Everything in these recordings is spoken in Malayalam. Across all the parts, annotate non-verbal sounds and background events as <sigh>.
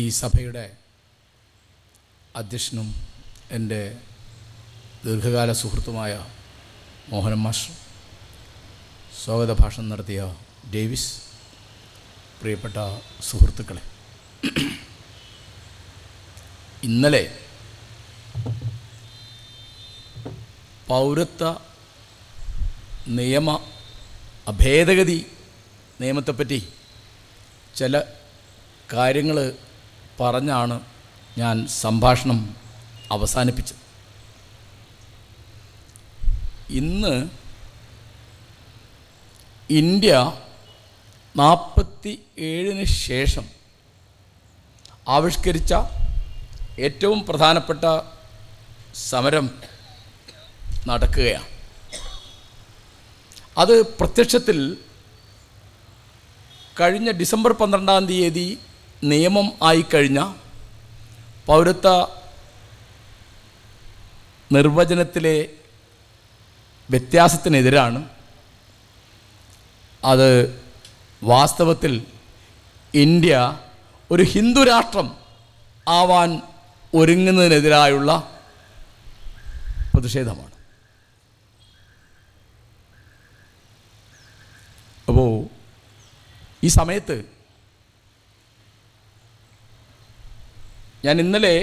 ഈ സഭയുടെ അധ്യക്ഷനും എൻ്റെ ദീർഘകാല സുഹൃത്തുമായ മോഹനൻ മാഷ് സ്വാഗത ഭാഷണം നടത്തിയ ഡേവിസ് പ്രിയപ്പെട്ട സുഹൃത്തുക്കളെ ഇന്നലെ പൗരത്വ നിയമ അഭേദഗതി നിയമത്തെപ്പറ്റി ചില കാര്യങ്ങൾ പറഞ്ഞാണ് ഞാൻ സംഭാഷണം അവസാനിപ്പിച്ചത് ഇന്ന് ഇന്ത്യ നാൽപ്പത്തി ഏഴിന് ശേഷം ആവിഷ്കരിച്ച ഏറ്റവും പ്രധാനപ്പെട്ട സമരം നടക്കുകയാണ് അത് പ്രത്യക്ഷത്തിൽ കഴിഞ്ഞ ഡിസംബർ പന്ത്രണ്ടാം തീയതി നിയമം ആയിക്കഴിഞ്ഞ പൗരത്വ നിർവചനത്തിലെ വ്യത്യാസത്തിനെതിരാണ് അത് വാസ്തവത്തിൽ ഇന്ത്യ ഒരു ഹിന്ദു രാഷ്ട്രം ആവാൻ ഒരുങ്ങുന്നതിനെതിരായുള്ള പ്രതിഷേധമാണ് അപ്പോൾ ഈ സമയത്ത് ഞാൻ ഇന്നലെ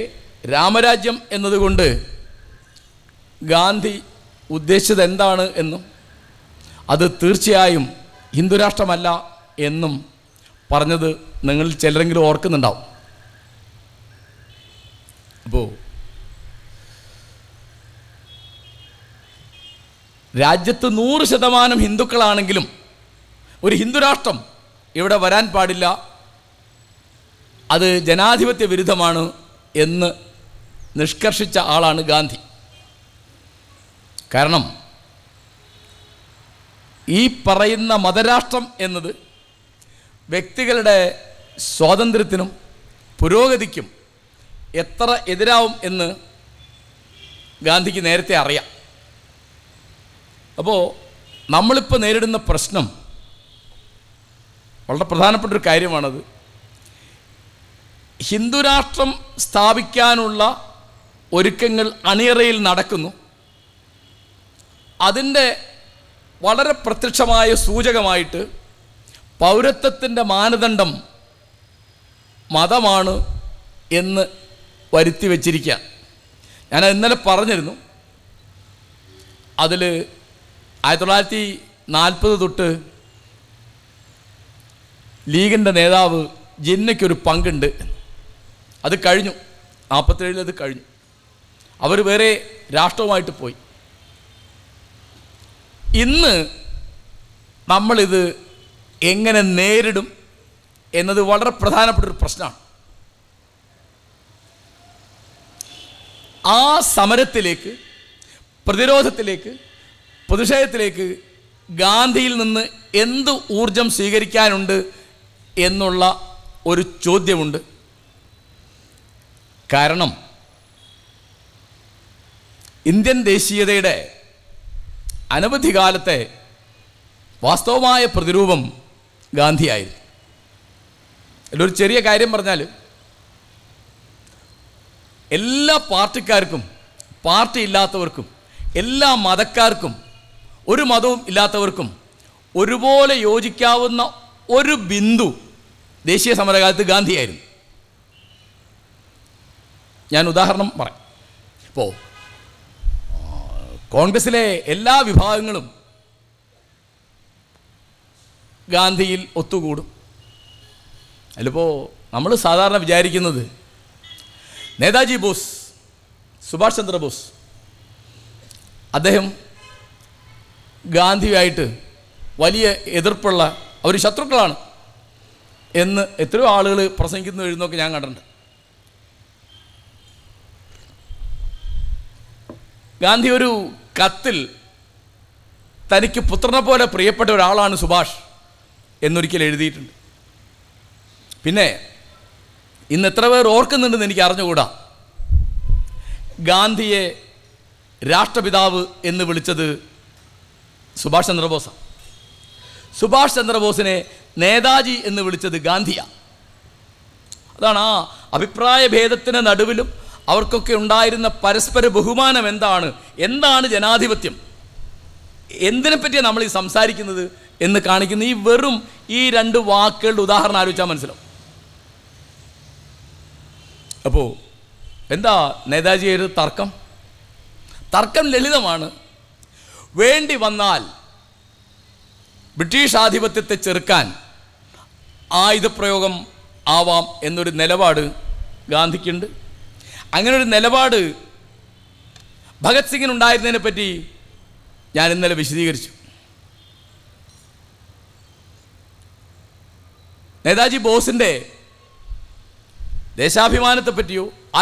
രാമരാജ്യം എന്നതുകൊണ്ട് ഗാന്ധി ഉദ്ദേശിച്ചത് എന്താണ് എന്നും അത് തീർച്ചയായും ഹിന്ദുരാഷ്ട്രമല്ല എന്നും പറഞ്ഞത് നിങ്ങൾ ചിലരെങ്കിലും ഓർക്കുന്നുണ്ടാവും അപ്പോൾ രാജ്യത്ത് നൂറ് ശതമാനം ഹിന്ദുക്കളാണെങ്കിലും ഒരു ഹിന്ദുരാഷ്ട്രം ഇവിടെ വരാൻ പാടില്ല അത് ജനാധിപത്യ വിരുദ്ധമാണ് എന്ന് നിഷ്കർഷിച്ച ആളാണ് ഗാന്ധി കാരണം ഈ പറയുന്ന മതരാഷ്ട്രം എന്നത് വ്യക്തികളുടെ സ്വാതന്ത്ര്യത്തിനും പുരോഗതിക്കും എത്ര എതിരാവും എന്ന് ഗാന്ധിക്ക് നേരത്തെ അറിയാം അപ്പോൾ നമ്മളിപ്പോൾ നേരിടുന്ന പ്രശ്നം വളരെ പ്രധാനപ്പെട്ട ഒരു കാര്യമാണത് ഹിന്ദുരാഷ്ട്രം സ്ഥാപിക്കാനുള്ള ഒരുക്കങ്ങൾ അണിയറയിൽ നടക്കുന്നു അതിൻ്റെ വളരെ പ്രത്യക്ഷമായ സൂചകമായിട്ട് പൗരത്വത്തിൻ്റെ മാനദണ്ഡം മതമാണ് എന്ന് വരുത്തി വച്ചിരിക്കുക ഞാൻ ഇന്നലെ പറഞ്ഞിരുന്നു അതിൽ ആയിരത്തി തൊള്ളായിരത്തി നാൽപ്പത് തൊട്ട് ലീഗിൻ്റെ നേതാവ് ജിന്നയ്ക്കൊരു പങ്കുണ്ട് എന്ന് അത് കഴിഞ്ഞു നാൽപ്പത്തേഴിൽ അത് കഴിഞ്ഞു അവർ വേറെ രാഷ്ട്രവുമായിട്ട് പോയി ഇന്ന് നമ്മളിത് എങ്ങനെ നേരിടും എന്നത് വളരെ പ്രധാനപ്പെട്ട ഒരു പ്രശ്നമാണ് ആ സമരത്തിലേക്ക് പ്രതിരോധത്തിലേക്ക് പ്രതിഷേധത്തിലേക്ക് ഗാന്ധിയിൽ നിന്ന് എന്ത് ഊർജം സ്വീകരിക്കാനുണ്ട് എന്നുള്ള ഒരു ചോദ്യമുണ്ട് കാരണം ഇന്ത്യൻ ദേശീയതയുടെ അനവധി കാലത്തെ വാസ്തവമായ പ്രതിരൂപം ഗാന്ധിയായിരുന്നു അതിലൊരു ചെറിയ കാര്യം പറഞ്ഞാൽ എല്ലാ പാർട്ടിക്കാർക്കും പാർട്ടി ഇല്ലാത്തവർക്കും എല്ലാ മതക്കാർക്കും ഒരു മതവും ഇല്ലാത്തവർക്കും ഒരുപോലെ യോജിക്കാവുന്ന ഒരു ബിന്ദു ദേശീയ സമരകാലത്ത് ഗാന്ധിയായിരുന്നു ഞാൻ ഉദാഹരണം പറയാം ഇപ്പോൾ കോൺഗ്രസിലെ എല്ലാ വിഭാഗങ്ങളും ഗാന്ധിയിൽ ഒത്തുകൂടും അതിലിപ്പോൾ നമ്മൾ സാധാരണ വിചാരിക്കുന്നത് നേതാജി ബോസ് സുഭാഷ് ചന്ദ്രബോസ് അദ്ദേഹം ഗാന്ധിയായിട്ട് വലിയ എതിർപ്പുള്ള അവർ ശത്രുക്കളാണ് എന്ന് എത്രയോ ആളുകൾ പ്രസംഗിക്കുന്നു എഴുതുന്നൊക്കെ ഞാൻ കണ്ടിട്ടുണ്ട് ഗാന്ധി ഒരു കത്തിൽ തനിക്ക് പുത്രനെ പോലെ പ്രിയപ്പെട്ട ഒരാളാണ് സുഭാഷ് എന്നൊരിക്കൽ എഴുതിയിട്ടുണ്ട് പിന്നെ ഇന്ന് എത്ര പേർ ഓർക്കുന്നുണ്ടെന്ന് എനിക്ക് അറിഞ്ഞുകൂടാ ഗാന്ധിയെ രാഷ്ട്രപിതാവ് എന്ന് വിളിച്ചത് സുഭാഷ് ചന്ദ്രബോസാണ് സുഭാഷ് ചന്ദ്രബോസിനെ നേതാജി എന്ന് വിളിച്ചത് ഗാന്ധിയാണ് അതാണ് ആ അഭിപ്രായ ഭേദത്തിന് നടുവിലും അവർക്കൊക്കെ ഉണ്ടായിരുന്ന പരസ്പര ബഹുമാനം എന്താണ് എന്താണ് ജനാധിപത്യം എന്തിനെപ്പറ്റിയാണ് നമ്മൾ ഈ സംസാരിക്കുന്നത് എന്ന് കാണിക്കുന്ന ഈ വെറും ഈ രണ്ട് വാക്കുകളുടെ ഉദാഹരണം ആലോചിച്ചാൽ മനസ്സിലാവും അപ്പോൾ എന്താ നേതാജി ഒരു തർക്കം തർക്കം ലളിതമാണ് വേണ്ടി വന്നാൽ ബ്രിട്ടീഷ് ആധിപത്യത്തെ ചെറുക്കാൻ ആയുധപ്രയോഗം ആവാം എന്നൊരു നിലപാട് ഗാന്ധിക്കുണ്ട് അങ്ങനെ ഒരു നിലപാട് ഭഗത് ഉണ്ടായിരുന്നതിനെ പറ്റി ഞാൻ ഇന്നലെ വിശദീകരിച്ചു നേതാജി ബോസിൻ്റെ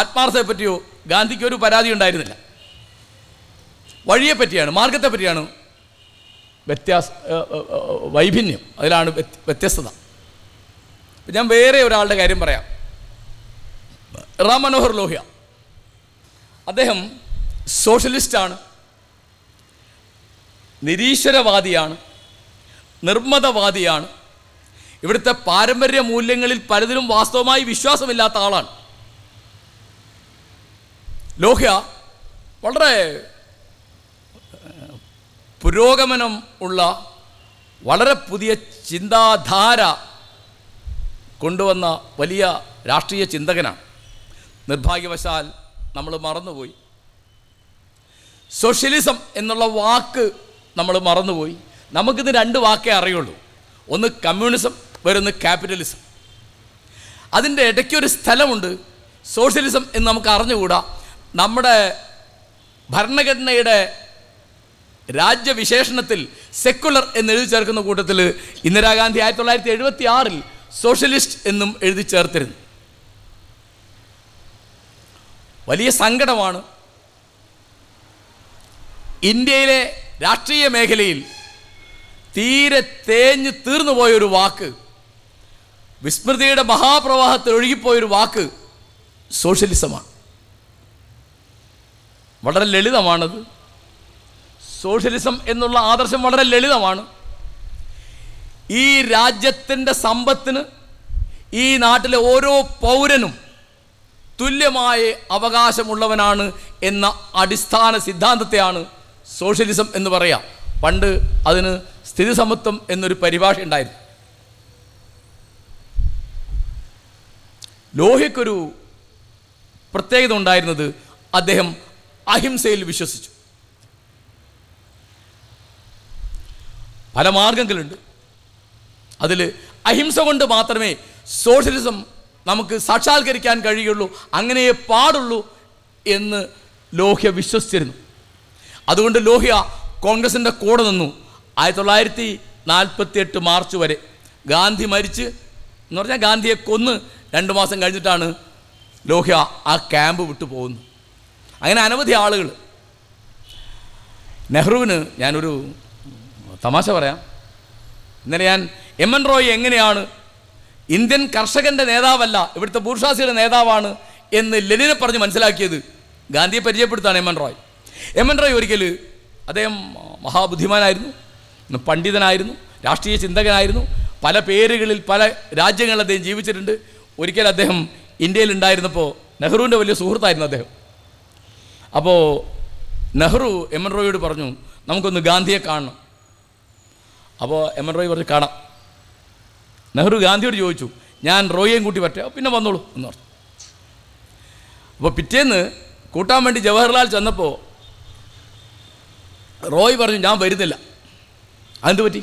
ആത്മാർത്ഥത്തെ പറ്റിയോ ഗാന്ധിക്ക് ഒരു പരാതി ഉണ്ടായിരുന്നില്ല വഴിയെപ്പറ്റിയാണ് പറ്റിയാണ് വ്യത്യാസ വൈഭിന്യം അതിലാണ് വ്യത്യസ്തത ഞാൻ വേറെ ഒരാളുടെ കാര്യം പറയാം റാം മനോഹർ ലോഹ്യ അദ്ദേഹം സോഷ്യലിസ്റ്റാണ് നിരീശ്വരവാദിയാണ് നിർമ്മതവാദിയാണ് ഇവിടുത്തെ പാരമ്പര്യ മൂല്യങ്ങളിൽ പലതിലും വാസ്തവമായി വിശ്വാസമില്ലാത്ത ആളാണ് ലോഹ്യ വളരെ പുരോഗമനം ഉള്ള വളരെ പുതിയ ചിന്താധാര കൊണ്ടുവന്ന വലിയ രാഷ്ട്രീയ ചിന്തകനാണ് നിർഭാഗ്യവശാൽ നമ്മൾ മറന്നുപോയി സോഷ്യലിസം എന്നുള്ള വാക്ക് നമ്മൾ മറന്നുപോയി നമുക്കിത് രണ്ട് വാക്കേ അറിയുള്ളൂ ഒന്ന് കമ്മ്യൂണിസം വരുന്ന ക്യാപിറ്റലിസം അതിൻ്റെ ഇടയ്ക്കൊരു സ്ഥലമുണ്ട് സോഷ്യലിസം എന്ന് നമുക്ക് അറിഞ്ഞുകൂടാ നമ്മുടെ ഭരണഘടനയുടെ രാജ്യവിശേഷണത്തിൽ സെക്കുലർ എന്ന് എഴുതി ചേർക്കുന്ന കൂട്ടത്തിൽ ഇന്ദിരാഗാന്ധി ആയിരത്തി തൊള്ളായിരത്തി എഴുപത്തി ആറിൽ സോഷ്യലിസ്റ്റ് എന്നും എഴുതി ചേർത്തിരുന്നു വലിയ സങ്കടമാണ് ഇന്ത്യയിലെ രാഷ്ട്രീയ മേഖലയിൽ തീരെ തേഞ്ഞു തീർന്നു പോയൊരു വാക്ക് വിസ്മൃതിയുടെ മഹാപ്രവാഹത്തിൽ ഒഴുകിപ്പോയൊരു വാക്ക് സോഷ്യലിസമാണ് വളരെ ലളിതമാണത് സോഷ്യലിസം എന്നുള്ള ആദർശം വളരെ ലളിതമാണ് ഈ രാജ്യത്തിൻ്റെ സമ്പത്തിന് ഈ നാട്ടിലെ ഓരോ പൗരനും തുല്യമായ അവകാശമുള്ളവനാണ് എന്ന അടിസ്ഥാന സിദ്ധാന്തത്തെയാണ് സോഷ്യലിസം എന്ന് പറയാം പണ്ട് അതിന് സ്ഥിതിസമത്വം എന്നൊരു പരിഭാഷ ഉണ്ടായിരുന്നു ലോഹ്യക്കൊരു പ്രത്യേകത ഉണ്ടായിരുന്നത് അദ്ദേഹം അഹിംസയിൽ വിശ്വസിച്ചു പല മാർഗങ്ങളുണ്ട് അതിൽ അഹിംസ കൊണ്ട് മാത്രമേ സോഷ്യലിസം നമുക്ക് സാക്ഷാത്കരിക്കാൻ കഴിയുള്ളൂ അങ്ങനെയേ പാടുള്ളൂ എന്ന് ലോഹ്യ വിശ്വസിച്ചിരുന്നു അതുകൊണ്ട് ലോഹ്യ കോൺഗ്രസിൻ്റെ കൂടെ നിന്നു ആയിരത്തി തൊള്ളായിരത്തി നാൽപ്പത്തി എട്ട് മാർച്ച് വരെ ഗാന്ധി മരിച്ച് എന്ന് പറഞ്ഞാൽ ഗാന്ധിയെ കൊന്ന് രണ്ട് മാസം കഴിഞ്ഞിട്ടാണ് ലോഹ്യ ആ ക്യാമ്പ് വിട്ടു പോകുന്നു അങ്ങനെ അനവധി ആളുകൾ നെഹ്റുവിന് ഞാനൊരു തമാശ പറയാം ഇന്നലെ ഞാൻ എം എൻ റോയ് എങ്ങനെയാണ് ഇന്ത്യൻ കർഷകന്റെ നേതാവല്ല ഇവിടുത്തെ ബൂർഷാസിയുടെ നേതാവാണ് എന്ന് ലെനിനെ പറഞ്ഞ് മനസ്സിലാക്കിയത് ഗാന്ധിയെ പരിചയപ്പെടുത്താണ് M N Roy M N Roy ഒരിക്കൽ അദ്ദേഹം മഹാബുദ്ധിമാനായിരുന്നു പണ്ഡിതനായിരുന്നു രാഷ്ട്രീയ ചിന്തകനായിരുന്നു പല പേരുകളിൽ പല രാജ്യങ്ങളിൽ അദ്ദേഹം ജീവിച്ചിട്ടുണ്ട് ഒരിക്കൽ അദ്ദേഹം ഇന്ത്യയിൽ ഉണ്ടായിരുന്നപ്പോൾ നെഹ്റുവിൻ്റെ വലിയ സുഹൃത്തായിരുന്നു അദ്ദേഹം അപ്പോൾ നെഹ്റു എം എൻ റോയോട് പറഞ്ഞു നമുക്കൊന്ന് ഗാന്ധിയെ കാണണം അപ്പോൾ എം എൻ റോയ് പറഞ്ഞു കാണാം നെഹ്റു ഗാന്ധിയോട് ചോദിച്ചു ഞാൻ റോയേയും കൂട്ടി പറ്റേ പിന്നെ വന്നോളൂ എന്ന് പറഞ്ഞു അപ്പോൾ പിറ്റേന്ന് കൂട്ടാൻ വേണ്ടി ജവഹർലാൽ ചെന്നപ്പോൾ റോയ് പറഞ്ഞു ഞാൻ വരുന്നില്ല അതെന്ത് പറ്റി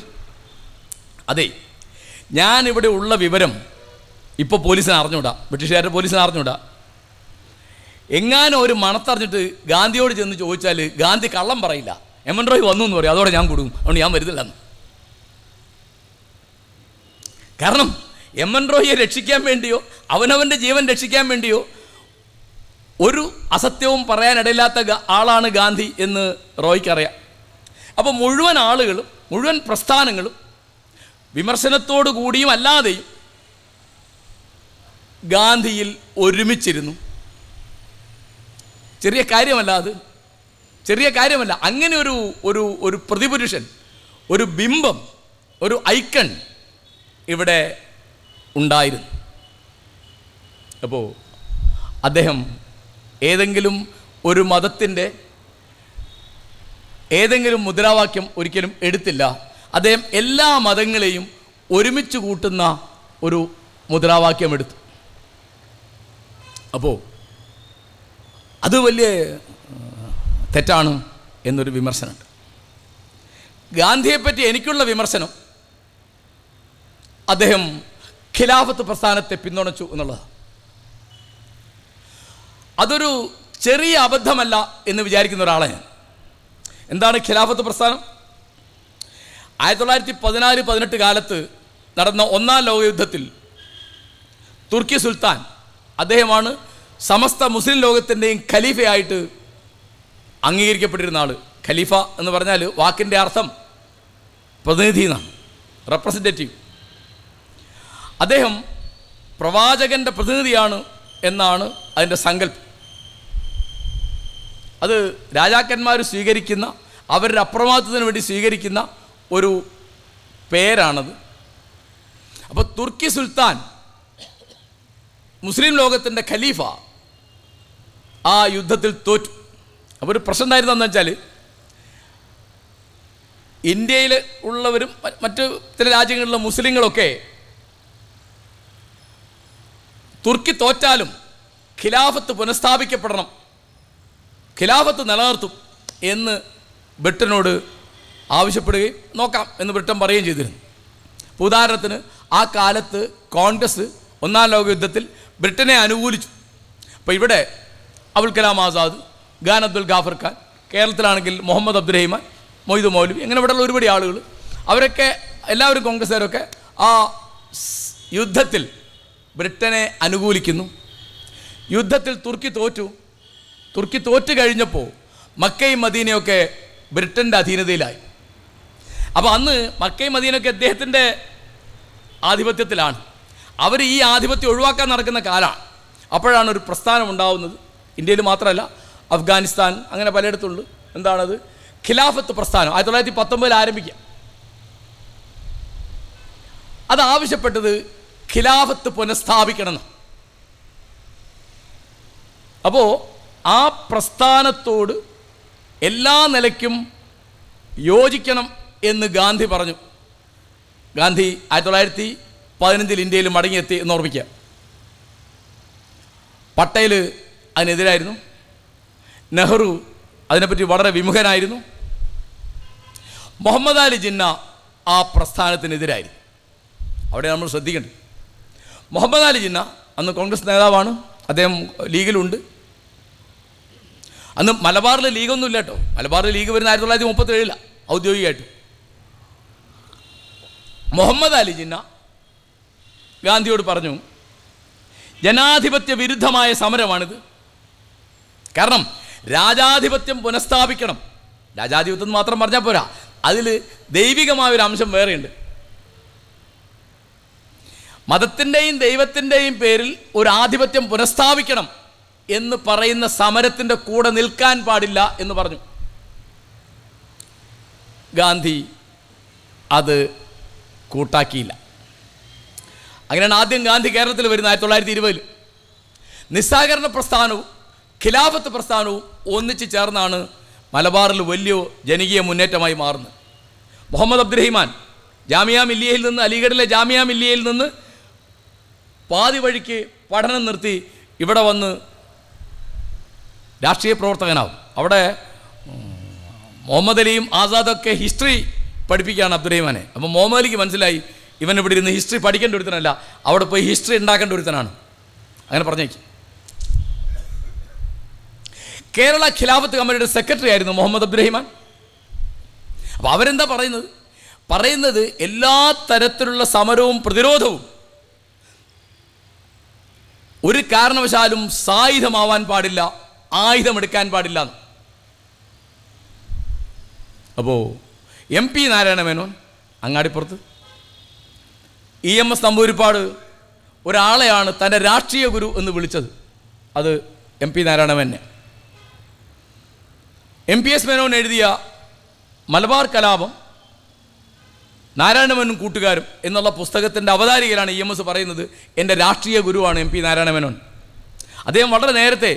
അതെ ഇവിടെ ഉള്ള വിവരം ഇപ്പോൾ പോലീസിനെ അറിഞ്ഞുകൂടാ ബ്രിട്ടീഷുകാരുടെ പോലീസിനെ അറിഞ്ഞുകൂടാ എങ്ങാനും ഒരു മണത്തറിഞ്ഞിട്ട് ഗാന്ധിയോട് ചെന്ന് ചോദിച്ചാൽ ഗാന്ധി കള്ളം പറയില്ല എം എൻ റോയ് വന്നു എന്ന് പറയും അതോടെ ഞാൻ കൊടുക്കും അതുകൊണ്ട് ഞാൻ എന്ന് കാരണം എം എൻ റോയിയെ രക്ഷിക്കാൻ വേണ്ടിയോ അവനവൻ്റെ ജീവൻ രക്ഷിക്കാൻ വേണ്ടിയോ ഒരു അസത്യവും പറയാനിടയില്ലാത്ത ആളാണ് ഗാന്ധി എന്ന് റോയ്ക്കറിയാം അപ്പോൾ മുഴുവൻ ആളുകളും മുഴുവൻ പ്രസ്ഥാനങ്ങളും വിമർശനത്തോടു കൂടിയും അല്ലാതെയും ഗാന്ധിയിൽ ഒരുമിച്ചിരുന്നു ചെറിയ കാര്യമല്ല അത് ചെറിയ കാര്യമല്ല അങ്ങനെ ഒരു ഒരു ഒരു പ്രതിപുരുഷൻ ഒരു ബിംബം ഒരു ഐക്കൺ ഇവിടെ ഉണ്ടായിരുന്നു അപ്പോൾ അദ്ദേഹം ഏതെങ്കിലും ഒരു മതത്തിൻ്റെ ഏതെങ്കിലും മുദ്രാവാക്യം ഒരിക്കലും എടുത്തില്ല അദ്ദേഹം എല്ലാ മതങ്ങളെയും ഒരുമിച്ച് കൂട്ടുന്ന ഒരു മുദ്രാവാക്യം എടുത്തു അപ്പോൾ അത് വലിയ തെറ്റാണ് എന്നൊരു വിമർശനമുണ്ട് ഗാന്ധിയെപ്പറ്റി എനിക്കുള്ള വിമർശനം അദ്ദേഹം ഖിലാഫത്ത് പ്രസ്ഥാനത്തെ പിന്തുണച്ചു എന്നുള്ളത് അതൊരു ചെറിയ അബദ്ധമല്ല എന്ന് വിചാരിക്കുന്ന ഒരാളെ ഞാൻ എന്താണ് ഖിലാഫത്ത് പ്രസ്ഥാനം ആയിരത്തി തൊള്ളായിരത്തി പതിനാല് പതിനെട്ട് കാലത്ത് നടന്ന ഒന്നാം ലോകയുദ്ധത്തിൽ തുർക്കി സുൽത്താൻ അദ്ദേഹമാണ് സമസ്ത മുസ്ലിം ലോകത്തിൻ്റെയും ഖലീഫയായിട്ട് അംഗീകരിക്കപ്പെട്ടിരുന്ന ആൾ ഖലീഫ എന്ന് പറഞ്ഞാൽ വാക്കിൻ്റെ അർത്ഥം പ്രതിനിധി എന്നാണ് റെപ്രസെൻറ്റേറ്റീവ് അദ്ദേഹം പ്രവാചകൻ്റെ പ്രതിനിധിയാണ് എന്നാണ് അതിൻ്റെ സങ്കല്പം അത് രാജാക്കന്മാർ സ്വീകരിക്കുന്ന അവരുടെ അപ്രമാദത്തിന് വേണ്ടി സ്വീകരിക്കുന്ന ഒരു പേരാണത് അപ്പോൾ തുർക്കി സുൽത്താൻ മുസ്ലിം ലോകത്തിൻ്റെ ഖലീഫ ആ യുദ്ധത്തിൽ തോറ്റു അപ്പോൾ ഒരു പ്രശ്നം എന്തായിരുന്നു വെച്ചാൽ ഇന്ത്യയിൽ ഉള്ളവരും മറ്റ് ചില രാജ്യങ്ങളിലെ മുസ്ലിങ്ങളൊക്കെ തുർക്കി തോറ്റാലും ഖിലാഫത്ത് പുനഃസ്ഥാപിക്കപ്പെടണം ഖിലാഫത്ത് നിലനിർത്തും എന്ന് ബ്രിട്ടനോട് ആവശ്യപ്പെടുകയും നോക്കാം എന്ന് ബ്രിട്ടൻ പറയുകയും ചെയ്തിരുന്നു ഉദാഹരണത്തിന് ആ കാലത്ത് കോൺഗ്രസ് ഒന്നാം ലോക യുദ്ധത്തിൽ ബ്രിട്ടനെ അനുകൂലിച്ചു അപ്പോൾ ഇവിടെ അബുൽ കലാം ആസാദ് ഖാൻ അബ്ദുൽ ഗാഫർ ഖാൻ കേരളത്തിലാണെങ്കിൽ മുഹമ്മദ് അബ്ദുറഹിമാൻ മൊയ്തു മൗലു ഇങ്ങനെ ഇവിടെയുള്ള ഒരുപാട് ആളുകൾ അവരൊക്കെ എല്ലാവരും കോൺഗ്രസ്സുകാരൊക്കെ ആ യുദ്ധത്തിൽ ബ്രിട്ടനെ അനുകൂലിക്കുന്നു യുദ്ധത്തിൽ തുർക്കി തോറ്റു തുർക്കി തോറ്റു കഴിഞ്ഞപ്പോൾ മക്കയും മദീനയൊക്കെ ബ്രിട്ടൻ്റെ അധീനതയിലായി അപ്പോൾ അന്ന് മക്കയും മദീനയൊക്കെ അദ്ദേഹത്തിൻ്റെ ആധിപത്യത്തിലാണ് അവർ ഈ ആധിപത്യം ഒഴിവാക്കാൻ നടക്കുന്ന കാലമാണ് അപ്പോഴാണ് ഒരു പ്രസ്ഥാനം ഉണ്ടാവുന്നത് ഇന്ത്യയിൽ മാത്രമല്ല അഫ്ഗാനിസ്ഥാൻ അങ്ങനെ പലയിടത്തുണ്ട് എന്താണത് ഖിലാഫത്ത് പ്രസ്ഥാനം ആയിരത്തി തൊള്ളായിരത്തി പത്തൊമ്പതിൽ ആരംഭിക്കുക അത് ആവശ്യപ്പെട്ടത് ഖിലാഫത്ത് പുനഃസ്ഥാപിക്കണം അപ്പോൾ ആ പ്രസ്ഥാനത്തോട് എല്ലാ നിലയ്ക്കും യോജിക്കണം എന്ന് ഗാന്ധി പറഞ്ഞു ഗാന്ധി ആയിരത്തി തൊള്ളായിരത്തി പതിനഞ്ചിൽ ഇന്ത്യയിൽ മടങ്ങിയെത്തി എന്ന് ഓർമ്മിക്കുക പട്ടേൽ അതിനെതിരായിരുന്നു നെഹ്റു അതിനെപ്പറ്റി വളരെ വിമുഖനായിരുന്നു മുഹമ്മദ് അലി ജിന്ന ആ പ്രസ്ഥാനത്തിനെതിരായിരുന്നു അവിടെ നമ്മൾ ശ്രദ്ധിക്കേണ്ടത് മുഹമ്മദ് അലി ജിന്ന അന്ന് കോൺഗ്രസ് നേതാവാണ് അദ്ദേഹം ലീഗിലുണ്ട് അന്ന് മലബാറിൽ ലീഗൊന്നും ഇല്ല കേട്ടോ മലബാറിൽ ലീഗ് വരുന്ന ആയിരത്തി തൊള്ളായിരത്തി മുപ്പത്തി ഔദ്യോഗികമായിട്ട് മുഹമ്മദ് അലി ജിന്ന ഗാന്ധിയോട് പറഞ്ഞു ജനാധിപത്യ വിരുദ്ധമായ സമരമാണിത് കാരണം രാജാധിപത്യം പുനഃസ്ഥാപിക്കണം രാജാധിപത്യം മാത്രം പറഞ്ഞാൽ പോരാ അതിൽ ദൈവികമായ ഒരു അംശം വേറെയുണ്ട് മതത്തിൻ്റെയും ദൈവത്തിൻ്റെയും പേരിൽ ഒരു ആധിപത്യം പുനഃസ്ഥാപിക്കണം എന്ന് പറയുന്ന സമരത്തിൻ്റെ കൂടെ നിൽക്കാൻ പാടില്ല എന്ന് പറഞ്ഞു ഗാന്ധി അത് കൂട്ടാക്കിയില്ല അങ്ങനെയാണ് ആദ്യം ഗാന്ധി കേരളത്തിൽ വരുന്നത് ആയിരത്തി തൊള്ളായിരത്തി ഇരുപതിൽ നിസ്സാകരണ പ്രസ്ഥാനവും ഖിലാഫത്ത് പ്രസ്ഥാനവും ഒന്നിച്ചു ചേർന്നാണ് മലബാറിൽ വലിയ ജനകീയ മുന്നേറ്റമായി മാറുന്നത് മുഹമ്മദ് അബ്ദുറഹിമാൻ ജാമിയ മില്ലിയയിൽ നിന്ന് അലിഗഡിലെ ജാമിയ മില്ലിയയിൽ നിന്ന് പാതി വഴിക്ക് പഠനം നിർത്തി ഇവിടെ വന്ന് രാഷ്ട്രീയ പ്രവർത്തകനാവും അവിടെ മുഹമ്മദ് അലിയും ആസാദൊക്കെ ഹിസ്റ്ററി പഠിപ്പിക്കുകയാണ് അബ്ദുറഹിമാനെ അപ്പോൾ മുഹമ്മദ് അലിക്ക് മനസ്സിലായി ഇവൻ ഇവിടെ ഇരുന്ന് ഹിസ്റ്ററി പഠിക്കേണ്ട ഒരുത്തനല്ല അവിടെ പോയി ഹിസ്റ്ററി ഉണ്ടാക്കേണ്ട ഒരുത്തനാണ് അങ്ങനെ പറഞ്ഞേക്ക് കേരള ഖിലാഫത്ത് കമ്മിറ്റിയുടെ സെക്രട്ടറി ആയിരുന്നു മുഹമ്മദ് അബ്ദുറഹിമാൻ അപ്പോൾ അവരെന്താ പറയുന്നത് പറയുന്നത് എല്ലാ തരത്തിലുള്ള സമരവും പ്രതിരോധവും ഒരു കാരണവശാലും സായുധമാവാൻ പാടില്ല ആയുധമെടുക്കാൻ പാടില്ല അപ്പോ എം പി നാരായണ മേനോൻ അങ്ങാടിപ്പുറത്ത് ഇ എം എസ് തമ്പൂരിപ്പാട് ഒരാളെയാണ് തൻ്റെ രാഷ്ട്രീയ ഗുരു എന്ന് വിളിച്ചത് അത് എം പി മേനെ എം പി എസ് മേനോൻ എഴുതിയ മലബാർ കലാപം നാരായണമേനോൻ കൂട്ടുകാരും എന്നുള്ള പുസ്തകത്തിൻ്റെ അവതാരികയിലാണ് ഇ എം എസ് പറയുന്നത് എൻ്റെ രാഷ്ട്രീയ ഗുരുവാണ് എം പി നാരായണമേനോൻ അദ്ദേഹം വളരെ നേരത്തെ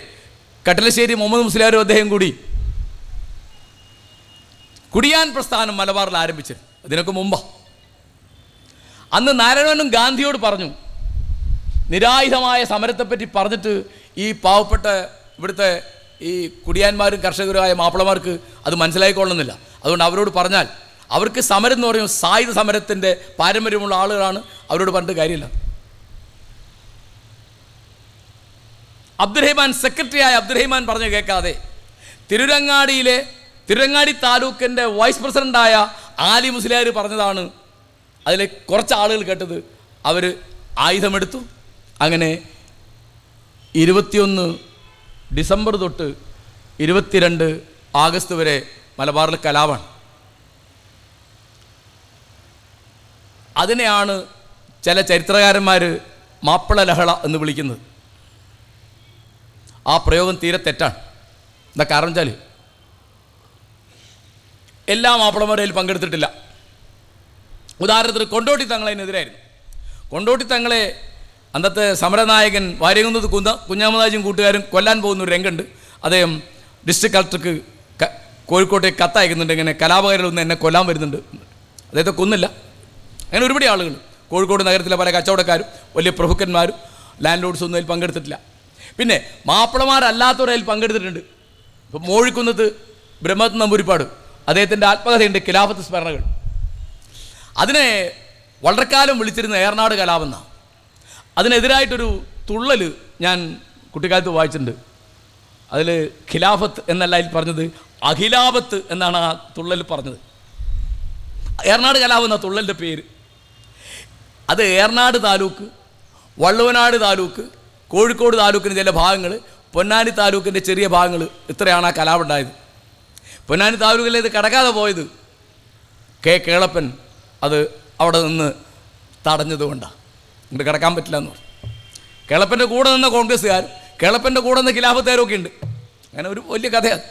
കട്ടലശ്ശേരി മുഹമ്മദ് മുസ്ലിയാരും അദ്ദേഹം കൂടി കുടിയാൻ പ്രസ്ഥാനം മലബാറിൽ ആരംഭിച്ചത് അതിനൊക്കെ മുമ്പ് അന്ന് നാരായണനും ഗാന്ധിയോട് പറഞ്ഞു നിരായുധമായ സമരത്തെപ്പറ്റി പറഞ്ഞിട്ട് ഈ പാവപ്പെട്ട ഇവിടുത്തെ ഈ കുടിയാന്മാരും കർഷകരുമായ മാപ്പിളമാർക്ക് അത് മനസ്സിലായിക്കൊള്ളുന്നില്ല അതുകൊണ്ട് അവരോട് പറഞ്ഞാൽ അവർക്ക് സമരം എന്ന് പറയും സായുധ സമരത്തിൻ്റെ പാരമ്പര്യമുള്ള ആളുകളാണ് അവരോട് പറഞ്ഞിട്ട് കാര്യമില്ല അബ്ദുറഹിമാൻ ആയ അബ്ദുറഹിമാൻ പറഞ്ഞു കേൾക്കാതെ തിരുരങ്ങാടിയിലെ തിരുരങ്ങാടി താലൂക്കിൻ്റെ വൈസ് പ്രസിഡൻ്റായ ആലി മുസ്ലിയാർ പറഞ്ഞതാണ് അതിൽ കുറച്ച് ആളുകൾ കേട്ടത് അവർ ആയുധമെടുത്തു അങ്ങനെ ഇരുപത്തിയൊന്ന് ഡിസംബർ തൊട്ട് ഇരുപത്തിരണ്ട് ആഗസ്റ്റ് വരെ മലബാറിൽ കലാപാണ് അതിനെയാണ് ചില ചരിത്രകാരന്മാർ മാപ്പിള ലഹള എന്ന് വിളിക്കുന്നത് ആ പ്രയോഗം തീരെ തെറ്റാണ് എന്താ കാരണം വെച്ചാൽ എല്ലാ മാപ്പിളമാരെയിൽ പങ്കെടുത്തിട്ടില്ല ഉദാഹരണത്തിന് കൊണ്ടോട്ടി തങ്ങളതിനെതിരായിരുന്നു കൊണ്ടോട്ടി തങ്ങളെ അന്നത്തെ സമരനായകൻ വാര്യകുന്നത് കുന്ന കുഞ്ഞാമതാജും കൂട്ടുകാരും കൊല്ലാൻ പോകുന്ന ഒരു രംഗുണ്ട് അദ്ദേഹം ഡിസ്ട്രിക്ട് കളക്ടർക്ക് കോഴിക്കോട്ടേക്ക് കത്തയക്കുന്നുണ്ട് ഇങ്ങനെ കലാപകാരിലൊന്ന് എന്നെ കൊല്ലാൻ വരുന്നുണ്ട് അദ്ദേഹത്തെ കൊന്നില്ല അങ്ങനെ ഒരുപാട് ആളുകൾ കോഴിക്കോട് നഗരത്തിലെ പല കച്ചവടക്കാരും വലിയ പ്രഭുക്കന്മാരും ലാൻഡ് ലോഡ്സ് ഒന്നും അതിൽ പങ്കെടുത്തിട്ടില്ല പിന്നെ മാപ്പിളമാരല്ലാത്തവരതിൽ പങ്കെടുത്തിട്ടുണ്ട് ഇപ്പം മോഴിക്കുന്നത് ബ്രഹ്മത്ത് നമ്പൂരിപ്പാട് അദ്ദേഹത്തിൻ്റെ ആത്മകഥയുണ്ട് ഖിലാഫത്ത് സ്മരണകൾ അതിനെ വളരെ കാലം വിളിച്ചിരുന്ന ഏർനാട് കലാപെന്ന അതിനെതിരായിട്ടൊരു തുള്ളൽ ഞാൻ കുട്ടിക്കാലത്ത് വായിച്ചിട്ടുണ്ട് അതിൽ ഖിലാഫത്ത് എന്നല്ല അതിൽ പറഞ്ഞത് അഖിലാപത്ത് എന്നാണ് ആ തുള്ളൽ പറഞ്ഞത് ഏർനാട് കലാപെന്ന തുള്ളലിൻ്റെ പേര് അത് ഏർനാട് താലൂക്ക് വള്ളുവനാട് താലൂക്ക് കോഴിക്കോട് താലൂക്കിൻ്റെ ചില ഭാഗങ്ങൾ പൊന്നാനി താലൂക്കിൻ്റെ ചെറിയ ഭാഗങ്ങൾ ഇത്രയാണ് ആ കലാപുണ്ടായത് പൊന്നാനി ഇത് കടക്കാതെ പോയത് കെ കേളപ്പൻ അത് അവിടെ നിന്ന് തടഞ്ഞതുകൊണ്ടാണ് ഇങ്ങോട്ട് കിടക്കാൻ പറ്റില്ല എന്ന് പറഞ്ഞു കേളപ്പൻ്റെ കൂടെ നിന്ന കോൺഗ്രസ്സുകാർ കേളപ്പൻ്റെ കൂടെ നിന്ന ഖിലാഫത്തുകാരൊക്കെ ഉണ്ട് അങ്ങനെ ഒരു വലിയ കഥയാണ്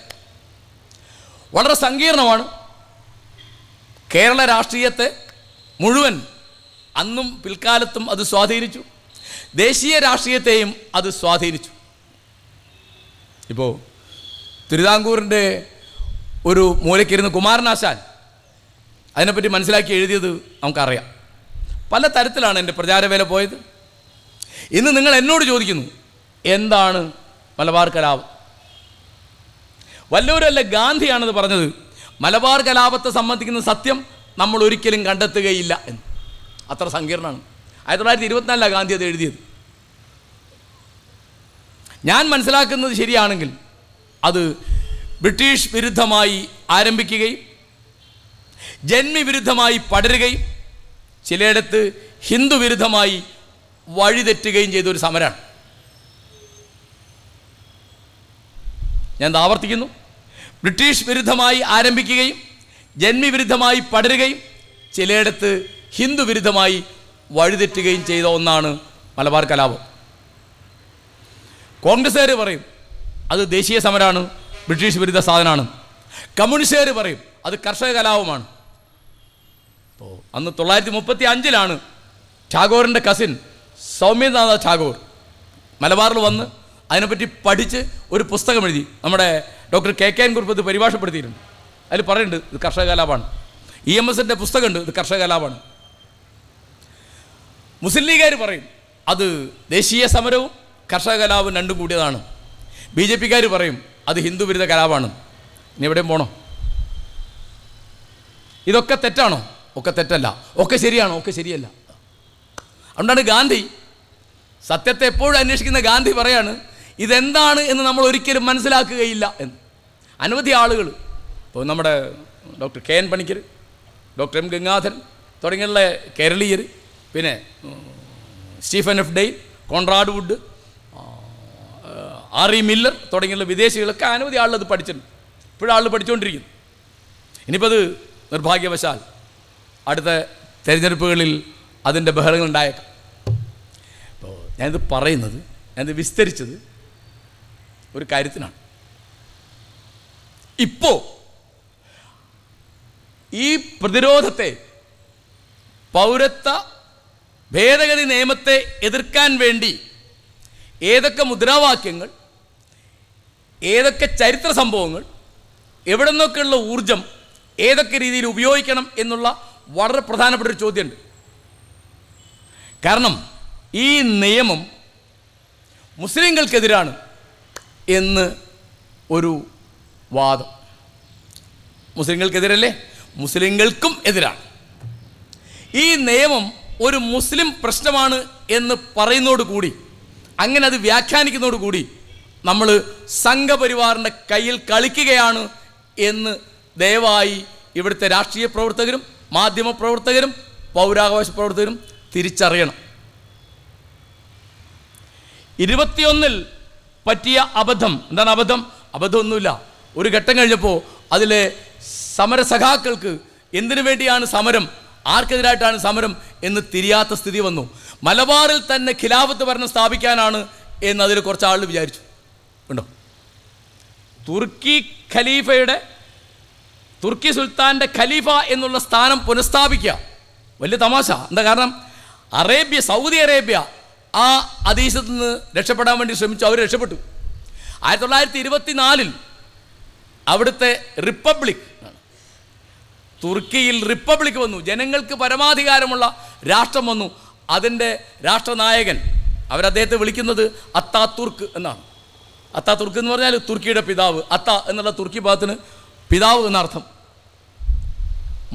വളരെ സങ്കീർണമാണ് കേരള രാഷ്ട്രീയത്തെ മുഴുവൻ അന്നും പിൽക്കാലത്തും അത് സ്വാധീനിച്ചു ദേശീയ രാഷ്ട്രീയത്തെയും അത് സ്വാധീനിച്ചു ഇപ്പോൾ തിരുവിതാംകൂറിൻ്റെ ഒരു മൂലയ്ക്കിരുന്ന് കുമാരനാശാൻ അതിനെപ്പറ്റി മനസ്സിലാക്കി എഴുതിയത് നമുക്കറിയാം പല തരത്തിലാണ് എൻ്റെ പ്രചാരവേല പോയത് ഇന്ന് നിങ്ങൾ എന്നോട് ചോദിക്കുന്നു എന്താണ് മലബാർ കലാപം വല്ലവരല്ല ഗാന്ധിയാണെന്ന് പറഞ്ഞത് മലബാർ കലാപത്തെ സംബന്ധിക്കുന്ന സത്യം നമ്മൾ ഒരിക്കലും കണ്ടെത്തുകയില്ല എന്ന് അത്ര സങ്കീർണമാണ് ആയിരത്തി തൊള്ളായിരത്തി ഇരുപത്തിനാലിലാണ് ഗാന്ധി അത് എഴുതിയത് ഞാൻ മനസ്സിലാക്കുന്നത് ശരിയാണെങ്കിൽ അത് ബ്രിട്ടീഷ് വിരുദ്ധമായി ആരംഭിക്കുകയും ജന്മി വിരുദ്ധമായി പടരുകയും ചിലയിടത്ത് ഹിന്ദു വിരുദ്ധമായി വഴിതെറ്റുകയും ചെയ്തൊരു സമരമാണ് ഞാൻ ആവർത്തിക്കുന്നു ബ്രിട്ടീഷ് വിരുദ്ധമായി ആരംഭിക്കുകയും ജന്മി വിരുദ്ധമായി പടരുകയും ചിലയിടത്ത് ഹിന്ദു വിരുദ്ധമായി വഴിതെറ്റുകയും ചെയ്ത ഒന്നാണ് മലബാർ കലാപം കോൺഗ്രസ്സുകാർ പറയും അത് ദേശീയ സമരമാണ് ബ്രിട്ടീഷ് വിരുദ്ധ സാധനമാണ് കമ്മ്യൂണിസ്റ്റുകാർ പറയും അത് കർഷക കലാപമാണ് അപ്പോൾ അന്ന് തൊള്ളായിരത്തി മുപ്പത്തി അഞ്ചിലാണ് ടാഗോറിൻ്റെ കസിൻ സൗമ്യനാഥ ടാഗോർ മലബാറിൽ വന്ന് അതിനെപ്പറ്റി പഠിച്ച് ഒരു പുസ്തകം എഴുതി നമ്മുടെ ഡോക്ടർ കെ കെ എൻ കുറിപ്പ് ഇത് പരിഭാഷപ്പെടുത്തിയിട്ടുണ്ട് അതിൽ പറയുന്നുണ്ട് ഇത് കർഷക കലാപമാണ് ഇ എം എസിൻ്റെ പുസ്തകമുണ്ട് ഇത് കർഷക കലാപമാണ് മുസ്ലിം ലീഗുകാർ പറയും അത് ദേശീയ സമരവും കർഷക കലാപം രണ്ടും കൂടിയതാണ് ബി ജെ പിക്കാർ പറയും അത് ഹിന്ദു വിരുദ്ധ കലാപമാണ് ഇനി എവിടെയും പോണോ ഇതൊക്കെ തെറ്റാണോ ഒക്കെ തെറ്റല്ല ഒക്കെ ശരിയാണോ ഒക്കെ ശരിയല്ല അതുകൊണ്ടാണ് ഗാന്ധി സത്യത്തെ എപ്പോഴും അന്വേഷിക്കുന്ന ഗാന്ധി പറയാണ് ഇതെന്താണ് എന്ന് നമ്മൾ ഒരിക്കലും മനസ്സിലാക്കുകയില്ല എന്ന് അനവധി ആളുകൾ ഇപ്പോൾ നമ്മുടെ doctor K N Panikkar doctor M Gangadharan തുടങ്ങിയുള്ള കേരളീയർ പിന്നെ Stephen F Dale Conrad Wood R E Miller തുടങ്ങിയുള്ള വിദേശികളൊക്കെ അനവധി ആളുകൾ പഠിച്ചിട്ടുണ്ട് ഇപ്പോഴും ആളുകൾ പഠിച്ചുകൊണ്ടിരിക്കുന്നു ഇനിയിപ്പോൾ അത് നിർഭാഗ്യവശാൽ അടുത്ത തിരഞ്ഞെടുപ്പുകളിൽ അതിൻ്റെ ബഹളങ്ങൾ ഉണ്ടായേക്കാം അപ്പോൾ ഞാനിത് പറയുന്നത് ഞാനിത് വിസ്തരിച്ചത് ഒരു കാര്യത്തിനാണ് ഇപ്പോൾ ഈ പ്രതിരോധത്തെ പൗരത്വ ഭേദഗതി നിയമത്തെ എതിർക്കാൻ വേണ്ടി ഏതൊക്കെ മുദ്രാവാക്യങ്ങൾ ഏതൊക്കെ ചരിത്ര സംഭവങ്ങൾ എവിടെ നിന്നൊക്കെയുള്ള ഊർജം ഏതൊക്കെ രീതിയിൽ ഉപയോഗിക്കണം എന്നുള്ള വളരെ പ്രധാനപ്പെട്ട ഒരു ചോദ്യമുണ്ട് കാരണം ഈ നിയമം മുസ്ലിങ്ങൾക്കെതിരാണ് എന്ന് ഒരു വാദം മുസ്ലിങ്ങൾക്കെതിരല്ലേ മുസ്ലിങ്ങൾക്കും എതിരാണ് ഈ നിയമം ഒരു മുസ്ലിം പ്രശ്നമാണ് എന്ന് പറയുന്നതോടുകൂടി അങ്ങനെ അത് വ്യാഖ്യാനിക്കുന്നതോടുകൂടി നമ്മൾ സംഘപരിവാറിൻ്റെ കയ്യിൽ കളിക്കുകയാണ് എന്ന് ദയവായി ഇവിടുത്തെ രാഷ്ട്രീയ പ്രവർത്തകരും മാധ്യമ പ്രവർത്തകരും പൗരാവകാശ പ്രവർത്തകരും തിരിച്ചറിയണം ഇരുപത്തിയൊന്നിൽ പറ്റിയ അബദ്ധം എന്താണ് അബദ്ധം അബദ്ധമൊന്നുമില്ല ഒരു ഘട്ടം കഴിഞ്ഞപ്പോൾ അതിലെ സമരസഖാക്കൾക്ക് എന്തിനു വേണ്ടിയാണ് സമരം ആർക്കെതിരായിട്ടാണ് സമരം എന്ന് തിരിയാത്ത സ്ഥിതി വന്നു മലബാറിൽ തന്നെ ഖിലാഫത്ത് ഭരണം സ്ഥാപിക്കാനാണ് എന്ന് അതിൽ കുറച്ച് ആളുകൾ വിചാരിച്ചു ഉണ്ടോ തുർക്കി ഖലീഫയുടെ തുർക്കി സുൽത്താൻ്റെ ഖലീഫ എന്നുള്ള സ്ഥാനം പുനഃസ്ഥാപിക്കുക വലിയ തമാശ എന്താ കാരണം അറേബ്യ സൗദി അറേബ്യ ആ അതീശത്ത് നിന്ന് രക്ഷപ്പെടാൻ വേണ്ടി ശ്രമിച്ചു അവർ രക്ഷപ്പെട്ടു ആയിരത്തി തൊള്ളായിരത്തി ഇരുപത്തിനാലിൽ അവിടുത്തെ റിപ്പബ്ലിക് തുർക്കിയിൽ റിപ്പബ്ലിക് വന്നു ജനങ്ങൾക്ക് പരമാധികാരമുള്ള രാഷ്ട്രം വന്നു അതിൻ്റെ രാഷ്ട്രനായകൻ അവരദ്ദേഹത്തെ വിളിക്കുന്നത് അത്താ തുർക്ക് എന്നാണ് അത്താ തുർക്ക് എന്ന് പറഞ്ഞാൽ തുർക്കിയുടെ പിതാവ് അത്ത എന്നുള്ള തുർക്കി ഭാഗത്തിന് പിതാവ് എന്നർത്ഥം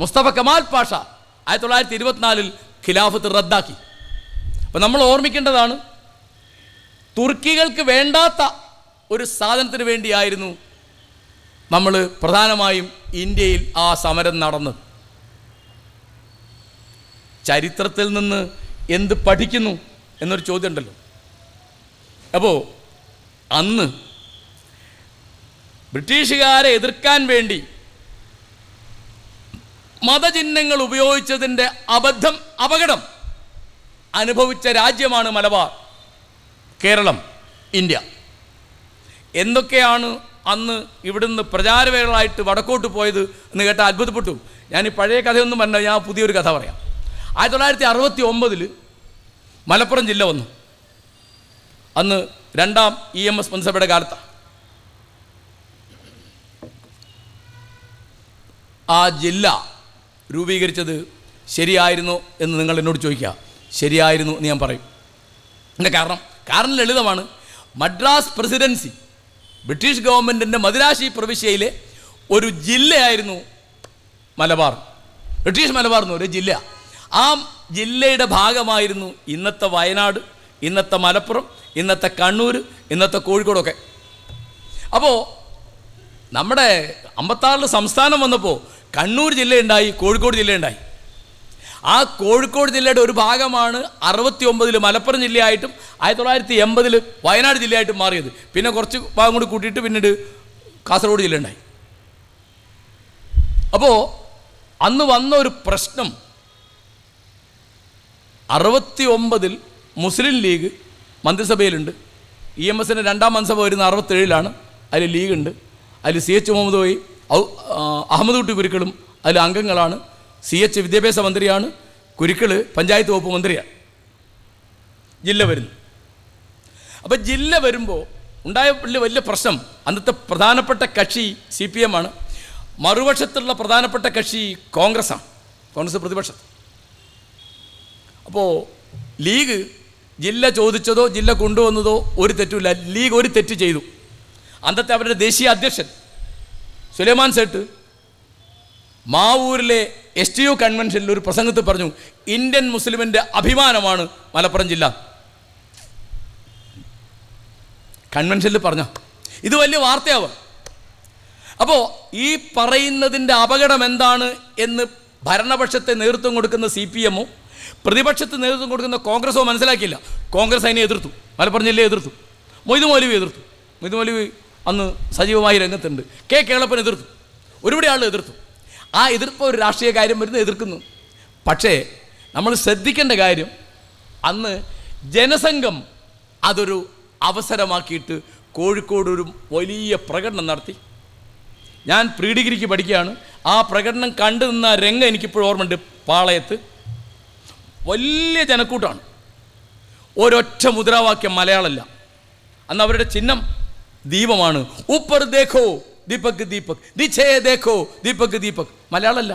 മുസ്തഫ കമാൽ പാഷ ആയിരത്തി തൊള്ളായിരത്തി ഇരുപത്തിനാലിൽ ഖിലാഫത്ത് റദ്ദാക്കി അപ്പം നമ്മൾ ഓർമ്മിക്കേണ്ടതാണ് തുർക്കികൾക്ക് വേണ്ടാത്ത ഒരു സാധനത്തിന് വേണ്ടിയായിരുന്നു നമ്മൾ പ്രധാനമായും ഇന്ത്യയിൽ ആ സമരം നടന്നു ചരിത്രത്തിൽ നിന്ന് എന്ത് പഠിക്കുന്നു എന്നൊരു ചോദ്യം ഉണ്ടല്ലോ അപ്പോൾ അന്ന് ബ്രിട്ടീഷുകാരെ എതിർക്കാൻ വേണ്ടി മതചിഹ്നങ്ങൾ ഉപയോഗിച്ചതിൻ്റെ അബദ്ധം അപകടം അനുഭവിച്ച രാജ്യമാണ് മലബാർ കേരളം ഇന്ത്യ എന്തൊക്കെയാണ് അന്ന് ഇവിടുന്ന് പ്രചാരവേളായിട്ട് വടക്കോട്ട് പോയത് എന്ന് കേട്ടാൽ അത്ഭുതപ്പെട്ടു ഞാൻ ഈ പഴയ കഥയൊന്നും പറഞ്ഞ ഞാൻ പുതിയൊരു കഥ പറയാം ആയിരത്തി തൊള്ളായിരത്തി അറുപത്തി ഒമ്പതിൽ മലപ്പുറം ജില്ല വന്നു അന്ന് രണ്ടാം ഇ എം എസ് മുനിസഭയുടെ കാലത്താണ് ആ ജില്ല രൂപീകരിച്ചത് ശരിയായിരുന്നു എന്ന് നിങ്ങൾ എന്നോട് ചോദിക്കുക ശരിയായിരുന്നു എന്ന് ഞാൻ പറയും എൻ്റെ കാരണം കാരണം ലളിതമാണ് മദ്രാസ് പ്രസിഡൻസി ബ്രിട്ടീഷ് ഗവൺമെൻറ്റിൻ്റെ മദിരാശി പ്രവിശ്യയിലെ ഒരു ജില്ലയായിരുന്നു മലബാർ ബ്രിട്ടീഷ് മലബാർ എന്ന് ഒരു ജില്ല ആ ജില്ലയുടെ ഭാഗമായിരുന്നു ഇന്നത്തെ വയനാട് ഇന്നത്തെ മലപ്പുറം ഇന്നത്തെ കണ്ണൂർ ഇന്നത്തെ കോഴിക്കോടൊക്കെ അപ്പോൾ നമ്മുടെ അമ്പത്താറിൽ സംസ്ഥാനം വന്നപ്പോൾ കണ്ണൂർ ജില്ലയുണ്ടായി കോഴിക്കോട് ജില്ലയുണ്ടായി ആ കോഴിക്കോട് ജില്ലയുടെ ഒരു ഭാഗമാണ് അറുപത്തി ഒമ്പതിൽ മലപ്പുറം ജില്ലയായിട്ടും ആയിരത്തി തൊള്ളായിരത്തി എൺപതിൽ വയനാട് ജില്ലയായിട്ടും മാറിയത് പിന്നെ കുറച്ച് ഭാഗം കൂടി കൂട്ടിയിട്ട് പിന്നീട് കാസർഗോഡ് ജില്ല ഉണ്ടായി അപ്പോൾ അന്ന് വന്ന ഒരു പ്രശ്നം അറുപത്തി ഒമ്പതിൽ മുസ്ലിം ലീഗ് മന്ത്രിസഭയിലുണ്ട് ഇ എം എസിൻ്റെ രണ്ടാം മന്ത്രിസഭ വരുന്ന അറുപത്തേഴിലാണ് അതിൽ ലീഗുണ്ട് അതിൽ C H Muhammad Y Ahammed Kutty ഗുരുക്കളും അതിൽ അംഗങ്ങളാണ് സി എച്ച് വിദ്യാഭ്യാസ മന്ത്രിയാണ് കുരുക്കൾ പഞ്ചായത്ത് വകുപ്പ് മന്ത്രിയാണ് ജില്ല വരുന്നു അപ്പോൾ ജില്ല വരുമ്പോൾ ഉണ്ടായ വലിയ പ്രശ്നം അന്നത്തെ പ്രധാനപ്പെട്ട കക്ഷി സി പി എം ആണ് മറുപക്ഷത്തുള്ള പ്രധാനപ്പെട്ട കക്ഷി കോൺഗ്രസ്സാണ് കോൺഗ്രസ് പ്രതിപക്ഷം അപ്പോൾ ലീഗ് ജില്ല ചോദിച്ചതോ ജില്ല കൊണ്ടുവന്നതോ ഒരു തെറ്റുമില്ല ലീഗ് ഒരു തെറ്റ് ചെയ്തു അന്നത്തെ അവരുടെ ദേശീയ അധ്യക്ഷൻ സുലൈമാൻ സേട്ട് മാവൂരിലെ എസ് ടി യു കൺവെൻഷനിൽ ഒരു പ്രസംഗത്തിൽ പറഞ്ഞു ഇന്ത്യൻ മുസ്ലിമിൻ്റെ അഭിമാനമാണ് മലപ്പുറം ജില്ല കൺവെൻഷനിൽ പറഞ്ഞ ഇത് വലിയ വാർത്തയാവുക അപ്പോൾ ഈ പറയുന്നതിൻ്റെ അപകടം എന്താണ് എന്ന് ഭരണപക്ഷത്തെ നേതൃത്വം കൊടുക്കുന്ന സി പി എമ്മോ പ്രതിപക്ഷത്തെ നേതൃത്വം കൊടുക്കുന്ന കോൺഗ്രസോ മനസ്സിലാക്കിയില്ല കോൺഗ്രസ് അതിനെ എതിർത്തു മലപ്പുറം ജില്ലയെ എതിർത്തു മൊയ്തു മൗലവി എതിർത്തു മൊയ്തു മൗലവി അന്ന് സജീവമായി രംഗത്തുണ്ട് കെ കേളപ്പൻ എതിർത്തു ഒരുപാട് ആൾ എതിർത്തു ആ എതിർപ്പ് ഒരു രാഷ്ട്രീയ കാര്യം വരുന്ന എതിർക്കുന്നു പക്ഷേ നമ്മൾ ശ്രദ്ധിക്കേണ്ട കാര്യം അന്ന് ജനസംഘം അതൊരു അവസരമാക്കിയിട്ട് കോഴിക്കോട് ഒരു വലിയ പ്രകടനം നടത്തി ഞാൻ പ്രീ ഡിഗ്രിക്ക് പഠിക്കുകയാണ് ആ പ്രകടനം കണ്ടു നിന്ന രംഗം എനിക്കിപ്പോഴും ഉണ്ട് പാളയത്ത് വലിയ ജനക്കൂട്ടമാണ് ഒരൊറ്റ മുദ്രാവാക്യം മലയാളമല്ല അന്ന് അവരുടെ ചിഹ്നം ദീപമാണ് ഉപ്പർ ദേഖോ ദീപക് ദീപക് ദിഛേ ദേഖോ ദീപക് ദീപക് മലയാളമല്ല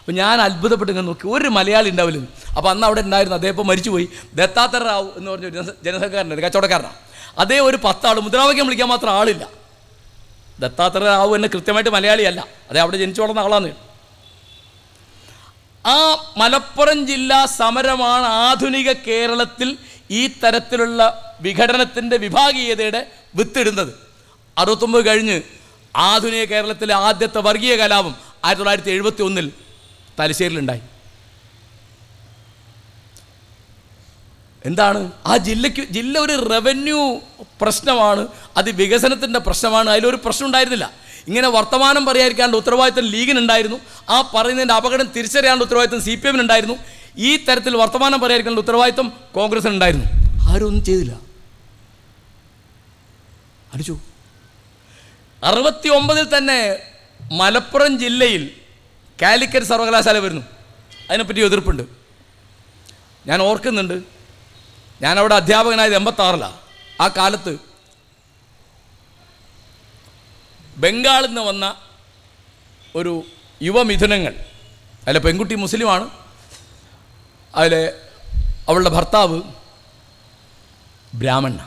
അപ്പോൾ ഞാൻ അത്ഭുതപ്പെട്ട് ഇങ്ങനെ നോക്കി ഒരു മലയാളി ഉണ്ടാവില്ല അപ്പോൾ അന്ന് അവിടെ ഉണ്ടായിരുന്നു അദ്ദേഹം ഇപ്പോൾ മരിച്ചുപോയി ദത്താത്ര റാവു എന്ന് പറഞ്ഞ ജനസംഘക്കാരനാണ് കച്ചവടക്കാരനാണ് അതേ ഒരു പത്താൾ മുദ്രാവാക്യം വിളിക്കാൻ മാത്രം ആളില്ല ദത്താത്ര റാവു എന്നെ കൃത്യമായിട്ട് മലയാളിയല്ല അതേ അവിടെ ജനിച്ചു വളർന്ന ആളാണ് ആ മലപ്പുറം ജില്ലാ സമരമാണ് ആധുനിക കേരളത്തിൽ ഈ തരത്തിലുള്ള വിഘടനത്തിൻ്റെ വിഭാഗീയതയുടെ വിത്തിടുന്നത് അറുപത്തൊമ്പത് കഴിഞ്ഞ് ആധുനിക കേരളത്തിലെ ആദ്യത്തെ വർഗീയ കലാപം ആയിരത്തി തൊള്ളായിരത്തി എഴുപത്തി ഒന്നിൽ തലശ്ശേരിലുണ്ടായി എന്താണ് ആ ജില്ലയ്ക്ക് ജില്ല ഒരു റവന്യൂ പ്രശ്നമാണ് അത് വികസനത്തിൻ്റെ പ്രശ്നമാണ് അതിലൊരു പ്രശ്നം ഉണ്ടായിരുന്നില്ല ഇങ്ങനെ വർത്തമാനം പറയാതിരിക്കാണ്ട് ഉത്തരവാദിത്തം ലീഗിനുണ്ടായിരുന്നു ആ പറയുന്നതിൻ്റെ അപകടം തിരിച്ചറിയാണ്ട് ഉത്തരവാദിത്തം സി പി എമ്മിനുണ്ടായിരുന്നു ഈ തരത്തിൽ വർത്തമാനം പറയാതിരിക്കാനുള്ള ഉത്തരവാദിത്തം കോൺഗ്രസിനുണ്ടായിരുന്നു ആരും ഒന്നും ചെയ്തില്ല അടിച്ചു അറുപത്തി ഒമ്പതിൽ തന്നെ മലപ്പുറം ജില്ലയിൽ കാലിക്കറ്റ് സർവകലാശാല വരുന്നു അതിനെപ്പറ്റി എതിർപ്പുണ്ട് ഞാൻ ഓർക്കുന്നുണ്ട് ഞാനവിടെ അധ്യാപകനായത് എൺപത്താറിലാണ് ആ കാലത്ത് ബംഗാളിൽ നിന്ന് വന്ന ഒരു യുവമിഥുനങ്ങൾ അല്ല പെൺകുട്ടി മുസ്ലിമാണ് അതിലെ അവളുടെ ഭർത്താവ് ബ്രാഹ്മണ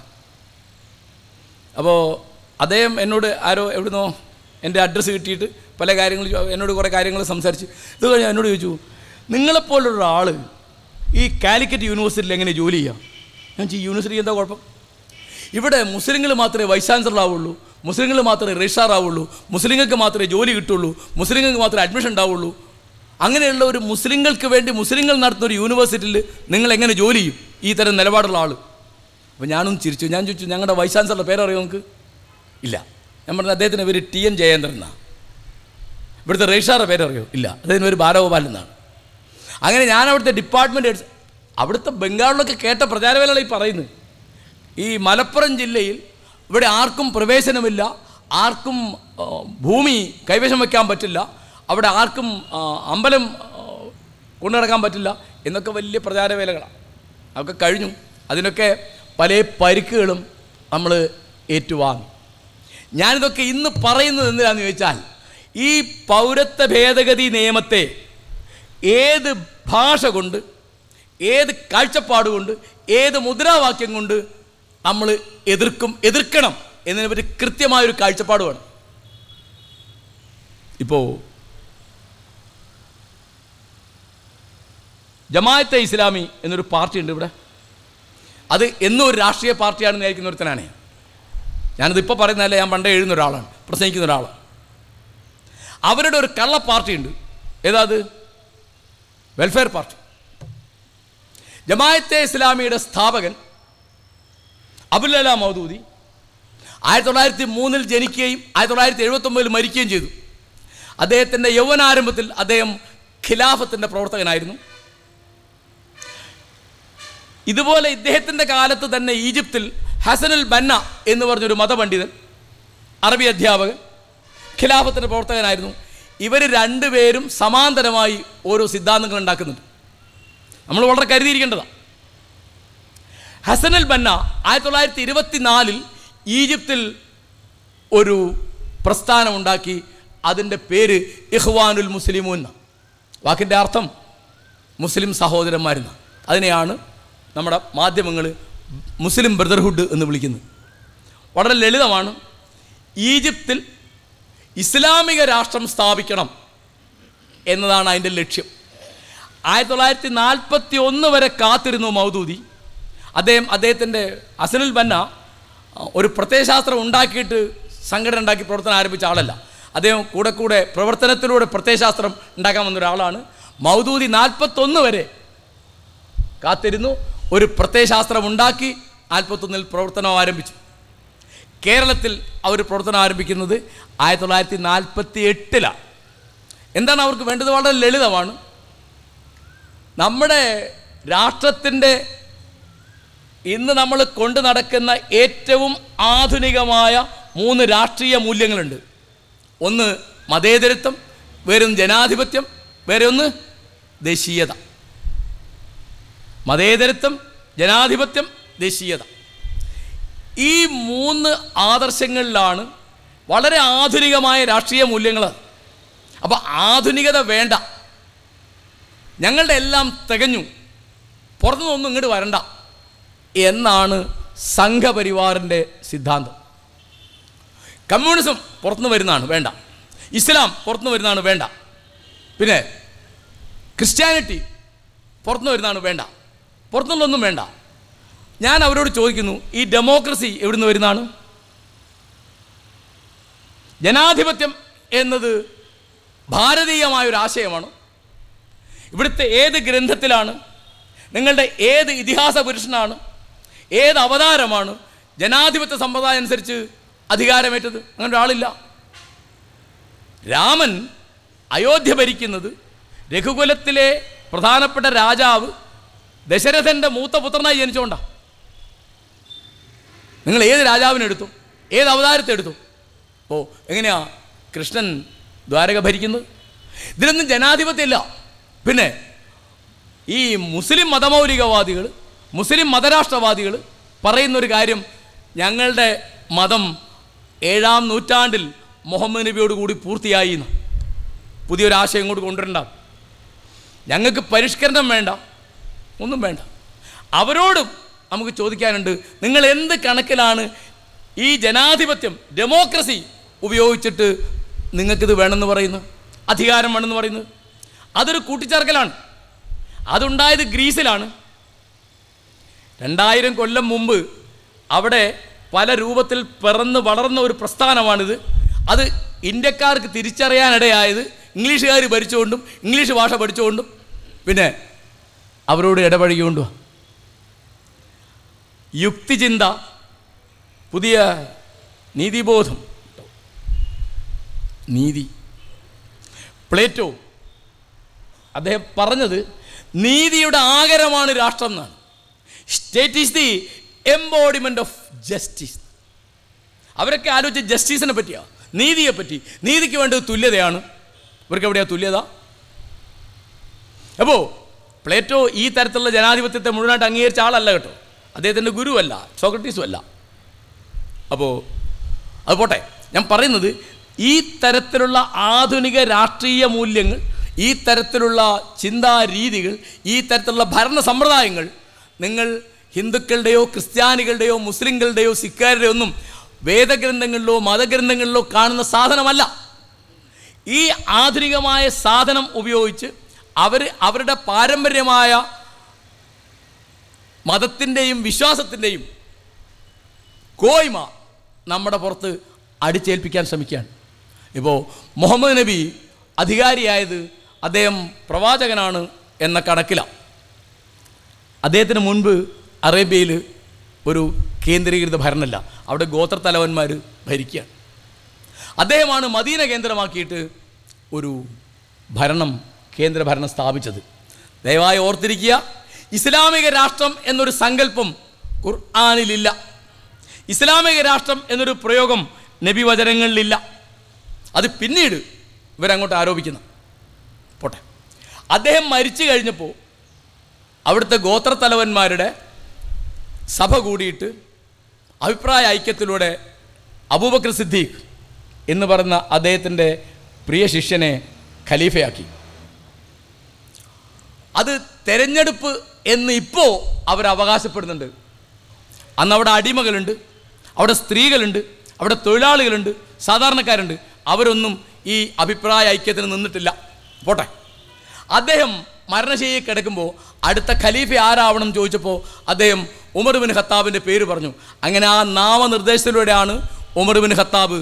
അപ്പോൾ അദ്ദേഹം എന്നോട് ആരോ എവിടുന്നോ എൻ്റെ അഡ്രസ്സ് കിട്ടിയിട്ട് പല കാര്യങ്ങൾ എന്നോട് കുറേ കാര്യങ്ങൾ സംസാരിച്ച് ഇത് കഴിഞ്ഞാൽ എന്നോട് ചോദിച്ചു നിങ്ങളെപ്പോലുള്ള ആൾ ഈ കാലിക്കറ്റ് യൂണിവേഴ്സിറ്റിയിൽ എങ്ങനെ ജോലി ചെയ്യാം ഞാൻ ചോദിച്ചു യൂണിവേഴ്സിറ്റി എന്താ കുഴപ്പം ഇവിടെ മുസ്ലിങ്ങൾ മാത്രമേ വൈസ് ചാൻസലർ ആവുള്ളൂ മുസ്ലിങ്ങൾ മാത്രമേ രജിസ്ട്രാർ ആവുള്ളൂ മുസ്ലിങ്ങൾക്ക് മാത്രമേ ജോലി കിട്ടുള്ളൂ മുസ്ലിങ്ങൾക്ക് മാത്രമേ അഡ്മിഷൻ ഉണ്ടാവുള്ളൂ അങ്ങനെയുള്ള ഒരു മുസ്ലിങ്ങൾക്ക് വേണ്ടി മുസ്ലിങ്ങൾ നടത്തുന്ന ഒരു യൂണിവേഴ്സിറ്റിയിൽ നിങ്ങൾ എങ്ങനെ ജോലി ചെയ്യും ഈ തരം നിലപാടുള്ള ആൾ അപ്പോൾ ഞാനും ചിരിച്ചു ഞാൻ ചോദിച്ചു ഞങ്ങളുടെ വൈസ് ചാൻസലറുടെ പേരറിയോ നിങ്ങൾക്ക് ഇല്ല ഞാൻ പറഞ്ഞ അദ്ദേഹത്തിൻ്റെ പേര് ടി എൻ ജയേന്ദ്രൻ എന്നാണ് ഇവിടുത്തെ റേഷാറുടെ പേരറിയോ ഇല്ല അദ്ദേഹത്തിന് ഒരു ബാലഗോപാലൻ എന്നാണ് അങ്ങനെ ഞാൻ അവിടുത്തെ ഡിപ്പാർട്ട്മെൻ്റ് എടുത്ത് അവിടുത്തെ ബംഗാളിലൊക്കെ കേട്ട പ്രചാരവേലകൾ ഈ പറയുന്നത് ഈ മലപ്പുറം ജില്ലയിൽ ഇവിടെ ആർക്കും പ്രവേശനമില്ല ആർക്കും ഭൂമി കൈവശം വയ്ക്കാൻ പറ്റില്ല അവിടെ ആർക്കും അമ്പലം കൊണ്ടുനടക്കാൻ നടക്കാൻ പറ്റില്ല എന്നൊക്കെ വലിയ പ്രചാരവേലകളാണ് അതൊക്കെ കഴിഞ്ഞു അതിനൊക്കെ പല പരിക്കുകളും നമ്മൾ ഏറ്റുവാങ്ങി ഞാനിതൊക്കെ ഇന്ന് പറയുന്നത് എന്തിനാന്ന് ചോദിച്ചാൽ ഈ പൗരത്വ ഭേദഗതി നിയമത്തെ ഏത് ഭാഷ കൊണ്ട് ഏത് കാഴ്ചപ്പാട് കൊണ്ട് ഏത് മുദ്രാവാക്യം കൊണ്ട് നമ്മൾ എതിർക്കും എതിർക്കണം എന്നതിനെ പറ്റി കൃത്യമായൊരു കാഴ്ചപ്പാട് വേണം ഇപ്പോൾ ജമായത്തെ ഇസ്ലാമി എന്നൊരു പാർട്ടിയുണ്ട് ഇവിടെ അത് എന്നൊരു രാഷ്ട്രീയ പാർട്ടിയാണെന്ന് നയിക്കുന്ന ഒരുത്തനാണ് ഇപ്പോൾ പറയുന്നതല്ല ഞാൻ പണ്ടേ എഴുന്ന ഒരാളാണ് പ്രസംഗിക്കുന്ന ഒരാളാണ് അവരുടെ ഒരു കള്ള പാർട്ടി പാർട്ടിയുണ്ട് ഏതാത് വെൽഫെയർ പാർട്ടി ജമായത്തെ ഇസ്ലാമിയുടെ സ്ഥാപകൻ അബുല്ല മൗദൂദി ആയിരത്തി തൊള്ളായിരത്തി മൂന്നിൽ ജനിക്കുകയും ആയിരത്തി തൊള്ളായിരത്തി എഴുപത്തൊമ്പതിൽ മരിക്കുകയും ചെയ്തു അദ്ദേഹത്തിൻ്റെ യൗവനാരംഭത്തിൽ അദ്ദേഹം ഖിലാഫത്തിൻ്റെ പ്രവർത്തകനായിരുന്നു ഇതുപോലെ ഇദ്ദേഹത്തിൻ്റെ കാലത്ത് തന്നെ ഈജിപ്തിൽ ഹസനുൽ ബന്ന എന്ന് പറഞ്ഞൊരു മതപണ്ഡിതൻ അറബി അധ്യാപകൻ ഖിലാഫത്തിൻ്റെ പ്രവർത്തകനായിരുന്നു ഇവർ രണ്ടുപേരും സമാന്തരമായി ഓരോ സിദ്ധാന്തങ്ങൾ ഉണ്ടാക്കുന്നുണ്ട് നമ്മൾ വളരെ കരുതിയിരിക്കേണ്ടതാണ് ഹസനൽ ബന്ന ആയിരത്തി തൊള്ളായിരത്തി ഇരുപത്തി നാലിൽ ഈജിപ്തിൽ ഒരു പ്രസ്ഥാനമുണ്ടാക്കി അതിൻ്റെ പേര് ഇഹ്വാനുൽ മുസ്ലിമു എന്ന വാക്കിൻ്റെ അർത്ഥം മുസ്ലിം സഹോദരന്മാരെന്ന അതിനെയാണ് നമ്മുടെ മാധ്യമങ്ങൾ മുസ്ലിം ബ്രദർഹുഡ് എന്ന് വിളിക്കുന്നത് വളരെ ലളിതമാണ് ഈജിപ്തിൽ ഇസ്ലാമിക രാഷ്ട്രം സ്ഥാപിക്കണം എന്നതാണ് അതിൻ്റെ ലക്ഷ്യം ആയിരത്തി തൊള്ളായിരത്തി നാൽപ്പത്തി ഒന്ന് വരെ കാത്തിരുന്നു മൗദൂദി അദ്ദേഹം അദ്ദേഹത്തിൻ്റെ അസനുൽ ബന്ന ഒരു പ്രത്യയശാസ്ത്രം ഉണ്ടാക്കിയിട്ട് സംഘടന ഉണ്ടാക്കി പ്രവർത്തനം ആരംഭിച്ച ആളല്ല അദ്ദേഹം കൂടെ കൂടെ പ്രവർത്തനത്തിലൂടെ പ്രത്യയശാസ്ത്രം ഉണ്ടാക്കാൻ വന്ന ഒരാളാണ് മൗദൂദി നാൽപ്പത്തൊന്ന് വരെ കാത്തിരുന്നു ഒരു പ്രത്യയശാസ്ത്രം ഉണ്ടാക്കി നാൽപ്പത്തൊന്നിൽ പ്രവർത്തനം ആരംഭിച്ചു കേരളത്തിൽ അവർ പ്രവർത്തനം ആരംഭിക്കുന്നത് ആയിരത്തി തൊള്ളായിരത്തി നാൽപ്പത്തി എട്ടിലാണ് എന്താണ് അവർക്ക് വേണ്ടത് വളരെ ലളിതമാണ് നമ്മുടെ രാഷ്ട്രത്തിൻ്റെ ഇന്ന് നമ്മൾ കൊണ്ടു നടക്കുന്ന ഏറ്റവും ആധുനികമായ മൂന്ന് രാഷ്ട്രീയ മൂല്യങ്ങളുണ്ട് ഒന്ന് മതേതരത്വം വേറൊന്ന് ജനാധിപത്യം വേറെ ഒന്ന് ദേശീയത മതേതരത്വം ജനാധിപത്യം ദേശീയത ഈ മൂന്ന് ആദർശങ്ങളിലാണ് വളരെ ആധുനികമായ രാഷ്ട്രീയ മൂല്യങ്ങൾ അപ്പോൾ ആധുനികത വേണ്ട ഞങ്ങളുടെ എല്ലാം തികഞ്ഞു പുറത്തുനിന്നൊന്നും ഇങ്ങോട്ട് വരണ്ട എന്നാണ് സംഘപരിവാറിൻ്റെ സിദ്ധാന്തം കമ്മ്യൂണിസം പുറത്തുനിന്ന് വരുന്നതാണ് വേണ്ട ഇസ്ലാം പുറത്തുനിന്ന് വരുന്നതാണ് വേണ്ട പിന്നെ ക്രിസ്ത്യാനിറ്റി പുറത്തുനിന്ന് വരുന്നതാണ് വേണ്ട പുറത്തുനിന്നൊന്നും വേണ്ട ഞാൻ അവരോട് ചോദിക്കുന്നു ഈ ഡെമോക്രസി എവിടുന്ന് വരുന്നതാണ് ജനാധിപത്യം എന്നത് ഭാരതീയമായ ഒരു ആശയമാണ് ഇവിടുത്തെ ഏത് ഗ്രന്ഥത്തിലാണ് നിങ്ങളുടെ ഏത് ഇതിഹാസ പുരുഷനാണ് ഏത് അവതാരമാണ് ജനാധിപത്യ സമ്പ്രദായം അനുസരിച്ച് അധികാരമേറ്റത് അങ്ങനെ ഒരാളില്ല രാമൻ അയോധ്യ ഭരിക്കുന്നത് രഘുകുലത്തിലെ പ്രധാനപ്പെട്ട രാജാവ് ദശരഥൻ്റെ മൂത്ത പുത്രനായി ജനിച്ചുകൊണ്ടാ നിങ്ങൾ ഏത് രാജാവിനെടുത്തു ഏത് അവതാരത്തെ എടുത്തു ഓ എങ്ങനെയാ കൃഷ്ണൻ ദ്വാരക ഭരിക്കുന്നത് ഇതിനൊന്നും ജനാധിപത്യമില്ല പിന്നെ ഈ മുസ്ലിം മതമൗലികവാദികൾ മുസ്ലിം മതരാഷ്ട്രവാദികൾ പറയുന്നൊരു കാര്യം ഞങ്ങളുടെ മതം ഏഴാം നൂറ്റാണ്ടിൽ മുഹമ്മദ് നബിയോട് കൂടി പൂർത്തിയായി എന്ന് പുതിയൊരാശയം കൂടി കൊണ്ടുവരണ്ട ഞങ്ങൾക്ക് പരിഷ്കരണം വേണ്ട ഒന്നും വേണ്ട അവരോടും നമുക്ക് ചോദിക്കാനുണ്ട് നിങ്ങൾ എന്ത് കണക്കിലാണ് ഈ ജനാധിപത്യം ഡെമോക്രസി ഉപയോഗിച്ചിട്ട് നിങ്ങൾക്കിത് വേണമെന്ന് പറയുന്നു അധികാരം വേണമെന്ന് പറയുന്നു അതൊരു കൂട്ടിച്ചേർക്കലാണ് അതുണ്ടായത് ഗ്രീസിലാണ് രണ്ടായിരം കൊല്ലം മുമ്പ് അവിടെ പല രൂപത്തിൽ പിറന്ന് വളർന്ന ഒരു പ്രസ്ഥാനമാണിത് അത് ഇന്ത്യക്കാർക്ക് തിരിച്ചറിയാനിടയായത് ഇംഗ്ലീഷുകാർ ഭരിച്ചുകൊണ്ടും ഇംഗ്ലീഷ് ഭാഷ പഠിച്ചുകൊണ്ടും പിന്നെ അവരോട് ഇടപഴകിക്കൊണ്ടു യുക്തിചിന്ത പുതിയ നീതിബോധം നീതി പ്ലേറ്റോ അദ്ദേഹം പറഞ്ഞത് നീതിയുടെ ആകരമാണ് രാഷ്ട്രം എന്നാണ് state is the embodiment of justice അവരൊക്കെ ആലോചിച്ച് ജസ്റ്റിസിനെ പറ്റിയാണ് നീതിയെപ്പറ്റി നീതിക്ക് വേണ്ടത് തുല്യതയാണ് ഇവർക്ക് എവിടെയാണ് തുല്യത അപ്പോൾ പ്ലേറ്റോ ഈ തരത്തിലുള്ള ജനാധിപത്യത്തെ മുഴുവനായിട്ട് അംഗീകരിച്ച ആളല്ല കേട്ടോ അദ്ദേഹത്തിൻ്റെ ഗുരുവല്ല സോക്രട്ടീസും അല്ല അപ്പോൾ അത് പോട്ടെ ഞാൻ പറയുന്നത് ഈ തരത്തിലുള്ള ആധുനിക രാഷ്ട്രീയ മൂല്യങ്ങൾ ഈ തരത്തിലുള്ള ചിന്താരീതികൾ ഈ തരത്തിലുള്ള ഭരണ സമ്പ്രദായങ്ങൾ നിങ്ങൾ ഹിന്ദുക്കളുടെയോ ക്രിസ്ത്യാനികളുടെയോ മുസ്ലിങ്ങളുടെയോ സിഖുകാരുടെയോ ഒന്നും വേദഗ്രന്ഥങ്ങളിലോ മതഗ്രന്ഥങ്ങളിലോ കാണുന്ന സാധനമല്ല ഈ ആധുനികമായ സാധനം ഉപയോഗിച്ച് അവർ അവരുടെ പാരമ്പര്യമായ മതത്തിൻ്റെയും വിശ്വാസത്തിൻ്റെയും കോയ്മ നമ്മുടെ പുറത്ത് അടിച്ചേൽപ്പിക്കാൻ ശ്രമിക്കുകയാണ് ഇപ്പോൾ മുഹമ്മദ് നബി അധികാരിയായത് അദ്ദേഹം പ്രവാചകനാണ് എന്ന കണക്കിലാണ് അദ്ദേഹത്തിന് മുൻപ് അറേബ്യയിൽ ഒരു കേന്ദ്രീകൃത ഭരണമല്ല അവിടെ ഗോത്രത്തലവന്മാർ ഭരിക്കുകയാണ് അദ്ദേഹമാണ് മദീന കേന്ദ്രമാക്കിയിട്ട് ഒരു ഭരണം കേന്ദ്രഭരണം സ്ഥാപിച്ചത് ദയവായി ഓർത്തിരിക്കുക ഇസ്ലാമിക രാഷ്ട്രം എന്നൊരു സങ്കല്പം ഖുർആാനിലില്ല ഇസ്ലാമിക രാഷ്ട്രം എന്നൊരു പ്രയോഗം നബിവചനങ്ങളിലില്ല അത് പിന്നീട് ഇവരങ്ങോട്ട് ആരോപിക്കുന്നു പോട്ടെ അദ്ദേഹം മരിച്ചു കഴിഞ്ഞപ്പോൾ അവിടുത്തെ ഗോത്രത്തലവന്മാരുടെ സഭ കൂടിയിട്ട് അഭിപ്രായ ഐക്യത്തിലൂടെ അബൂബക്കർ സിദ്ദീഖ് എന്ന് പറയുന്ന അദ്ദേഹത്തിൻ്റെ പ്രിയ ശിഷ്യനെ ഖലീഫയാക്കി അത് തെരഞ്ഞെടുപ്പ് എന്ന് ഇപ്പോൾ അവർ അവകാശപ്പെടുന്നുണ്ട് അന്ന് അവിടെ അടിമകളുണ്ട് അവിടെ സ്ത്രീകളുണ്ട് അവിടെ തൊഴിലാളികളുണ്ട് സാധാരണക്കാരുണ്ട് അവരൊന്നും ഈ അഭിപ്രായ ഐക്യത്തിന് നിന്നിട്ടില്ല പോട്ടെ അദ്ദേഹം മരണശയ്യെ കിടക്കുമ്പോൾ അടുത്ത ഖലീഫ ആരാവണം ചോദിച്ചപ്പോൾ അദ്ദേഹം ഉമർ ബിൻ ഖത്താബിൻ്റെ പേര് പറഞ്ഞു അങ്ങനെ ആ നാമനിർദ്ദേശത്തിലൂടെയാണ് ഉമർ ബിൻ ഖത്താബ്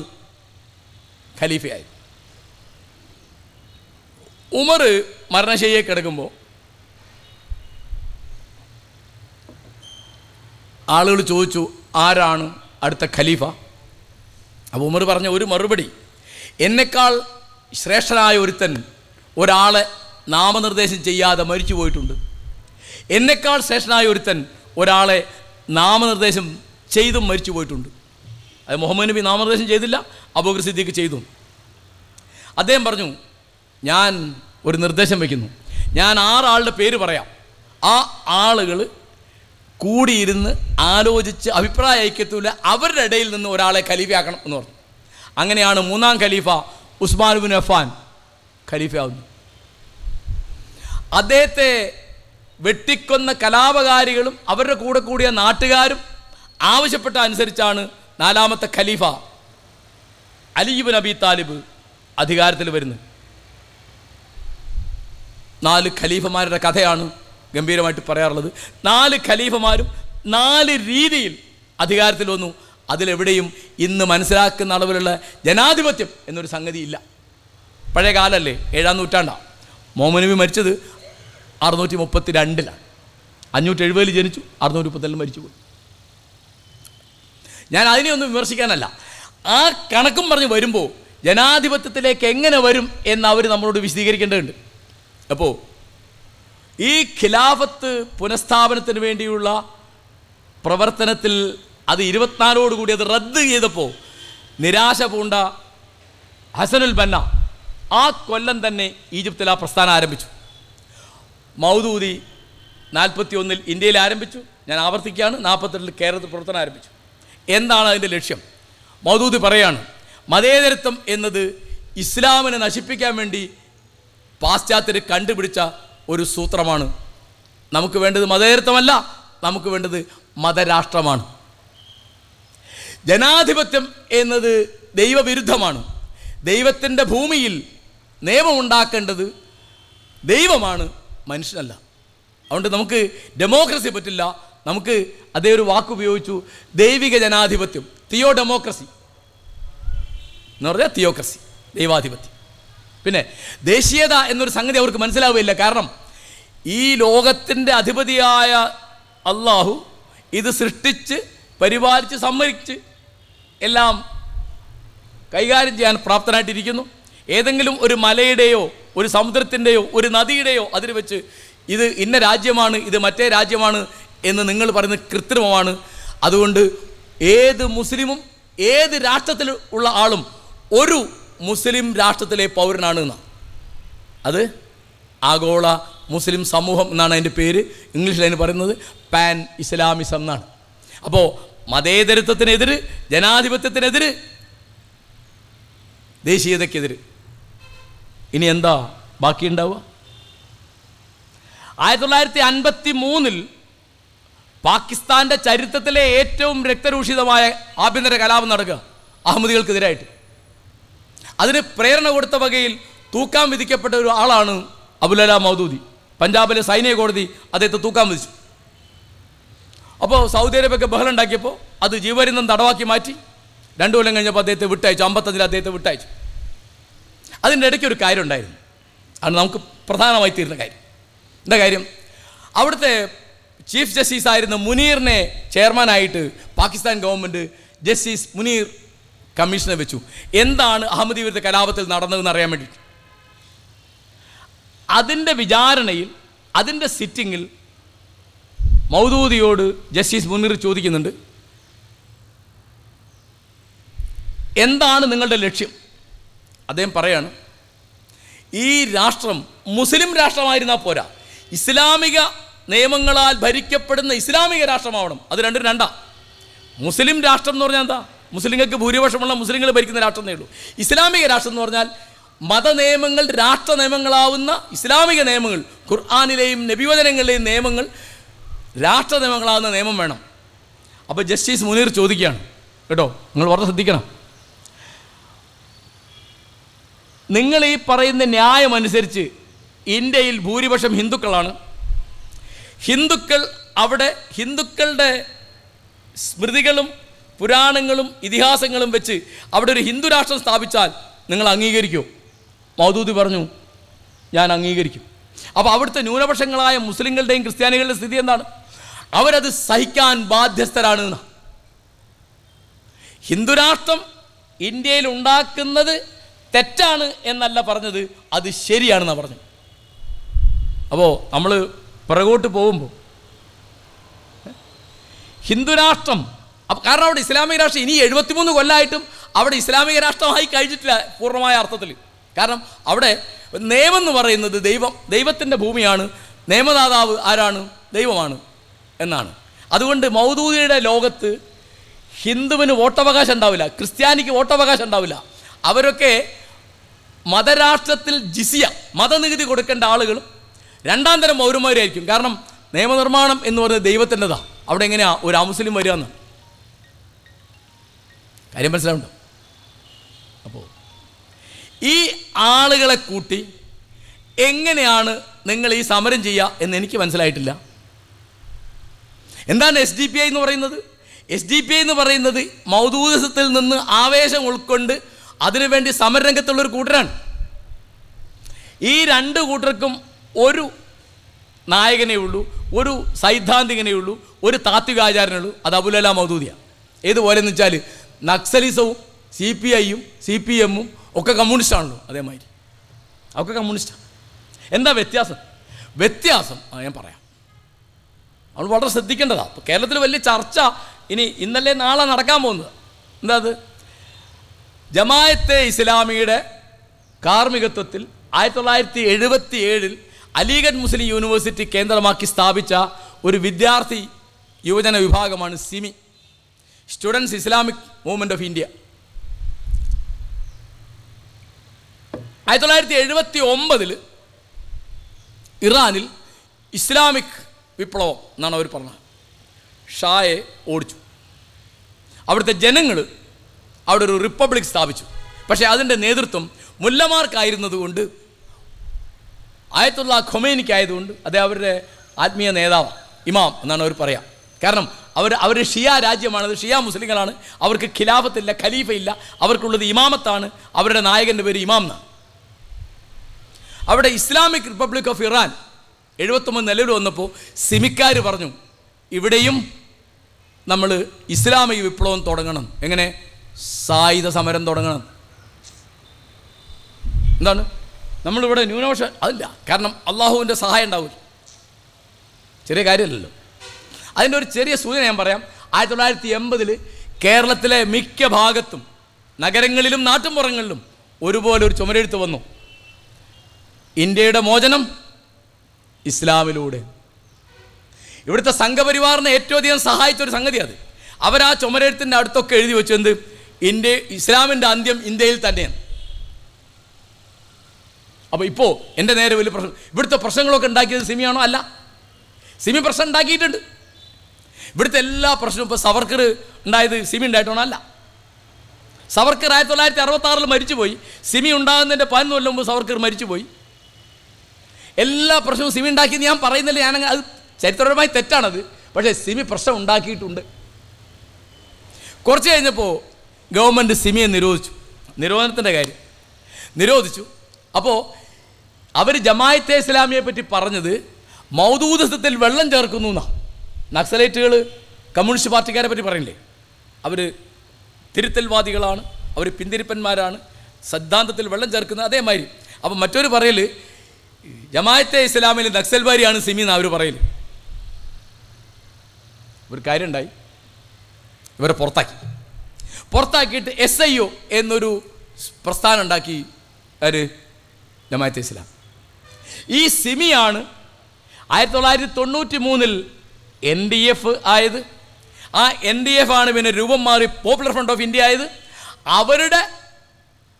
ഖലീഫയായത് ഉമർ മരണശയ്യെ കിടക്കുമ്പോൾ ആളുകൾ ചോദിച്ചു ആരാണ് അടുത്ത ഖലീഫ അപ്പോൾ ഉമർ പറഞ്ഞ ഒരു മറുപടി എന്നെക്കാൾ ശ്രേഷ്ഠനായ ഒരുത്തൻ ഒരാളെ നാമനിർദ്ദേശം ചെയ്യാതെ മരിച്ചു പോയിട്ടുണ്ട് എന്നെക്കാൾ ശ്രേഷ്ഠനായ ഒരുത്തൻ ഒരാളെ നാമനിർദ്ദേശം ചെയ്തും മരിച്ചു പോയിട്ടുണ്ട് അത് മുഹമ്മദ് നബി നാമനിർദ്ദേശം ചെയ്തില്ല അബൂഖർ സിദ്ദീഖ് ചെയ്തു അദ്ദേഹം പറഞ്ഞു ഞാൻ ഒരു നിർദ്ദേശം വയ്ക്കുന്നു ഞാൻ ആറാളുടെ പേര് പറയാം ആ ആളുകൾ കൂടിയിരുന്ന് ആലോചിച്ച് അഭിപ്രായ ഐക്യത്തില്ല അവരുടെ ഇടയിൽ നിന്ന് ഒരാളെ ഖലീഫയാക്കണം എന്ന് പറഞ്ഞു അങ്ങനെയാണ് മൂന്നാം ഖലീഫ ഉസ്മാൻ ബിൻ അഫാൻ ഖലീഫയാവുന്നു അദ്ദേഹത്തെ വെട്ടിക്കൊന്ന കലാപകാരികളും അവരുടെ കൂടെ കൂടിയ നാട്ടുകാരും ആവശ്യപ്പെട്ട അനുസരിച്ചാണ് നാലാമത്തെ ഖലീഫ അലിബിൻ അബി താലിബ് അധികാരത്തിൽ വരുന്നത് നാല് ഖലീഫമാരുടെ കഥയാണ് ഗംഭീരമായിട്ട് പറയാറുള്ളത് നാല് ഖലീഫമാരും നാല് രീതിയിൽ അധികാരത്തിൽ വന്നു അതിലെവിടെയും ഇന്ന് മനസ്സിലാക്കുന്ന അളവിലുള്ള ജനാധിപത്യം എന്നൊരു സംഗതി ഇല്ല പഴയ കാലമല്ലേ ഏഴാം നൂറ്റാണ്ടാണ് മോമനബി മരിച്ചത് അറുന്നൂറ്റി മുപ്പത്തി രണ്ടിലാണ് അഞ്ഞൂറ്റി എഴുപതിൽ ജനിച്ചു അറുന്നൂറ്റി മുപ്പത്തിരണ്ടിൽ മരിച്ചു പോയി ഞാൻ അതിനെ ഒന്നും വിമർശിക്കാനല്ല ആ കണക്കും പറഞ്ഞ് വരുമ്പോൾ ജനാധിപത്യത്തിലേക്ക് എങ്ങനെ വരും എന്ന് അവർ നമ്മളോട് വിശദീകരിക്കേണ്ടതുണ്ട് അപ്പോൾ ഈ ഖിലാഫത്ത് പുനഃസ്ഥാപനത്തിന് വേണ്ടിയുള്ള പ്രവർത്തനത്തിൽ അത് കൂടി അത് റദ്ദ് ചെയ്തപ്പോൾ നിരാശ പൂണ്ട ഹസനുൽ ബന്ന ആ കൊല്ലം തന്നെ ഈജിപ്തിൽ ആ പ്രസ്ഥാനം ആരംഭിച്ചു മൗദൂദി നാൽപ്പത്തി ഒന്നിൽ ഇന്ത്യയിൽ ആരംഭിച്ചു ഞാൻ ആവർത്തിക്കുകയാണ് നാൽപ്പത്തെട്ടിൽ കേരളത്തിൽ പ്രവർത്തനം ആരംഭിച്ചു എന്താണ് അതിൻ്റെ ലക്ഷ്യം മൗദൂദി പറയാണ് മതേതരത്വം എന്നത് ഇസ്ലാമിനെ നശിപ്പിക്കാൻ വേണ്ടി പാശ്ചാത്യർ കണ്ടുപിടിച്ച ഒരു സൂത്രമാണ് നമുക്ക് വേണ്ടത് മതേരത്വമല്ല നമുക്ക് വേണ്ടത് മതരാഷ്ട്രമാണ് ജനാധിപത്യം എന്നത് ദൈവവിരുദ്ധമാണ് ദൈവത്തിൻ്റെ ഭൂമിയിൽ നിയമമുണ്ടാക്കേണ്ടത് ദൈവമാണ് മനുഷ്യനല്ല അതുകൊണ്ട് നമുക്ക് ഡെമോക്രസി പറ്റില്ല നമുക്ക് അതേ ഒരു വാക്കുപയോഗിച്ചു ദൈവിക ജനാധിപത്യം തിയോ ഡെമോക്രസി എന്ന് പറഞ്ഞാൽ തിയോക്രസി ദൈവാധിപത്യം പിന്നെ ദേശീയത എന്നൊരു സംഗതി അവർക്ക് മനസ്സിലാവുകയില്ല കാരണം ഈ ലോകത്തിൻ്റെ അധിപതിയായ അള്ളാഹു ഇത് സൃഷ്ടിച്ച് പരിപാലിച്ച് സംവരിച്ച് എല്ലാം കൈകാര്യം ചെയ്യാൻ പ്രാപ്തനായിട്ടിരിക്കുന്നു ഏതെങ്കിലും ഒരു മലയുടെയോ ഒരു സമുദ്രത്തിൻ്റെയോ ഒരു നദിയുടെയോ അതിൽ വെച്ച് ഇത് ഇന്ന രാജ്യമാണ് ഇത് മറ്റേ രാജ്യമാണ് എന്ന് നിങ്ങൾ പറയുന്നത് കൃത്രിമമാണ് അതുകൊണ്ട് ഏത് മുസ്ലിമും ഏത് രാഷ്ട്രത്തിൽ ഉള്ള ആളും ഒരു മുസ്ലിം രാഷ്ട്രത്തിലെ പൗരനാണ് എന്നാണ് അത് ആഗോള മുസ്ലിം സമൂഹം എന്നാണ് അതിൻ്റെ പേര് ഇംഗ്ലീഷിൽ അതിന് പറയുന്നത് പാൻ ഇസ്ലാമിസം എന്നാണ് അപ്പോൾ മതേതരത്വത്തിനെതിര് ജനാധിപത്യത്തിനെതിര് ദേശീയതയ്ക്കെതിര് ഇനി എന്താ ബാക്കിയുണ്ടാവുക ആയിരത്തി തൊള്ളായിരത്തി അൻപത്തി മൂന്നിൽ പാകിസ്ഥാൻ്റെ ചരിത്രത്തിലെ ഏറ്റവും രക്തരൂഷിതമായ ആഭ്യന്തര കലാപം നടക്കുക അഹമ്മദികൾക്കെതിരായിട്ട് അതിന് പ്രേരണ കൊടുത്ത വകയിൽ തൂക്കാൻ വിധിക്കപ്പെട്ട ഒരു ആളാണ് അബുലല മൗദൂദി പഞ്ചാബിലെ സൈനിക കോടതി അദ്ദേഹത്തെ തൂക്കാൻ വിധിച്ചു അപ്പോൾ സൗദി അറേബ്യക്ക് ബഹളം ഉണ്ടാക്കിയപ്പോൾ അത് ജീവരിന്നം തടവാക്കി മാറ്റി രണ്ടു കൊല്ലം കഴിഞ്ഞപ്പോൾ അദ്ദേഹത്തെ വിട്ടയച്ചു അമ്പത്തഞ്ചിൽ അദ്ദേഹത്തെ വിട്ടയച്ചു അതിൻ്റെ ഇടയ്ക്ക് ഒരു കാര്യം ഉണ്ടായിരുന്നു ആണ് നമുക്ക് പ്രധാനമായി തീരുന്ന കാര്യം എന്താ കാര്യം അവിടുത്തെ ചീഫ് ജസ്റ്റിസ് ആയിരുന്ന മുനീറിനെ ചെയർമാനായിട്ട് പാകിസ്ഥാൻ ഗവൺമെൻറ് ജസ്റ്റിസ് മുനീർ കമ്മീഷനെ വെച്ചു എന്താണ് അഹമ്മദീപുരത്തെ കലാപത്തിൽ നടന്നതെന്ന് അറിയാൻ വേണ്ടി അതിൻ്റെ വിചാരണയിൽ അതിൻ്റെ സിറ്റിങ്ങിൽ മൗദൂദിയോട് ജസ്റ്റിസ് മുന്നിർ ചോദിക്കുന്നുണ്ട് എന്താണ് നിങ്ങളുടെ ലക്ഷ്യം അദ്ദേഹം പറയാണ് ഈ രാഷ്ട്രം മുസ്ലിം രാഷ്ട്രമായിരുന്നാൽ പോരാ ഇസ്ലാമിക നിയമങ്ങളാൽ ഭരിക്കപ്പെടുന്ന ഇസ്ലാമിക രാഷ്ട്രമാവണം അത് രണ്ടും രണ്ടാ മുസ്ലിം രാഷ്ട്രം എന്ന് പറഞ്ഞാൽ എന്താ മുസ്ലിങ്ങൾക്ക് ഭൂരിപക്ഷമുള്ള മുസ്ലിങ്ങൾ ഭരിക്കുന്ന രാഷ്ട്രം എന്നേ ഉള്ളൂ ഇസ്ലാമിക രാഷ്ട്രം എന്ന് പറഞ്ഞാൽ മതനിയമങ്ങൾ രാഷ്ട്ര നിയമങ്ങളാവുന്ന ഇസ്ലാമിക നിയമങ്ങൾ ഖുർആാനിലെയും നബിവചനങ്ങളിലെയും നിയമങ്ങൾ രാഷ്ട്ര നിയമങ്ങളാവുന്ന നിയമം വേണം അപ്പോൾ ജസ്റ്റിസ് മുനീർ ചോദിക്കുകയാണ് കേട്ടോ നിങ്ങൾ വളരെ ശ്രദ്ധിക്കണം നിങ്ങൾ ഈ പറയുന്ന ന്യായം അനുസരിച്ച് ഇന്ത്യയിൽ ഭൂരിപക്ഷം ഹിന്ദുക്കളാണ് ഹിന്ദുക്കൾ അവിടെ ഹിന്ദുക്കളുടെ സ്മൃതികളും പുരാണങ്ങളും ഇതിഹാസങ്ങളും വെച്ച് അവിടെ ഒരു ഹിന്ദു രാഷ്ട്രം സ്ഥാപിച്ചാൽ നിങ്ങൾ അംഗീകരിക്കുമോ മൗദൂദി പറഞ്ഞു ഞാൻ അംഗീകരിക്കും അപ്പോൾ അവിടുത്തെ ന്യൂനപക്ഷങ്ങളായ മുസ്ലിങ്ങളുടെയും ക്രിസ്ത്യാനികളുടെയും സ്ഥിതി എന്താണ് അവരത് സഹിക്കാൻ ബാധ്യസ്ഥരാണ് ഹിന്ദുരാഷ്ട്രം ഇന്ത്യയിൽ ഉണ്ടാക്കുന്നത് തെറ്റാണ് എന്നല്ല പറഞ്ഞത് അത് ശരിയാണെന്നാണ് പറഞ്ഞു അപ്പോൾ നമ്മൾ പുറകോട്ട് പോകുമ്പോൾ ഹിന്ദുരാഷ്ട്രം കാരണം അവിടെ ഇസ്ലാമിക രാഷ്ട്രം ഇനി എഴുപത്തിമൂന്ന് കൊല്ലമായിട്ടും അവിടെ ഇസ്ലാമിക രാഷ്ട്രമായി കഴിഞ്ഞിട്ടില്ല പൂർണ്ണമായ അർത്ഥത്തിൽ കാരണം അവിടെ നിയമം എന്ന് പറയുന്നത് ദൈവം ദൈവത്തിൻ്റെ ഭൂമിയാണ് നിയമദാതാവ് ആരാണ് ദൈവമാണ് എന്നാണ് അതുകൊണ്ട് മൗദൂദിയുടെ ലോകത്ത് ഹിന്ദുവിന് വോട്ടവകാശം ഉണ്ടാവില്ല ക്രിസ്ത്യാനിക്ക് വോട്ടവകാശം ഉണ്ടാവില്ല അവരൊക്കെ മതരാഷ്ട്രത്തിൽ ജിസിയ മതനികുതി കൊടുക്കേണ്ട ആളുകൾ രണ്ടാം തരം പൗരന്മാരായിരിക്കും കാരണം നിയമനിർമ്മാണം എന്ന് പറയുന്നത് ദൈവത്തിൻ്റെതാണ് അവിടെ എങ്ങനെയാണ് ഒരു അമുസ്ലിം വരികയെന്ന് കാര്യം മനസ്സിലാവുണ്ടോ ഈ ആളുകളെ കൂട്ടി എങ്ങനെയാണ് നിങ്ങൾ ഈ സമരം ചെയ്യുക എന്ന് എനിക്ക് മനസ്സിലായിട്ടില്ല എന്താണ് എസ് ഡി പി ഐ എന്ന് പറയുന്നത് എസ് ഡി പി ഐ എന്ന് പറയുന്നത് മൗദൂദസത്തിൽ നിന്ന് ആവേശം ഉൾക്കൊണ്ട് അതിനുവേണ്ടി സമരരംഗത്തുള്ളൊരു കൂട്ടരാണ് ഈ രണ്ട് കൂട്ടർക്കും ഒരു നായകനേ ഉള്ളൂ ഒരു സൈദ്ധാന്തികനേ ഉള്ളൂ ഒരു താത്വികാചാരനേ ഉള്ളൂ അത് അബുലല മൗദൂദിയ ഏതുപോലെ എന്ന് വെച്ചാൽ നക്സലിസവും സി പി ഐയും സി പി എമ്മും ഒക്കെ കമ്മ്യൂണിസ്റ്റാണല്ലോ അതേമാതിരി അവക്ക കമ്മ്യൂണിസ്റ്റാണ് എന്താ വ്യത്യാസം വ്യത്യാസം ഞാൻ പറയാം അവൾ വളരെ ശ്രദ്ധിക്കേണ്ടതാണ് അപ്പോൾ കേരളത്തിൽ വലിയ ചർച്ച ഇനി ഇന്നലെ നാളെ നടക്കാൻ പോകുന്നത് എന്താ അത് ജമായത്തെ ഇസ്ലാമിയുടെ കാർമ്മികത്വത്തിൽ ആയിരത്തി തൊള്ളായിരത്തി എഴുപത്തി ഏഴിൽ അലിഗഡ് മുസ്ലിം യൂണിവേഴ്സിറ്റി കേന്ദ്രമാക്കി സ്ഥാപിച്ച ഒരു വിദ്യാർത്ഥി യുവജന വിഭാഗമാണ് SIMI students Islamic movement of India ആയിരത്തി തൊള്ളായിരത്തി എഴുപത്തി ഒമ്പതിൽ ഇറാനിൽ ഇസ്ലാമിക് വിപ്ലവം എന്നാണ് അവർ പറഞ്ഞത് ഷായെ ഓടിച്ചു അവിടുത്തെ ജനങ്ങൾ അവിടെ ഒരു റിപ്പബ്ലിക് സ്ഥാപിച്ചു പക്ഷേ അതിൻ്റെ നേതൃത്വം മുല്ലമാർക്കായിരുന്നതുകൊണ്ട് ആയത്തുള്ള ഖൊമേനിക്കായതുകൊണ്ട് അതെ അവരുടെ ആത്മീയ നേതാവ് ഇമാം എന്നാണ് അവർ പറയുക കാരണം അവർ അവർ ഷിയ രാജ്യമാണത് ഷിയ മുസ്ലിങ്ങളാണ് അവർക്ക് ഖിലാഫത്തില്ല ഖലീഫയില്ല അവർക്കുള്ളത് ഇമാമത്താണ് അവരുടെ നായകൻ്റെ പേര് ഇമാം എന്നാണ് അവിടെ ഇസ്ലാമിക് റിപ്പബ്ലിക് ഓഫ് ഇറാൻ എഴുപത്തൊമ്പത് നിലവിൽ വന്നപ്പോൾ സിമിക്കാർ പറഞ്ഞു ഇവിടെയും നമ്മൾ ഇസ്ലാമിക വിപ്ലവം തുടങ്ങണം എങ്ങനെ സായുധ സമരം തുടങ്ങണം എന്താണ് നമ്മളിവിടെ ന്യൂനപക്ഷ അതില്ല കാരണം അള്ളാഹുവിൻ്റെ സഹായം ഉണ്ടാവില്ല ചെറിയ കാര്യമല്ലല്ലോ അതിൻ്റെ ഒരു ചെറിയ സൂചന ഞാൻ പറയാം ആയിരത്തി തൊള്ളായിരത്തി എൺപതിൽ കേരളത്തിലെ മിക്ക ഭാഗത്തും നഗരങ്ങളിലും നാട്ടുംപുറങ്ങളിലും ഒരുപോലെ ഒരു ചുമരെഴുത്ത് വന്നു ഇന്ത്യയുടെ മോചനം ഇസ്ലാമിലൂടെ ഇവിടുത്തെ സംഘപരിവാറിനെ ഏറ്റവും അധികം സഹായിച്ച ഒരു സംഗതി അത് അവരാ ചുമരെഴുത്തിൻ്റെ അടുത്തൊക്കെ എഴുതി വെച്ചു എന്ത് ഇന്ത്യ ഇസ്ലാമിൻ്റെ അന്ത്യം ഇന്ത്യയിൽ തന്നെയാണ് അപ്പോൾ ഇപ്പോൾ എൻ്റെ നേരെ വലിയ പ്രശ്നം ഇവിടുത്തെ പ്രശ്നങ്ങളൊക്കെ ഉണ്ടാക്കിയത് സിമിയാണോ അല്ല സിമി പ്രശ്നം ഉണ്ടാക്കിയിട്ടുണ്ട് ഇവിടുത്തെ എല്ലാ പ്രശ്നവും ഇപ്പോൾ സവർക്കർ ഉണ്ടായത് സിമി ഉണ്ടായിട്ടാണോ അല്ല സവർക്കർ ആയിരത്തി തൊള്ളായിരത്തി അറുപത്തി ആറിൽ മരിച്ചുപോയി സിമി ഉണ്ടാകുന്നതിൻ്റെ പതിനൊന്ന് കൊല്ലം മുമ്പ് സവർക്കർ മരിച്ചുപോയി എല്ലാ പ്രശ്നവും സിമി ഉണ്ടാക്കി ഞാൻ പറയുന്നില്ല ഞാൻ അത് ചരിത്രപരമായി തെറ്റാണത് പക്ഷേ സിമി പ്രശ്നം ഉണ്ടാക്കിയിട്ടുണ്ട് കുറച്ച് കഴിഞ്ഞപ്പോൾ ഗവൺമെൻറ് സിമിയെ നിരോധിച്ചു നിരോധനത്തിൻ്റെ കാര്യം നിരോധിച്ചു അപ്പോൾ അവർ ജമായത്തെ ഇസ്ലാമിയെ പറ്റി പറഞ്ഞത് മൗദൂദസത്തിൽ വെള്ളം ചേർക്കുന്നു എന്നാണ് നക്സലേറ്റുകൾ കമ്മ്യൂണിസ്റ്റ് പാർട്ടിക്കാരെ പറ്റി പറയില്ലേ അവർ തിരുത്തൽവാദികളാണ് അവർ പിന്തിരിപ്പന്മാരാണ് സിദ്ധാന്തത്തിൽ വെള്ളം ചേർക്കുന്നത് അതേമാതിരി അപ്പോൾ മറ്റൊരു പറയൽ ജമായത്തെ ഇസ്ലാമിൽ നക്സൽബാരിയാണ് സിമി എന്ന് അവർ പറയൽ ഒരു കാര്യമുണ്ടായി ഇവരെ പുറത്താക്കി പുറത്താക്കിയിട്ട് എസ് ഐ ഒ എന്നൊരു പ്രസ്ഥാനം ഉണ്ടാക്കി അവർ ജമായത്തെ ഇസ്ലാം ഈ സിമിയാണ് ആയിരത്തി തൊള്ളായിരത്തി തൊണ്ണൂറ്റി മൂന്നിൽ എൻ ഡി എഫ് ആയത് ആ എൻ ഡി എഫ് ആണ് പിന്നെ രൂപം മാറി പോപ്പുലർ ഫ്രണ്ട് ഓഫ് ഇന്ത്യ ആയത് അവരുടെ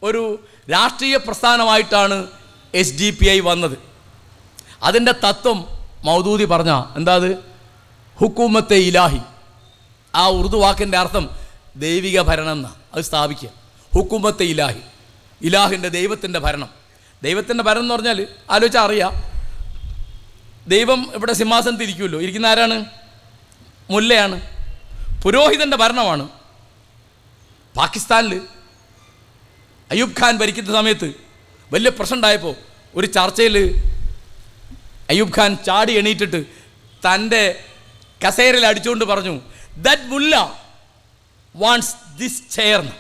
ഒരു രാഷ്ട്രീയ പ്രസ്ഥാനമായിട്ടാണ് എസ് ഡി പി ഐ വന്നത് അതിൻ്റെ തത്വം മൗദൂദി പറഞ്ഞ എന്താ അത് ഹുക്കൂമത്തെ ഇലാഹി ആ ഉറുദു വാക്കിൻ്റെ അർത്ഥം ദൈവിക ഭരണം എന്നാണ് അത് സ്ഥാപിക്കുക ഹുക്കൂമത്തെ ഇലാഹി ഇലാഹിൻ്റെ ദൈവത്തിൻ്റെ ഭരണം ദൈവത്തിൻ്റെ ഭരണം എന്ന് പറഞ്ഞാൽ ആലോചിച്ചാൽ അറിയാം ദൈവം ഇവിടെ സിംഹാസനത്തിൽ ഇരിക്കുമല്ലോ ഇരിക്കുന്ന ആരാണ് മുല്ലയാണ് പുരോഹിതൻ്റെ ഭരണമാണ് പാകിസ്ഥാനിൽ അയ്യൂബ് ഖാൻ ഭരിക്കുന്ന സമയത്ത് വലിയ ഉണ്ടായപ്പോൾ ഒരു ചർച്ചയിൽ അയ്യൂബ് ഖാൻ ചാടി എണീറ്റിട്ട് തൻ്റെ കസേരയിൽ അടിച്ചുകൊണ്ട് പറഞ്ഞു ദറ്റ് മുല്ല വാണ്ട്സ് ദിസ് ചെയർന്ന്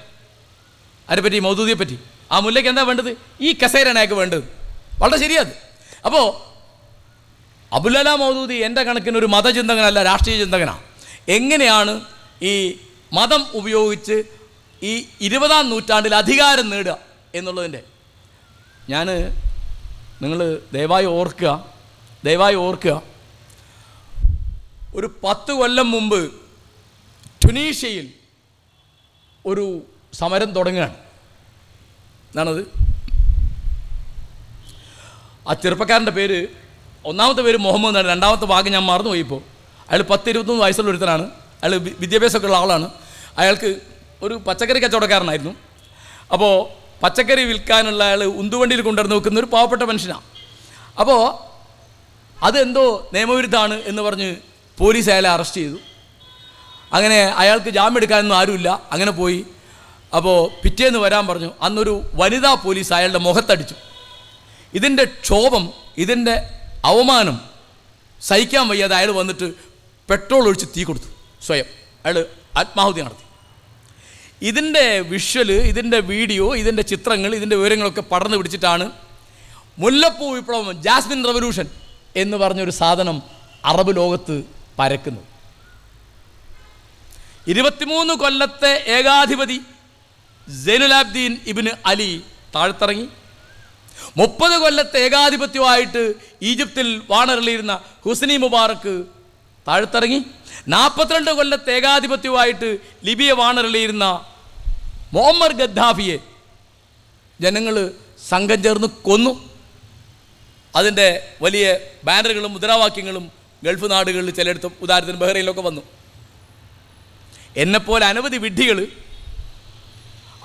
അതിനെപ്പറ്റി മൗദൂദിയെ പറ്റി ആ മുല്ലയ്ക്ക് എന്താ വേണ്ടത് ഈ കസേരയാണ് അയാൾക്ക് വേണ്ടത് വളരെ ശരിയത് അപ്പോൾ അബുലല മൗദൂദി എൻ്റെ കണക്കിന് ഒരു മതചിന്തകനല്ല രാഷ്ട്രീയ ചിന്തകനാണ് എങ്ങനെയാണ് ഈ മതം ഉപയോഗിച്ച് ഈ ഇരുപതാം നൂറ്റാണ്ടിൽ അധികാരം നേടുക എന്നുള്ളതിൻ്റെ ഞാൻ നിങ്ങൾ ദയവായി ഓർക്കുക ദയവായി ഓർക്കുക ഒരു പത്ത് കൊല്ലം മുമ്പ് ടുനീഷ്യയിൽ ഒരു സമരം തുടങ്ങുകയാണ് എന്നാണത് ആ ചെറുപ്പക്കാരൻ്റെ പേര് ഒന്നാമത്തെ പേര് മുഹമ്മദ് എന്നാണ് രണ്ടാമത്തെ ഭാഗം ഞാൻ മറന്നുപോയി ഇപ്പോൾ അയാൾ പത്ത് ഇരുപത്തൊന്ന് വയസ്സുള്ള ഒരുത്തനാണ് അയാൾ വിദ്യാഭ്യാസമൊക്കെ ഉള്ള ആളാണ് അയാൾക്ക് ഒരു പച്ചക്കറി കച്ചവടക്കാരനായിരുന്നു അപ്പോൾ പച്ചക്കറി വിൽക്കാനുള്ള ആൾ ഉന്തുവണ്ടിയിൽ കൊണ്ടുവന്ന് നോക്കുന്ന ഒരു പാവപ്പെട്ട മനുഷ്യനാണ് അപ്പോൾ അതെന്തോ നിയമവിരുദ്ധമാണ് എന്ന് പറഞ്ഞ് പോലീസ് അയാളെ അറസ്റ്റ് ചെയ്തു അങ്ങനെ അയാൾക്ക് ജാമ്യം എടുക്കാനൊന്നും ആരുമില്ല അങ്ങനെ പോയി അപ്പോൾ പിറ്റേന്ന് വരാൻ പറഞ്ഞു അന്നൊരു വനിതാ പോലീസ് അയാളുടെ മുഖത്തടിച്ചു ഇതിൻ്റെ ക്ഷോഭം ഇതിൻ്റെ അവമാനം സഹിക്കാൻ വയ്യാതെ അയാൾ വന്നിട്ട് പെട്രോൾ ഒഴിച്ച് തീ കൊടുത്തു സ്വയം അയാൾ ആത്മാഹുതി നടത്തി ഇതിൻ്റെ വിഷ്വല് ഇതിൻ്റെ വീഡിയോ ഇതിൻ്റെ ചിത്രങ്ങൾ ഇതിൻ്റെ വിവരങ്ങളൊക്കെ പടർന്നു പിടിച്ചിട്ടാണ് മുല്ലപ്പൂ വിപ്ലവം ജാസ്മിൻ റവല്യൂഷൻ എന്ന് പറഞ്ഞൊരു സാധനം അറബ് ലോകത്ത് പരക്കുന്നു ഇരുപത്തിമൂന്ന് കൊല്ലത്തെ ഏകാധിപതി ജൈനുലാബ്ദീൻ ഇബിന് അലി താഴ്ത്തിറങ്ങി മുപ്പത് കൊല്ലത്തെ ഏകാധിപത്യമായിട്ട് ഈജിപ്തിൽ വാണറിലിരുന്ന ഹുസ്നി മുബാറക്ക് താഴ്ത്തിറങ്ങി നാൽപ്പത്തിരണ്ട് കൊല്ലത്തെ ഏകാധിപത്യമായിട്ട് ലിബിയ വാണറിലിരുന്ന മോമർ ഗദ്ദാഫിയെ ജനങ്ങൾ സംഘം ചേർന്ന് കൊന്നു അതിൻ്റെ വലിയ ബാനറുകളും മുദ്രാവാക്യങ്ങളും ഗൾഫ് നാടുകളിൽ ചിലയിടത്തും ഉദാഹരണത്തിന് ബഹ്റൈനിലൊക്കെ വന്നു എന്നെപ്പോലെ അനവധി വിഡ്ഢികൾ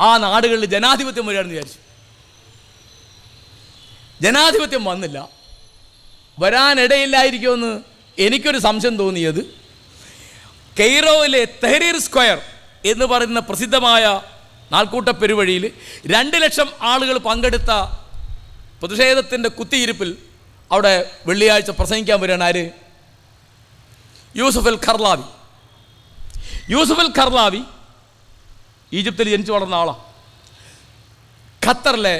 ആ നാടുകളിൽ ജനാധിപത്യം വരികയാണെന്ന് വിചാരിച്ചു ജനാധിപത്യം വന്നില്ല വരാനിടയില്ലായിരിക്കുമെന്ന് എനിക്കൊരു സംശയം തോന്നിയത് കെയ്റോയിലെ തെഹരീർ സ്ക്വയർ എന്ന് പറയുന്ന പ്രസിദ്ധമായ നാൽക്കൂട്ട പെരുവഴിയിൽ രണ്ട് ലക്ഷം ആളുകൾ പങ്കെടുത്ത പ്രതിഷേധത്തിൻ്റെ കുത്തിയിരിപ്പിൽ അവിടെ വെള്ളിയാഴ്ച പ്രസംഗിക്കാൻ വരികയാണ് ആര് യൂസഫൽ ഖർലാവി യൂസഫൽ ഖർലാവി ഈജിപ്തിൽ ജനിച്ചു വളർന്ന ആളാണ് ഖത്തറിലെ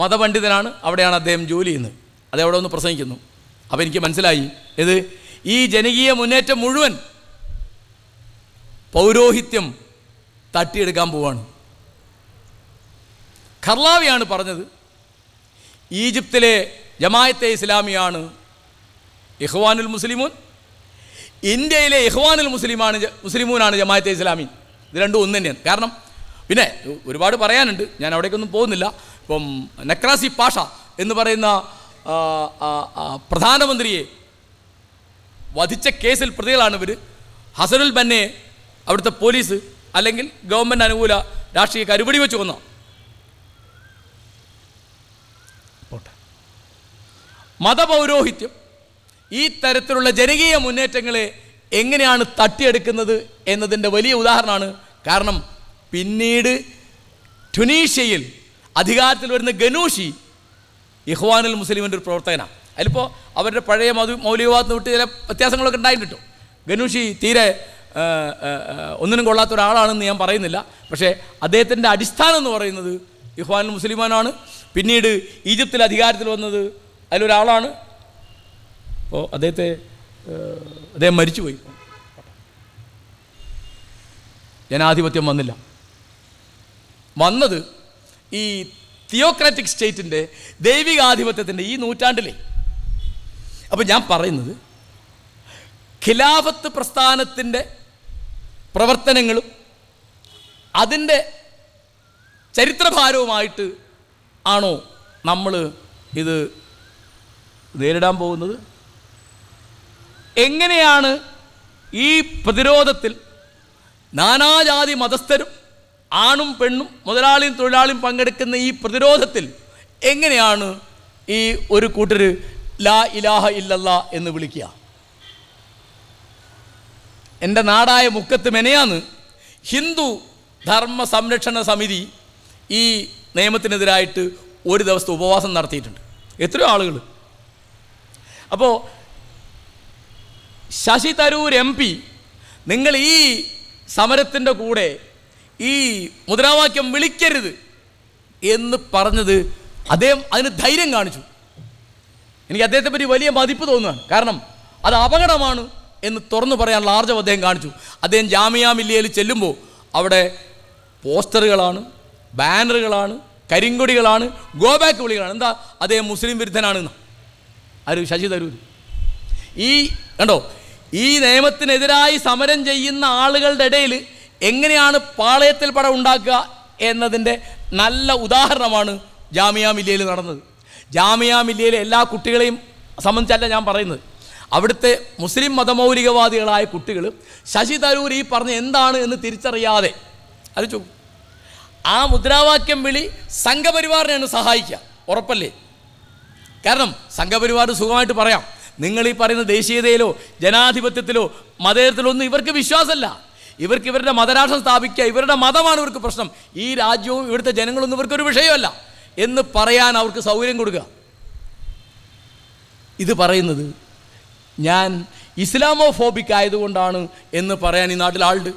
മതപണ്ഡിതനാണ് അവിടെയാണ് അദ്ദേഹം ജോലി ചെയ്യുന്നത് അത് അവിടെ ഒന്ന് പ്രസംഗിക്കുന്നു അപ്പോൾ എനിക്ക് മനസ്സിലായി ഇത് ഈ ജനകീയ മുന്നേറ്റം മുഴുവൻ പൗരോഹിത്യം തട്ടിയെടുക്കാൻ പോവാണ് ഖർലാവിയാണ് പറഞ്ഞത് ഈജിപ്തിലെ ജമായത്തെ ഇസ്ലാമിയാണ് ഇഹ്വാനുൽ മുസ്ലിമൂൻ ഇന്ത്യയിലെ ഇഹ്വാനുൽ മുസ്ലിമാണ് മുസ്ലിമൂനാണ് ജമായത്തെ ഇസ്ലാമി ഇത് രണ്ടും ഒന്ന് തന്നെയാണ് കാരണം പിന്നെ ഒരുപാട് പറയാനുണ്ട് ഞാൻ അവിടേക്കൊന്നും പോകുന്നില്ല ഇപ്പം നക്രാസി പാഷ എന്ന് പറയുന്ന പ്രധാനമന്ത്രിയെ വധിച്ച കേസിൽ പ്രതികളാണ് ഇവർ ഹസനുൽ ബന്നെ അവിടുത്തെ പോലീസ് അല്ലെങ്കിൽ ഗവൺമെൻറ് അനുകൂല രാഷ്ട്രീയ വെടിവെച്ച് കൊന്നോ മതപൗരോഹിത്യം ഈ തരത്തിലുള്ള ജനകീയ മുന്നേറ്റങ്ങളെ എങ്ങനെയാണ് തട്ടിയെടുക്കുന്നത് എന്നതിൻ്റെ വലിയ ഉദാഹരണമാണ് കാരണം പിന്നീട് ടുനീഷ്യയിൽ അധികാരത്തിൽ വരുന്ന ഗനൂഷി ഇഹ്വാനുൽ മുസ്ലിമിൻ്റെ ഒരു പ്രവർത്തകനാണ് അതിലിപ്പോൾ അവരുടെ പഴയ മൗലികവാദത്തിന് വിട്ട് ചില വ്യത്യാസങ്ങളൊക്കെ ഉണ്ടായിട്ടുണ്ട് ഗനൂഷി തീരെ ഒന്നിനും കൊള്ളാത്ത ഒരാളാണെന്ന് ഞാൻ പറയുന്നില്ല പക്ഷേ അദ്ദേഹത്തിൻ്റെ അടിസ്ഥാനം എന്ന് പറയുന്നത് ഇഹ്വാൻ മുസ്ലിമാനാണ് പിന്നീട് ഈജിപ്തിൽ അധികാരത്തിൽ വന്നത് അതിലൊരാളാണ് അപ്പോൾ അദ്ദേഹത്തെ അദ്ദേഹം മരിച്ചുപോയി ജനാധിപത്യം വന്നില്ല വന്നത് ഈ തിയോക്രാറ്റിക് സ്റ്റേറ്റിൻ്റെ ദൈവികാധിപത്യത്തിൻ്റെ ഈ നൂറ്റാണ്ടിലേ അപ്പോൾ ഞാൻ പറയുന്നത് ഖിലാഫത്ത് പ്രസ്ഥാനത്തിൻ്റെ പ്രവർത്തനങ്ങളും അതിൻ്റെ ചരിത്രഭാരവുമായിട്ട് ആണോ നമ്മൾ ഇത് നേരിടാൻ പോകുന്നത് എങ്ങനെയാണ് ഈ പ്രതിരോധത്തിൽ നാനാജാതി മതസ്ഥരും ആണും പെണ്ണും മുതലാളിയും തൊഴിലാളിയും പങ്കെടുക്കുന്ന ഈ പ്രതിരോധത്തിൽ എങ്ങനെയാണ് ഈ ഒരു കൂട്ടർ ലാ ഇലാഹ ഇല്ലല്ല എന്ന് വിളിക്കുക എൻ്റെ നാടായ മുക്കത്ത് മെനയാന്ന് ഹിന്ദു ധർമ്മ സംരക്ഷണ സമിതി ഈ നിയമത്തിനെതിരായിട്ട് ഒരു ദിവസത്തെ ഉപവാസം നടത്തിയിട്ടുണ്ട് എത്രയോ ആളുകൾ അപ്പോൾ ശശി തരൂർ എം പി നിങ്ങൾ ഈ സമരത്തിൻ്റെ കൂടെ ഈ മുദ്രാവാക്യം വിളിക്കരുത് എന്ന് പറഞ്ഞത് അദ്ദേഹം അതിന് ധൈര്യം കാണിച്ചു എനിക്ക് അദ്ദേഹത്തെ പറ്റി വലിയ മതിപ്പ് തോന്നുകയാണ് കാരണം അത് അപകടമാണ് എന്ന് തുറന്നു പറയാനുള്ള ആർജവം അദ്ദേഹം കാണിച്ചു അദ്ദേഹം ജാമിയ മില്ലിയയിൽ ചെല്ലുമ്പോൾ അവിടെ പോസ്റ്ററുകളാണ് ബാനറുകളാണ് കരിങ്കൊടികളാണ് ഗോബാക്ക് വിളികളാണ് എന്താ അദ്ദേഹം മുസ്ലിം വിരുദ്ധനാണെന്ന് ആര് ശശി തരൂർ ഈ കണ്ടോ ഈ നിയമത്തിനെതിരായി സമരം ചെയ്യുന്ന ആളുകളുടെ ഇടയിൽ എങ്ങനെയാണ് പാളയത്തിൽ പടം ഉണ്ടാക്കുക എന്നതിൻ്റെ നല്ല ഉദാഹരണമാണ് ജാമിയ മില്ലിയയിൽ നടന്നത് ജാമിയ മില്ലിയയിലെ എല്ലാ കുട്ടികളെയും സംബന്ധിച്ചല്ല ഞാൻ പറയുന്നത് അവിടുത്തെ മുസ്ലിം മതമൗലികവാദികളായ കുട്ടികൾ ശശി തരൂർ ഈ പറഞ്ഞ എന്താണ് എന്ന് തിരിച്ചറിയാതെ അരച്ചു ആ മുദ്രാവാക്യം വിളി സംഘപരിവാറിനെ ഒന്ന് സഹായിക്കുക ഉറപ്പല്ലേ കാരണം സംഘപരിവാർ സുഖമായിട്ട് പറയാം നിങ്ങൾ ഈ പറയുന്ന ദേശീയതയിലോ ജനാധിപത്യത്തിലോ മതേതരത്തിലോ ഒന്നും ഇവർക്ക് വിശ്വാസമല്ല ഇവർക്ക് ഇവരുടെ മതരാഷ്ട്രം സ്ഥാപിക്കുക ഇവരുടെ മതമാണ് ഇവർക്ക് പ്രശ്നം ഈ രാജ്യവും ഇവിടുത്തെ ജനങ്ങളൊന്നും ഇവർക്കൊരു വിഷയമല്ല എന്ന് പറയാൻ അവർക്ക് സൗകര്യം കൊടുക്കുക ഇത് പറയുന്നത് ഞാൻ ഇസ്ലാമോ ഫോബിക് ആയതുകൊണ്ടാണ് എന്ന് പറയാൻ ഈ നാട്ടിൽ ആളുണ്ട്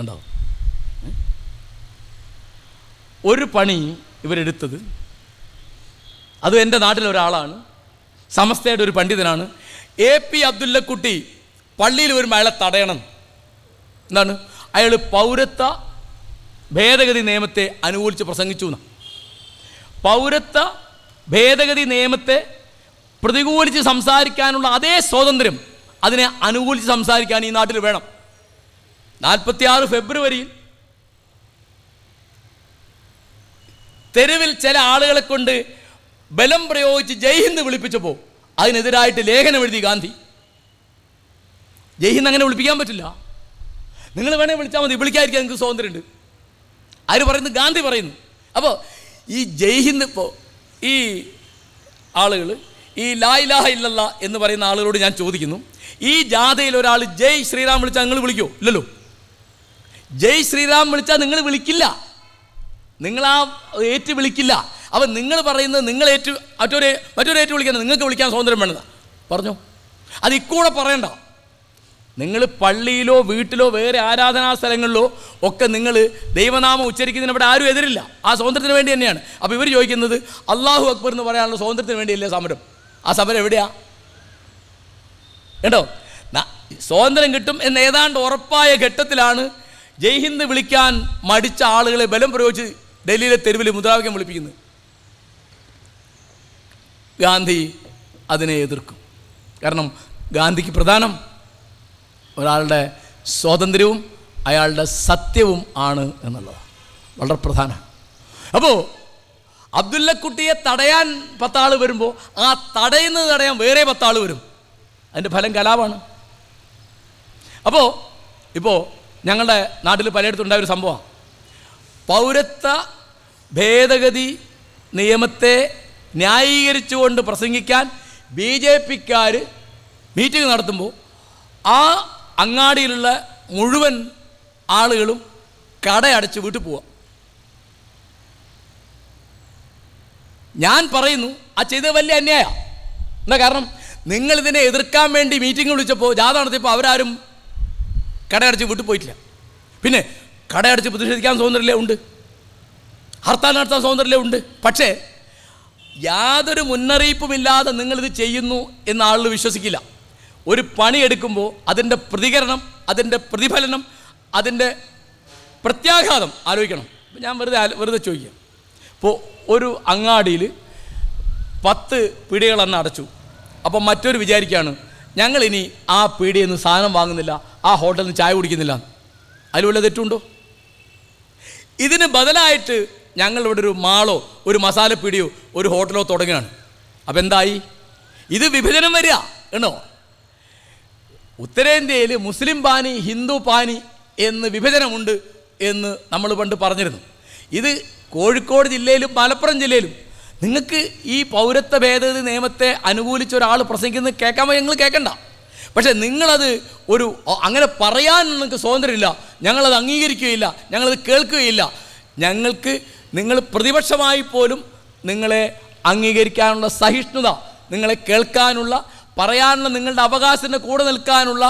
ഉണ്ടോ ഒരു പണി ഇവരെടുത്തത് അത് എൻ്റെ നാട്ടിലെ ഒരാളാണ് സമസ്തയുടെ ഒരു പണ്ഡിതനാണ് എ പി അബ്ദുല്ലക്കുട്ടി പള്ളിയിൽ ഒരു അയാളെ തടയണം എന്താണ് അയാൾ പൗരത്വ ഭേദഗതി നിയമത്തെ അനുകൂലിച്ച് പ്രസംഗിച്ചു എന്നാണ് പൗരത്വ ഭേദഗതി നിയമത്തെ പ്രതികൂലിച്ച് സംസാരിക്കാനുള്ള അതേ സ്വാതന്ത്ര്യം അതിനെ അനുകൂലിച്ച് സംസാരിക്കാൻ ഈ നാട്ടിൽ വേണം നാൽപ്പത്തിയാറ് ഫെബ്രുവരിയിൽ തെരുവിൽ ചില ആളുകളെ കൊണ്ട് ബലം പ്രയോഗിച്ച് ജയ് ഹിന്ദ് വിളിപ്പിച്ചപ്പോൾ അതിനെതിരായിട്ട് ലേഖനം എഴുതി ഗാന്ധി ജയ് ഹിന്ദ് അങ്ങനെ വിളിപ്പിക്കാൻ പറ്റില്ല നിങ്ങൾ വേണേൽ വിളിച്ചാൽ മതി വിളിക്കാതിരിക്കാൻ നിങ്ങൾക്ക് സ്വാതന്ത്ര്യമുണ്ട് ആര് പറയുന്നു ഗാന്ധി പറയുന്നു അപ്പോൾ ഈ ജയ് ഹിന്ദ് ഇപ്പോൾ ഈ ആളുകൾ ഈ ലായിലാഹ ഇല്ലല്ല എന്ന് പറയുന്ന ആളുകളോട് ഞാൻ ചോദിക്കുന്നു ഈ ജാഥയിൽ ഒരാൾ ജയ് ശ്രീറാം വിളിച്ചാൽ നിങ്ങൾ വിളിക്കോ ഇല്ലല്ലോ ജയ് ശ്രീറാം വിളിച്ചാൽ നിങ്ങൾ വിളിക്കില്ല നിങ്ങൾ ആ ഏറ്റു വിളിക്കില്ല അപ്പം നിങ്ങൾ പറയുന്നത് നിങ്ങൾ ഏറ്റു മറ്റൊരു മറ്റൊരു ഏറ്റു വിളിക്കുന്നത് നിങ്ങൾക്ക് വിളിക്കാൻ സ്വാതന്ത്ര്യം വേണ്ടതാ പറഞ്ഞു അത് ഇക്കൂടെ പറയണ്ട നിങ്ങൾ പള്ളിയിലോ വീട്ടിലോ വേറെ ആരാധനാ സ്ഥലങ്ങളിലോ ഒക്കെ നിങ്ങൾ ദൈവനാമം ഉച്ചരിക്കുന്നതിന് ഇവിടെ ആരും എതിരില്ല ആ സ്വാതന്ത്ര്യത്തിന് വേണ്ടി തന്നെയാണ് അപ്പോൾ ഇവർ ചോദിക്കുന്നത് അള്ളാഹു അക്ബർ എന്ന് പറയാനുള്ള സ്വാതന്ത്ര്യത്തിന് വേണ്ടിയല്ലേ സമരം ആ സമരം എവിടെയാ കേട്ടോ സ്വാതന്ത്ര്യം കിട്ടും എന്ന് ഏതാണ്ട് ഉറപ്പായ ഘട്ടത്തിലാണ് ജയ്ഹിന്ദ് വിളിക്കാൻ മടിച്ച ആളുകളെ ബലം പ്രയോഗിച്ച് ഡൽഹിയിലെ തെരുവിൽ മുദ്രാവാക്യം വിളിപ്പിക്കുന്നത് ഗാന്ധി അതിനെ എതിർക്കും കാരണം ഗാന്ധിക്ക് പ്രധാനം ഒരാളുടെ സ്വാതന്ത്ര്യവും അയാളുടെ സത്യവും ആണ് എന്നുള്ളത് വളരെ പ്രധാന അപ്പോൾ അബ്ദുല്ലക്കുട്ടിയെ തടയാൻ പത്താൾ വരുമ്പോൾ ആ തടയുന്നത് തടയാൻ വേറെ പത്താൾ വരും അതിൻ്റെ ഫലം കലാവാണ് അപ്പോൾ ഇപ്പോൾ ഞങ്ങളുടെ നാട്ടിൽ പലയിടത്തുണ്ടായ ഒരു സംഭവമാണ് പൗരത്വ ഭേദഗതി നിയമത്തെ ന്യായീകരിച്ചുകൊണ്ട് പ്രസംഗിക്കാൻ ബി ജെ പിക്കാർ മീറ്റിംഗ് നടത്തുമ്പോൾ ആ അങ്ങാടിയിലുള്ള മുഴുവൻ ആളുകളും കടയടച്ച് വീട്ടിൽ പോവാം ഞാൻ പറയുന്നു ആ ചെയ്തത് വലിയ അന്യായ എന്താ കാരണം നിങ്ങൾ ഇതിനെ എതിർക്കാൻ വേണ്ടി മീറ്റിംഗ് വിളിച്ചപ്പോൾ ജാഥ നടത്തിയപ്പോൾ അവരാരും കടയടച്ച് വിട്ടു പോയിട്ടില്ല പിന്നെ കടയടച്ച് പ്രതിഷേധിക്കാൻ സ്വാതന്ത്ര്യമല്ലേ ഉണ്ട് ഹർത്താൽ നടത്താൻ സ്വാതന്ത്ര്യമല്ലേ ഉണ്ട് പക്ഷേ യാതൊരു മുന്നറിയിപ്പുമില്ലാതെ നിങ്ങളിത് ചെയ്യുന്നു എന്ന് ആളുകൾ വിശ്വസിക്കില്ല ഒരു പണിയെടുക്കുമ്പോൾ അതിൻ്റെ പ്രതികരണം അതിൻ്റെ പ്രതിഫലനം അതിൻ്റെ പ്രത്യാഘാതം ആലോചിക്കണം ഞാൻ വെറുതെ വെറുതെ ചോദിക്കാം ഇപ്പോൾ ഒരു അങ്ങാടിയിൽ പത്ത് പീടികകളന്ന് അടച്ചു അപ്പം മറ്റൊരു വിചാരിക്കുകയാണ് ഞങ്ങളിനി ആ പീടിയിൽ നിന്ന് സാധനം വാങ്ങുന്നില്ല ആ ഹോട്ടലിൽ നിന്ന് ചായ കുടിക്കുന്നില്ല അതിലുള്ള തെറ്റുണ്ടോ ഇതിന് ബദലായിട്ട് ഞങ്ങളിവിടെ ഒരു മാളോ ഒരു മസാല പീടിയോ ഒരു ഹോട്ടലോ തുടങ്ങുകയാണ് അപ്പം എന്തായി ഇത് വിഭജനം വരിക എണ്ണോ ഉത്തരേന്ത്യയിൽ മുസ്ലിം പാനി ഹിന്ദു പാനി എന്ന് വിഭജനമുണ്ട് എന്ന് നമ്മൾ പണ്ട് പറഞ്ഞിരുന്നു ഇത് കോഴിക്കോട് ജില്ലയിലും മലപ്പുറം ജില്ലയിലും നിങ്ങൾക്ക് ഈ പൗരത്വ ഭേദഗതി നിയമത്തെ അനുകൂലിച്ച ഒരാൾ പ്രസംഗിക്കുന്നത് കേൾക്കാൻ ഞങ്ങൾ കേൾക്കണ്ട പക്ഷേ നിങ്ങളത് ഒരു അങ്ങനെ പറയാൻ നിങ്ങൾക്ക് സ്വാതന്ത്ര്യമില്ല ഞങ്ങളത് അംഗീകരിക്കുകയില്ല ഞങ്ങളത് കേൾക്കുകയില്ല ഞങ്ങൾക്ക് നിങ്ങൾ പ്രതിപക്ഷമായി പോലും നിങ്ങളെ അംഗീകരിക്കാനുള്ള സഹിഷ്ണുത നിങ്ങളെ കേൾക്കാനുള്ള പറയാനുള്ള നിങ്ങളുടെ അവകാശത്തിന് കൂടെ നിൽക്കാനുള്ള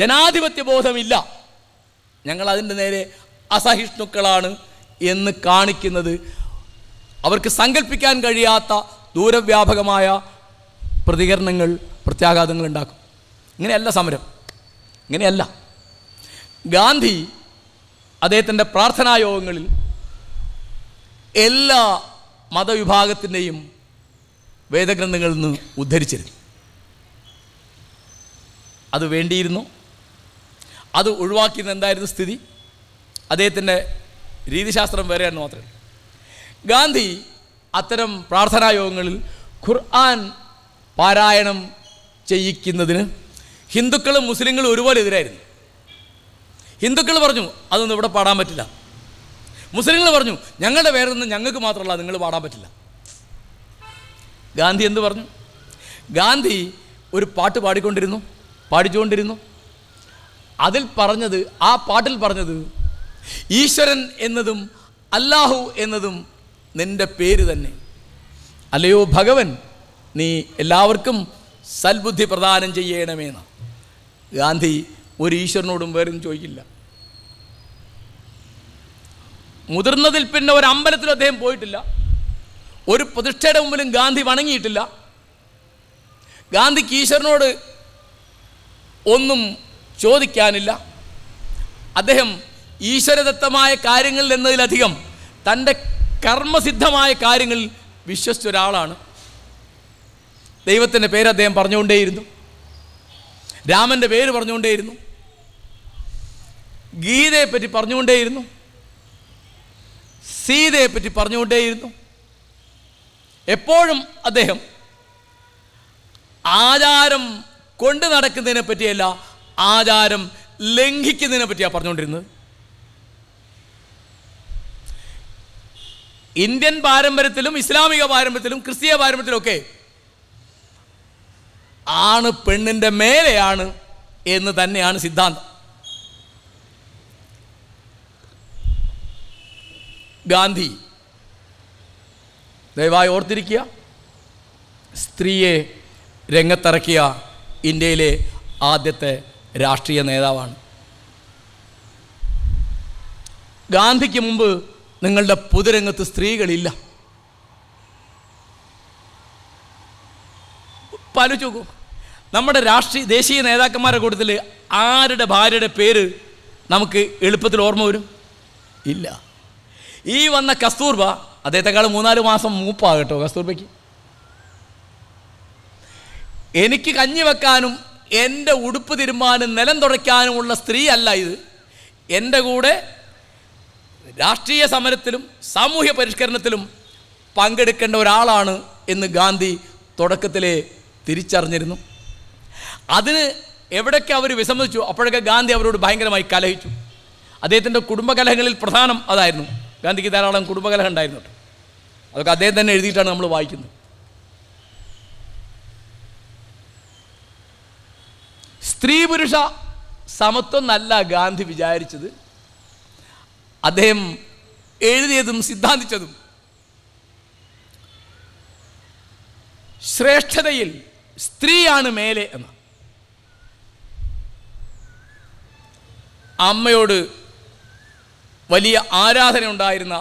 ജനാധിപത്യ ബോധമില്ല ഞങ്ങൾ അതിൻ്റെ നേരെ അസഹിഷ്ണുക്കളാണ് എന്ന് കാണിക്കുന്നത് അവർക്ക് സങ്കല്പിക്കാൻ കഴിയാത്ത ദൂരവ്യാപകമായ പ്രതികരണങ്ങൾ പ്രത്യാഘാതങ്ങൾ ഉണ്ടാക്കും ഇങ്ങനെയല്ല സമരം ഇങ്ങനെയല്ല ഗാന്ധി അദ്ദേഹത്തിൻ്റെ പ്രാർത്ഥനാ യോഗങ്ങളിൽ എല്ലാ മതവിഭാഗത്തിൻ്റെയും വേദഗ്രന്ഥങ്ങളിൽ നിന്ന് ഉദ്ധരിച്ചിരുന്നു അത് വേണ്ടിയിരുന്നു അത് ഒഴിവാക്കിയിരുന്ന എന്തായിരുന്നു സ്ഥിതി അദ്ദേഹത്തിൻ്റെ രീതിശാസ്ത്രം വേറെയാണെന്ന് മാത്രം ഗാന്ധി അത്തരം പ്രാർത്ഥനാ യോഗങ്ങളിൽ ഖുർആൻ പാരായണം ചെയ്യിക്കുന്നതിന് ഹിന്ദുക്കളും മുസ്ലിങ്ങളും ഒരുപോലെ എതിരായിരുന്നു ഹിന്ദുക്കൾ പറഞ്ഞു അതൊന്നും ഇവിടെ പാടാൻ പറ്റില്ല മുസ്ലിങ്ങൾ പറഞ്ഞു ഞങ്ങളുടെ പേരിൽ നിന്ന് ഞങ്ങൾക്ക് മാത്രമല്ല നിങ്ങൾ പാടാൻ പറ്റില്ല ഗാന്ധി എന്ത് പറഞ്ഞു ഗാന്ധി ഒരു പാട്ട് പാടിക്കൊണ്ടിരുന്നു പാടിച്ചുകൊണ്ടിരുന്നു അതിൽ പറഞ്ഞത് ആ പാട്ടിൽ പറഞ്ഞത് ഈശ്വരൻ എന്നതും അല്ലാഹു എന്നതും നിൻ്റെ പേര് തന്നെ അല്ലയോ ഭഗവൻ നീ എല്ലാവർക്കും സൽബുദ്ധി പ്രദാനം ചെയ്യണമെന്ന് ഗാന്ധി ഒരു ഈശ്വരനോടും വേറും ചോദിക്കില്ല മുതിർന്നതിൽ പിന്നെ ഒരു അമ്പലത്തിൽ അദ്ദേഹം പോയിട്ടില്ല ഒരു പ്രതിഷ്ഠയുടെ മുമ്പിലും ഗാന്ധി വണങ്ങിയിട്ടില്ല ഗാന്ധിക്ക് ഈശ്വരനോട് ഒന്നും ചോദിക്കാനില്ല അദ്ദേഹം ഈശ്വരദത്തമായ കാര്യങ്ങളിൽ എന്നതിലധികം തൻ്റെ കർമ്മസിദ്ധമായ കാര്യങ്ങളിൽ വിശ്വസിച്ച ഒരാളാണ് ദൈവത്തിൻ്റെ പേര് അദ്ദേഹം പറഞ്ഞുകൊണ്ടേയിരുന്നു രാമൻ്റെ പേര് പറഞ്ഞുകൊണ്ടേയിരുന്നു ഗീതയെപ്പറ്റി പറഞ്ഞുകൊണ്ടേയിരുന്നു സീതയെപ്പറ്റി പറഞ്ഞുകൊണ്ടേയിരുന്നു എപ്പോഴും അദ്ദേഹം ആചാരം കൊണ്ടു നടക്കുന്നതിനെ പറ്റിയല്ല ആചാരം ലംഘിക്കുന്നതിനെ പറ്റിയാണ് പറഞ്ഞുകൊണ്ടിരുന്നത് ഇന്ത്യൻ പാരമ്പര്യത്തിലും ഇസ്ലാമിക പാരമ്പര്യത്തിലും ക്രിസ്തീയ പാരമ്പര്യത്തിലൊക്കെ ആണ് പെണ്ണിൻ്റെ മേലെയാണ് എന്ന് തന്നെയാണ് സിദ്ധാന്തം ഗാന്ധി ദയവായി ഓർത്തിരിക്കുക സ്ത്രീയെ രംഗത്തിറക്കിയ ഇന്ത്യയിലെ ആദ്യത്തെ രാഷ്ട്രീയ നേതാവാണ് ഗാന്ധിക്ക് മുമ്പ് നിങ്ങളുടെ പൊതുരംഗത്ത് സ്ത്രീകളില്ല പാലിച്ചോക്കൂ നമ്മുടെ രാഷ്ട്രീയ ദേശീയ നേതാക്കന്മാരുടെ കൂട്ടത്തിൽ ആരുടെ ഭാര്യയുടെ പേര് നമുക്ക് എളുപ്പത്തിൽ ഓർമ്മ വരും ഇല്ല ഈ വന്ന കസ്തൂർബ അദ്ദേഹത്തെക്കാൾ മൂന്നാല് മാസം മൂപ്പാകട്ടോ കസ്തൂർബയ്ക്ക് എനിക്ക് കഞ്ഞി വെക്കാനും എൻ്റെ ഉടുപ്പ് തിരുമാനും നിലം തുടയ്ക്കാനുമുള്ള സ്ത്രീയല്ല ഇത് എൻ്റെ കൂടെ രാഷ്ട്രീയ സമരത്തിലും സാമൂഹ്യ പരിഷ്കരണത്തിലും പങ്കെടുക്കേണ്ട ഒരാളാണ് എന്ന് ഗാന്ധി തുടക്കത്തിലെ തിരിച്ചറിഞ്ഞിരുന്നു അതിന് എവിടൊക്കെ അവർ വിസമ്മതിച്ചു അപ്പോഴൊക്കെ ഗാന്ധി അവരോട് ഭയങ്കരമായി കലഹിച്ചു അദ്ദേഹത്തിൻ്റെ കുടുംബകലഹങ്ങളിൽ പ്രധാനം അതായിരുന്നു ഗാന്ധിക്ക് ധാരാളം കുടുംബകലഹം ഉണ്ടായിരുന്നു അതൊക്കെ അദ്ദേഹം തന്നെ എഴുതിയിട്ടാണ് നമ്മൾ വായിക്കുന്നത് സ്ത്രീ പുരുഷ സമത്വം നല്ല ഗാന്ധി വിചാരിച്ചത് അദ്ദേഹം എഴുതിയതും സിദ്ധാന്തിച്ചതും ശ്രേഷ്ഠതയിൽ സ്ത്രീയാണ് മേലെ എന്ന് അമ്മയോട് വലിയ ആരാധന ഉണ്ടായിരുന്ന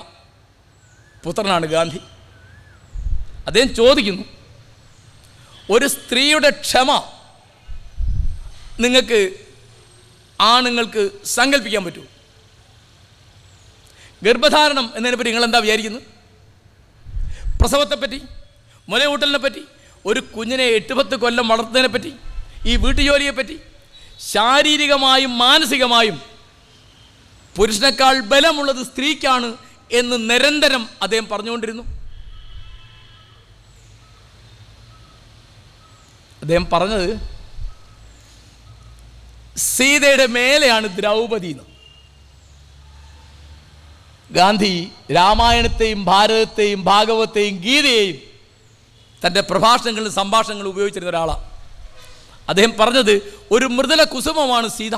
പുത്രനാണ് ഗാന്ധി അദ്ദേഹം ചോദിക്കുന്നു ഒരു സ്ത്രീയുടെ ക്ഷമ നിങ്ങൾക്ക് ആണുങ്ങൾക്ക് സങ്കല്പിക്കാൻ പറ്റുമോ ഗർഭധാരണം എന്നതിനെപ്പറ്റി നിങ്ങളെന്താ വിചാരിക്കുന്നത് പ്രസവത്തെപ്പറ്റി പറ്റി ഒരു കുഞ്ഞിനെ എട്ട് പത്ത് കൊല്ലം വളർത്തുന്നതിനെപ്പറ്റി ഈ വീട്ടുജോലിയെപ്പറ്റി ശാരീരികമായും മാനസികമായും പുരുഷനേക്കാൾ ബലമുള്ളത് സ്ത്രീക്കാണ് എന്ന് നിരന്തരം അദ്ദേഹം പറഞ്ഞുകൊണ്ടിരുന്നു അദ്ദേഹം പറഞ്ഞത് സീതയുടെ മേലെയാണ് ദ്രൗപതി എന്ന് ഗാന്ധി രാമായണത്തെയും ഭാരതത്തെയും ഭാഗവത്തെയും ഗീതയെയും തൻ്റെ പ്രഭാഷണങ്ങളിലും സംഭാഷണങ്ങളും ഉപയോഗിച്ചിരുന്ന ഒരാളാണ് അദ്ദേഹം പറഞ്ഞത് ഒരു മൃദുല കുസുമമാണ് സീത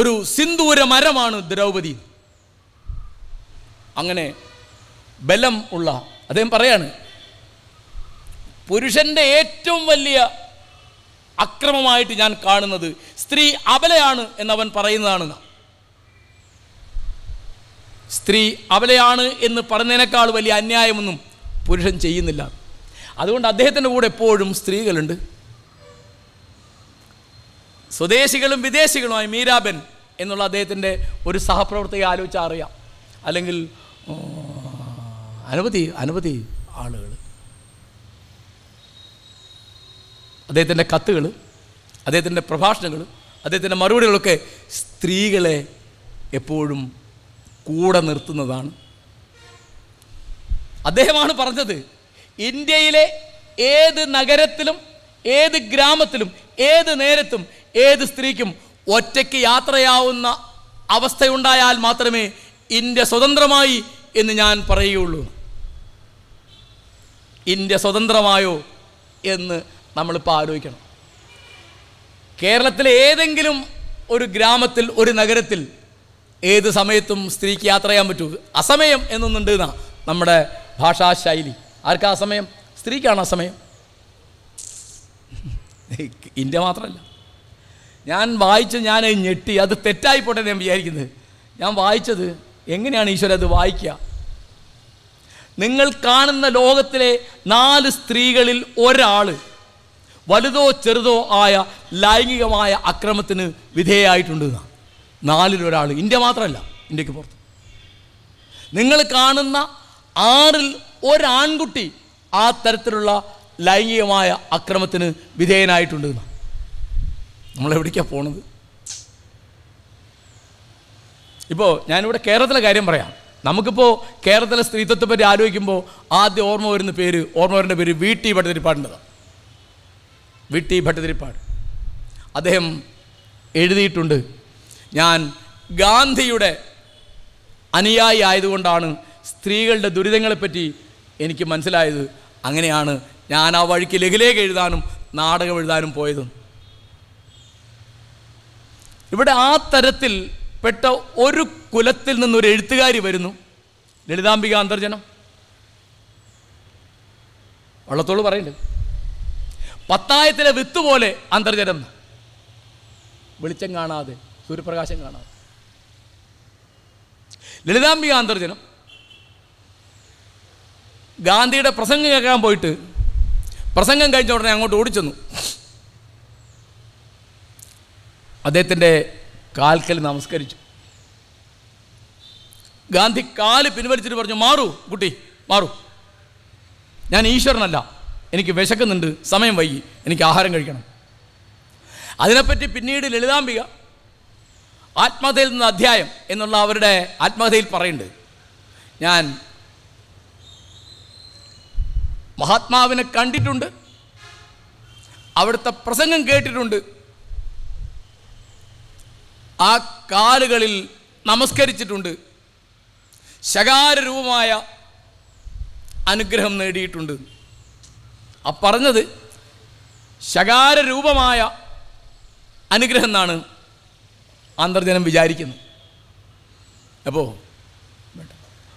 ഒരു സിന്ദൂര മരമാണ് ദ്രൗപദി അങ്ങനെ ബലം ഉള്ള അദ്ദേഹം പറയാണ് പുരുഷൻ്റെ ഏറ്റവും വലിയ അക്രമമായിട്ട് ഞാൻ കാണുന്നത് സ്ത്രീ അബലയാണ് എന്നവൻ പറയുന്നതാണ് സ്ത്രീ അവലെയാണ് എന്ന് പറഞ്ഞതിനേക്കാൾ വലിയ അന്യായമൊന്നും പുരുഷൻ ചെയ്യുന്നില്ല അതുകൊണ്ട് അദ്ദേഹത്തിൻ്റെ കൂടെ എപ്പോഴും സ്ത്രീകളുണ്ട് സ്വദേശികളും വിദേശികളുമായി മീരാബൻ എന്നുള്ള അദ്ദേഹത്തിൻ്റെ ഒരു സഹപ്രവർത്തകയെ ആലോചിച്ചാൽ അറിയാം അല്ലെങ്കിൽ അനവധി അനവധി ആളുകൾ അദ്ദേഹത്തിൻ്റെ കത്തുകൾ അദ്ദേഹത്തിൻ്റെ പ്രഭാഷണങ്ങൾ അദ്ദേഹത്തിൻ്റെ മറുപടികളൊക്കെ സ്ത്രീകളെ എപ്പോഴും കൂടെ നിർത്തുന്നതാണ് അദ്ദേഹമാണ് പറഞ്ഞത് ഇന്ത്യയിലെ ഏത് നഗരത്തിലും ഏത് ഗ്രാമത്തിലും ഏത് നേരത്തും ഏത് സ്ത്രീക്കും ഒറ്റയ്ക്ക് യാത്രയാവുന്ന അവസ്ഥയുണ്ടായാൽ മാത്രമേ ഇന്ത്യ സ്വതന്ത്രമായി എന്ന് ഞാൻ പറയുകയുള്ളൂ ഇന്ത്യ സ്വതന്ത്രമായോ എന്ന് നമ്മളിപ്പോൾ ആലോചിക്കണം കേരളത്തിലെ ഏതെങ്കിലും ഒരു ഗ്രാമത്തിൽ ഒരു നഗരത്തിൽ ഏത് സമയത്തും സ്ത്രീക്ക് യാത്ര ചെയ്യാൻ പറ്റൂ അസമയം എന്നൊന്നുണ്ട് എന്നാ നമ്മുടെ ഭാഷാശൈലി ആർക്കാ അസമയം സ്ത്രീക്കാണ് അസമയം ഇന്ത്യ മാത്രമല്ല ഞാൻ വായിച്ച് ഞാൻ ഞെട്ടി അത് തെറ്റായിപ്പോട്ടെ ഞാൻ വിചാരിക്കുന്നത് ഞാൻ വായിച്ചത് എങ്ങനെയാണ് ഈശ്വരൻ അത് വായിക്കുക നിങ്ങൾ കാണുന്ന ലോകത്തിലെ നാല് സ്ത്രീകളിൽ ഒരാൾ വലുതോ ചെറുതോ ആയ ലൈംഗികമായ അക്രമത്തിന് വിധേയമായിട്ടുണ്ട് നാലിലൊരാൾ ഇന്ത്യ മാത്രമല്ല ഇന്ത്യക്ക് പുറത്ത് നിങ്ങൾ കാണുന്ന ആറിൽ ഒരാൺകുട്ടി ആ തരത്തിലുള്ള ലൈംഗികമായ അക്രമത്തിന് വിധേയനായിട്ടുണ്ട് നമ്മൾ എവിടേക്കാണ് പോണത് ഇപ്പോൾ ഞാനിവിടെ കേരളത്തിലെ കാര്യം പറയാം നമുക്കിപ്പോൾ കേരളത്തിലെ സ്ത്രീത്വത്തെ പറ്റി ആലോചിക്കുമ്പോൾ ആദ്യം ഓർമ്മ വരുന്ന പേര് ഓർമ്മ വരുന്ന പേര് വി ടി ഭട്ടതിരിപ്പാടിൻ്റെതാണ് വി ടി ഭട്ടതിരിപ്പാട് അദ്ദേഹം എഴുതിയിട്ടുണ്ട് ഞാൻ ഗാന്ധിയുടെ അനുയായി ആയതുകൊണ്ടാണ് സ്ത്രീകളുടെ ദുരിതങ്ങളെപ്പറ്റി എനിക്ക് മനസ്സിലായത് അങ്ങനെയാണ് ഞാൻ ആ വഴിക്ക് ലഘുലേഖ എഴുതാനും നാടകം എഴുതാനും പോയത് ഇവിടെ ആ തരത്തിൽ പെട്ട ഒരു കുലത്തിൽ നിന്നൊരു എഴുത്തുകാരി വരുന്നു ലളിതാംബിക അന്തർജനം വള്ളത്തോട് പറയണ്ടേ പത്തായത്തിലെ വിത്ത് പോലെ അന്തർജനം വെളിച്ചം കാണാതെ സൂര്യപ്രകാശം കാണാം ലളിതാംബിക അന്തർജനം ഗാന്ധിയുടെ പ്രസംഗം കേൾക്കാൻ പോയിട്ട് പ്രസംഗം കഴിഞ്ഞ ഉടനെ അങ്ങോട്ട് ഓടിച്ചെന്നു അദ്ദേഹത്തിൻ്റെ കാൽക്കൽ നമസ്കരിച്ചു ഗാന്ധി കാല് പിൻവലിച്ചിട്ട് പറഞ്ഞു മാറൂ കുട്ടി മാറൂ ഞാൻ ഈശ്വരനല്ല എനിക്ക് വിശക്കുന്നുണ്ട് സമയം വൈകി എനിക്ക് ആഹാരം കഴിക്കണം അതിനെപ്പറ്റി പിന്നീട് ലളിതാംബിക ആത്മഹത്യയിൽ നിന്ന് അധ്യായം എന്നുള്ള അവരുടെ ആത്മഹത്യയിൽ പറയുന്നുണ്ട് ഞാൻ മഹാത്മാവിനെ കണ്ടിട്ടുണ്ട് അവിടുത്തെ പ്രസംഗം കേട്ടിട്ടുണ്ട് ആ കാലുകളിൽ നമസ്കരിച്ചിട്ടുണ്ട് ശകാരൂപമായ അനുഗ്രഹം നേടിയിട്ടുണ്ട് ആ പറഞ്ഞത് ശകാരൂപമായ അനുഗ്രഹം എന്നാണ് അന്തർജനം വിചാരിക്കുന്നു അപ്പോൾ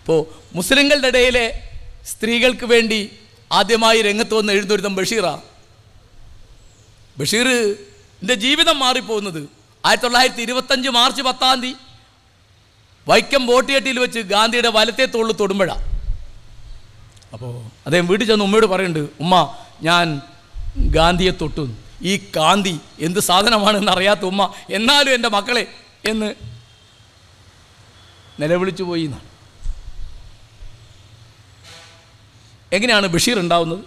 അപ്പോൾ മുസ്ലിങ്ങളുടെ ഇടയിലെ സ്ത്രീകൾക്ക് വേണ്ടി ആദ്യമായി രംഗത്ത് വന്ന് എഴുന്നൊരുത്തം ബഷീറാണ് ബഷീറിൻ്റെ ജീവിതം മാറിപ്പോകുന്നത് ആയിരത്തി തൊള്ളായിരത്തി ഇരുപത്തഞ്ച് മാർച്ച് പത്താം തീയതി വൈക്കം ബോട്ടിയട്ടിയിൽ വെച്ച് ഗാന്ധിയുടെ വലത്തെ തോളിൽ തൊടുമ്പോഴാണ് അപ്പോൾ അദ്ദേഹം വീട്ടിൽ ചെന്ന് ഉമ്മയോട് പറയുന്നുണ്ട് ഉമ്മ ഞാൻ ഗാന്ധിയെ തൊട്ടു ഈ കാന്തി എന്ത് സാധനമാണെന്ന് അറിയാത്ത ഉമ്മ എന്നാലും എൻ്റെ മക്കളെ എന്ന് നിലവിളിച്ചു പോയി എന്നാണ് എങ്ങനെയാണ് ബഷീർ ഉണ്ടാവുന്നത്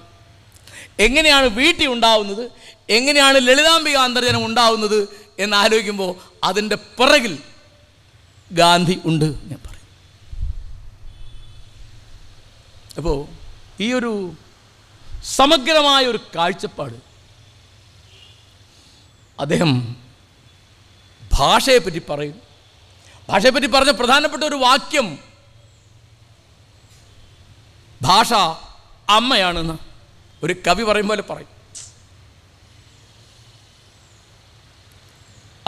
എങ്ങനെയാണ് വീട്ടി ഉണ്ടാവുന്നത് എങ്ങനെയാണ് ലളിതാംബിക അന്തർജനം ഉണ്ടാവുന്നത് എന്ന് ആലോചിക്കുമ്പോൾ അതിൻ്റെ പിറകിൽ ഗാന്ധി ഉണ്ട് ഞാൻ പറയും അപ്പോൾ ഈ ഒരു സമഗ്രമായ ഒരു കാഴ്ചപ്പാട് അദ്ദേഹം ഭാഷയെപ്പറ്റി പറയും ഭാഷയെപ്പറ്റി പറഞ്ഞ പ്രധാനപ്പെട്ട ഒരു വാക്യം ഭാഷ അമ്മയാണെന്ന് ഒരു കവി പറയും പോലെ പറയും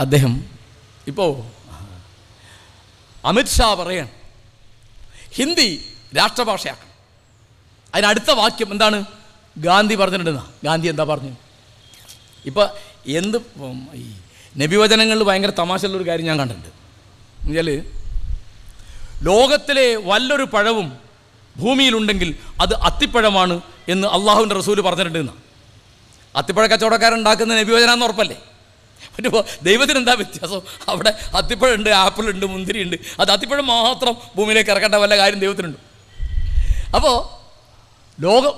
അദ്ദേഹം ഇപ്പോൾ അമിത്ഷാ പറയാണ് ഹിന്ദി രാഷ്ട്രഭാഷയാക്കണം അതിനടുത്ത വാക്യം എന്താണ് ഗാന്ധി പറഞ്ഞിട്ടുണ്ടെന്നാ ഗാന്ധി എന്താ പറഞ്ഞു ഇപ്പോൾ എന്ത് ഈ നബിവചനങ്ങളിൽ ഭയങ്കര തമാശയുള്ളൊരു കാര്യം ഞാൻ കണ്ടിട്ടുണ്ട് എന്നുവെച്ചാൽ ലോകത്തിലെ വല്ലൊരു പഴവും ഭൂമിയിലുണ്ടെങ്കിൽ അത് അത്തിപ്പഴമാണ് എന്ന് അള്ളാഹുവിൻ്റെ റസൂൽ പറഞ്ഞിട്ടുണ്ട് എന്നാണ് അത്തിപ്പഴ കച്ചവടക്കാരുണ്ടാക്കുന്ന നബിവചന എന്ന് ഉറപ്പല്ലേ മറ്റേ ദൈവത്തിന് എന്താ വ്യത്യാസം അവിടെ അത്തിപ്പഴമുണ്ട് ആപ്പിളുണ്ട് മുന്തിരിയുണ്ട് അത് അത്തിപ്പഴം മാത്രം ഭൂമിയിലേക്ക് ഇറക്കേണ്ട വല്ല കാര്യം ദൈവത്തിനുണ്ട് അപ്പോൾ ലോകം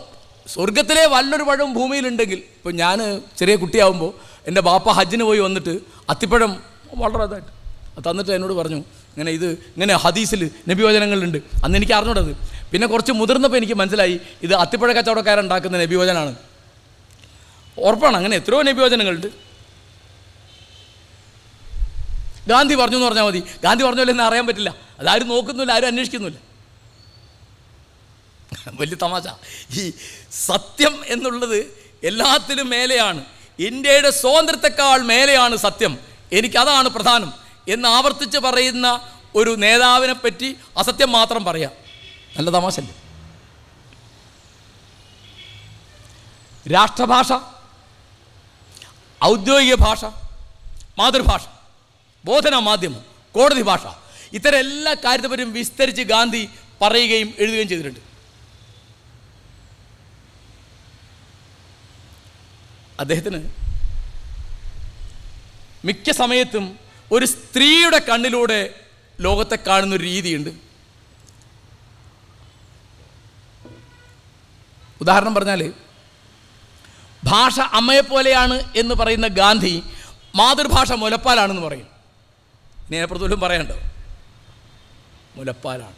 സ്വർഗത്തിലെ വല്ലൊരു പഴവും ഭൂമിയിലുണ്ടെങ്കിൽ ഇപ്പോൾ ഞാൻ ചെറിയ കുട്ടിയാവുമ്പോൾ എൻ്റെ ബാപ്പ ഹജ്ജിന് പോയി വന്നിട്ട് അത്തിപ്പഴം വളരെ ഇതായിട്ട് തന്നിട്ട് എന്നോട് പറഞ്ഞു ഇങ്ങനെ ഇത് ഇങ്ങനെ ഹദീസിൽ നബിവചനങ്ങളുണ്ട് അന്ന് എനിക്ക് അറിഞ്ഞൂടത് പിന്നെ കുറച്ച് മുതിർന്നപ്പോൾ എനിക്ക് മനസ്സിലായി ഇത് അത്തിപ്പഴ കച്ചവടക്കാരുണ്ടാക്കുന്ന നബിവചനാണ് ഉറപ്പാണ് അങ്ങനെ എത്രയോ നബിവചനങ്ങളുണ്ട് ഗാന്ധി പറഞ്ഞു എന്ന് പറഞ്ഞാൽ മതി ഗാന്ധി പറഞ്ഞല്ലോ എന്ന് അറിയാൻ പറ്റില്ല അതാരും നോക്കുന്നില്ല ആരും അന്വേഷിക്കുന്നില്ല വലിയ തമാശ ഈ സത്യം എന്നുള്ളത് എല്ലാത്തിലും മേലെയാണ് ഇന്ത്യയുടെ സ്വാതന്ത്ര്യത്തെക്കാൾ മേലെയാണ് സത്യം എനിക്കതാണ് പ്രധാനം എന്ന് ആവർത്തിച്ച് പറയുന്ന ഒരു നേതാവിനെ പറ്റി അസത്യം മാത്രം പറയാം നല്ല തമാശല്ലേ രാഷ്ട്രഭാഷ ഔദ്യോഗിക ഭാഷ മാതൃഭാഷ ബോധന മാധ്യമം കോടതി ഭാഷ ഇത്തരം എല്ലാ കാര്യത്തെപ്പറ്റും വിസ്തരിച്ച് ഗാന്ധി പറയുകയും എഴുതുകയും ചെയ്തിട്ടുണ്ട് അദ്ദേഹത്തിന് മിക്ക സമയത്തും ഒരു സ്ത്രീയുടെ കണ്ണിലൂടെ ലോകത്തെ കാണുന്ന ഒരു രീതിയുണ്ട് ഉദാഹരണം പറഞ്ഞാൽ ഭാഷ അമ്മയെപ്പോലെയാണ് എന്ന് പറയുന്ന ഗാന്ധി മാതൃഭാഷ മുലപ്പാലാണെന്ന് പറയും നേപ്പുറത്തോലും പറയണ്ടോ മുലപ്പാലാണ്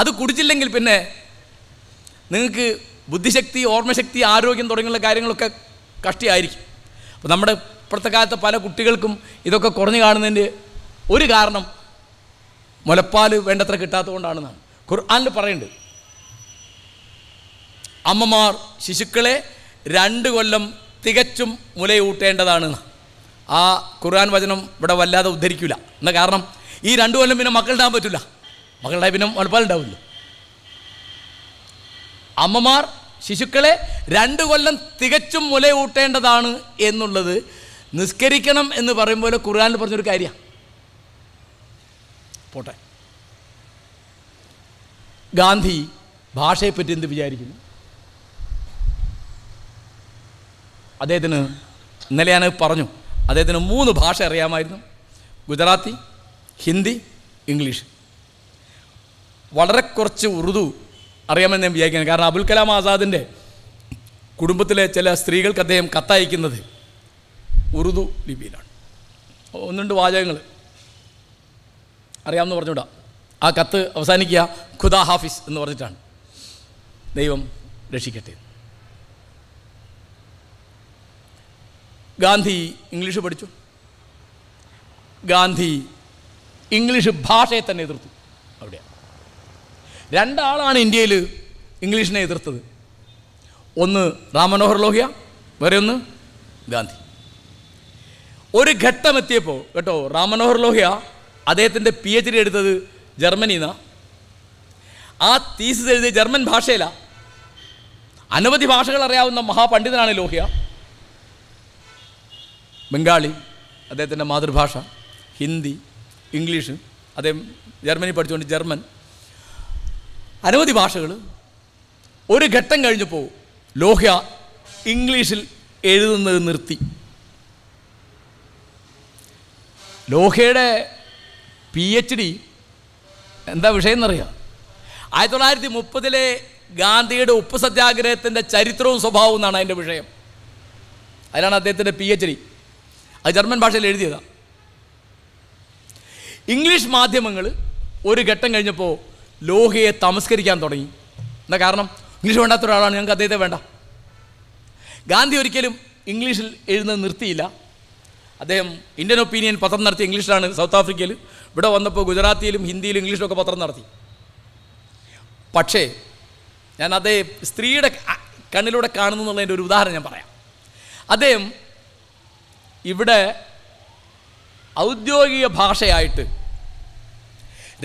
അത് കുടിച്ചില്ലെങ്കിൽ പിന്നെ നിങ്ങൾക്ക് ബുദ്ധിശക്തി ഓർമ്മശക്തി ആരോഗ്യം തുടങ്ങിയുള്ള കാര്യങ്ങളൊക്കെ കഷ്ടിയായിരിക്കും അപ്പോൾ നമ്മുടെ ഇപ്പോഴത്തെ കാലത്ത് പല കുട്ടികൾക്കും ഇതൊക്കെ കുറഞ്ഞു കാണുന്നതിൻ്റെ ഒരു കാരണം മുലപ്പാൽ വേണ്ടത്ര കൊണ്ടാണെന്നാണ് ഖുർആാനിൽ പറയുന്നത് അമ്മമാർ ശിശുക്കളെ രണ്ട് കൊല്ലം തികച്ചും മുലയൂട്ടേണ്ടതാണ് ആ ഖുർആൻ വചനം ഇവിടെ വല്ലാതെ ഉദ്ധരിക്കില്ല എന്ന കാരണം ഈ രണ്ട് കൊല്ലം പിന്നെ മക്കളുണ്ടാകാൻ പറ്റില്ല മക്കളുണ്ടായി പിന്നെ മുലപ്പാൽ ഉണ്ടാവില്ല അമ്മമാർ ശിശുക്കളെ രണ്ട് കൊല്ലം തികച്ചും മുലയൂട്ടേണ്ടതാണ് എന്നുള്ളത് നിസ്കരിക്കണം എന്ന് പറയുമ്പോൾ ഖുർആാനിൽ പറഞ്ഞൊരു കാര്യമാണ് പോട്ടെ ഗാന്ധി ഭാഷയെപ്പറ്റി എന്ത് വിചാരിക്കുന്നു അദ്ദേഹത്തിന് ഇന്നലെ ഞാൻ പറഞ്ഞു അദ്ദേഹത്തിന് മൂന്ന് ഭാഷ അറിയാമായിരുന്നു ഗുജറാത്തി ഹിന്ദി ഇംഗ്ലീഷ് വളരെ കുറച്ച് ഉറുദു അറിയാമെന്ന് ഞാൻ വിചാരിക്കുന്നത് കാരണം അബുൽ കലാം ആസാദിൻ്റെ കുടുംബത്തിലെ ചില സ്ത്രീകൾക്ക് അദ്ദേഹം കത്തയക്കുന്നത് ഉറുദു ലിപിയിലാണ് ഒന്നുണ്ട് വാചകങ്ങൾ അറിയാമെന്ന് പറഞ്ഞുകൂടാ ആ കത്ത് അവസാനിക്കുക ഖുദാ ഹാഫിസ് എന്ന് പറഞ്ഞിട്ടാണ് ദൈവം രക്ഷിക്കട്ടെ ഗാന്ധി ഇംഗ്ലീഷ് പഠിച്ചു ഗാന്ധി ഇംഗ്ലീഷ് ഭാഷയെ തന്നെ എതിർത്തു രണ്ടാളാണ് ഇന്ത്യയിൽ ഇംഗ്ലീഷിനെ എതിർത്തത് ഒന്ന് റാം മനോഹർ ലോഹ്യ വേറെ ഒന്ന് ഗാന്ധി ഒരു ഘട്ടം എത്തിയപ്പോൾ കേട്ടോ റാം മനോഹർ ലോഹ്യ അദ്ദേഹത്തിൻ്റെ പി എച്ച് ഡി എടുത്തത് ജർമ്മനിയിൽ ആ തീസിസ് എഴുതിയ ജർമ്മൻ ഭാഷയിലാണ് അനവധി ഭാഷകൾ അറിയാവുന്ന മഹാപണ്ഡിതനാണ് ലോഹ്യ ബംഗാളി അദ്ദേഹത്തിൻ്റെ മാതൃഭാഷ ഹിന്ദി ഇംഗ്ലീഷ് അദ്ദേഹം ജർമ്മനി പഠിച്ചുകൊണ്ട് ജർമ്മൻ അനവധി ഭാഷകൾ ഒരു ഘട്ടം കഴിഞ്ഞപ്പോൾ ലോഹ്യ ഇംഗ്ലീഷിൽ എഴുതുന്നത് നിർത്തി ലോഹയുടെ പി എച്ച് ഡി എന്താ വിഷയം എന്നറിയാം ആയിരത്തി തൊള്ളായിരത്തി മുപ്പതിലെ ഗാന്ധിയുടെ ഉപ്പ് സത്യാഗ്രഹത്തിൻ്റെ ചരിത്രവും സ്വഭാവവും എന്നാണ് അതിൻ്റെ വിഷയം അതിലാണ് അദ്ദേഹത്തിൻ്റെ പി എച്ച് ഡി അത് ജർമ്മൻ ഭാഷയിൽ എഴുതിയതാണ് ഇംഗ്ലീഷ് മാധ്യമങ്ങൾ ഒരു ഘട്ടം കഴിഞ്ഞപ്പോൾ ലോഹയെ തമസ്കരിക്കാൻ തുടങ്ങി എന്താ കാരണം ഇംഗ്ലീഷ് വേണ്ടാത്ത ഒരാളാണ് ഞങ്ങൾക്ക് അദ്ദേഹത്തെ വേണ്ട ഗാന്ധി ഒരിക്കലും ഇംഗ്ലീഷിൽ എഴുതുന്നത് നിർത്തിയില്ല അദ്ദേഹം ഇന്ത്യൻ ഒപ്പീനിയൻ പത്രം നടത്തി ഇംഗ്ലീഷിലാണ് സൗത്ത് ആഫ്രിക്കയിൽ ഇവിടെ വന്നപ്പോൾ ഗുജറാത്തിയിലും ഹിന്ദിയിലും ഇംഗ്ലീഷിലൊക്കെ ഒക്കെ പത്രം നടത്തി പക്ഷേ ഞാൻ അദ്ദേഹം സ്ത്രീയുടെ കണ്ണിലൂടെ കാണുന്നു എന്നുള്ളതിൻ്റെ ഒരു ഉദാഹരണം ഞാൻ പറയാം അദ്ദേഹം ഇവിടെ ഔദ്യോഗിക ഭാഷയായിട്ട്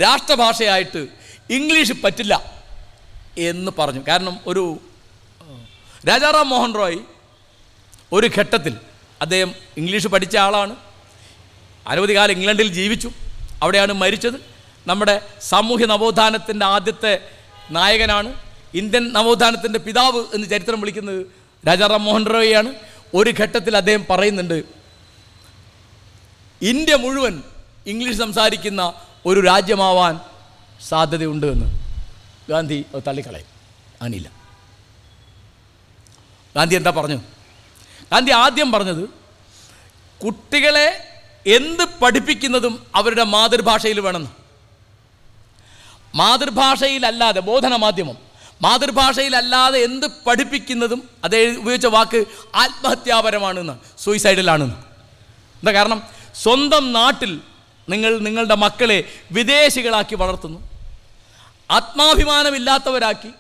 രാഷ്ട്രഭാഷയായിട്ട് ഇംഗ്ലീഷ് പറ്റില്ല എന്ന് പറഞ്ഞു കാരണം ഒരു രാജാറാം മോഹൻ റോയ് ഒരു ഘട്ടത്തിൽ അദ്ദേഹം ഇംഗ്ലീഷ് പഠിച്ച ആളാണ് അനവധി കാലം ഇംഗ്ലണ്ടിൽ ജീവിച്ചു അവിടെയാണ് മരിച്ചത് നമ്മുടെ സാമൂഹ്യ നവോത്ഥാനത്തിൻ്റെ ആദ്യത്തെ നായകനാണ് ഇന്ത്യൻ നവോത്ഥാനത്തിൻ്റെ പിതാവ് എന്ന് ചരിത്രം വിളിക്കുന്നത് രാജാറാം മോഹൻ റോയിയാണ് ഒരു ഘട്ടത്തിൽ അദ്ദേഹം പറയുന്നുണ്ട് ഇന്ത്യ മുഴുവൻ ഇംഗ്ലീഷ് സംസാരിക്കുന്ന ഒരു രാജ്യമാവാൻ സാധ്യതയുണ്ട് എന്ന് ഗാന്ധി അത് തള്ളിക്കളയും അനില്ല ഗാന്ധി എന്താ പറഞ്ഞു ഗാന്ധി ആദ്യം പറഞ്ഞത് കുട്ടികളെ എന്ത് പഠിപ്പിക്കുന്നതും അവരുടെ മാതൃഭാഷയിൽ വേണമെന്ന് മാതൃഭാഷയിലല്ലാതെ ബോധന മാധ്യമം മാതൃഭാഷയിലല്ലാതെ എന്ത് പഠിപ്പിക്കുന്നതും അതേ ഉപയോഗിച്ച വാക്ക് ആത്മഹത്യാപരമാണെന്ന് സൂയിസൈഡിലാണെന്ന് എന്താ കാരണം സ്വന്തം നാട്ടിൽ നിങ്ങൾ നിങ്ങളുടെ മക്കളെ വിദേശികളാക്കി വളർത്തുന്നു ആത്മാഭിമാനമില്ലാത്തവരാക്കി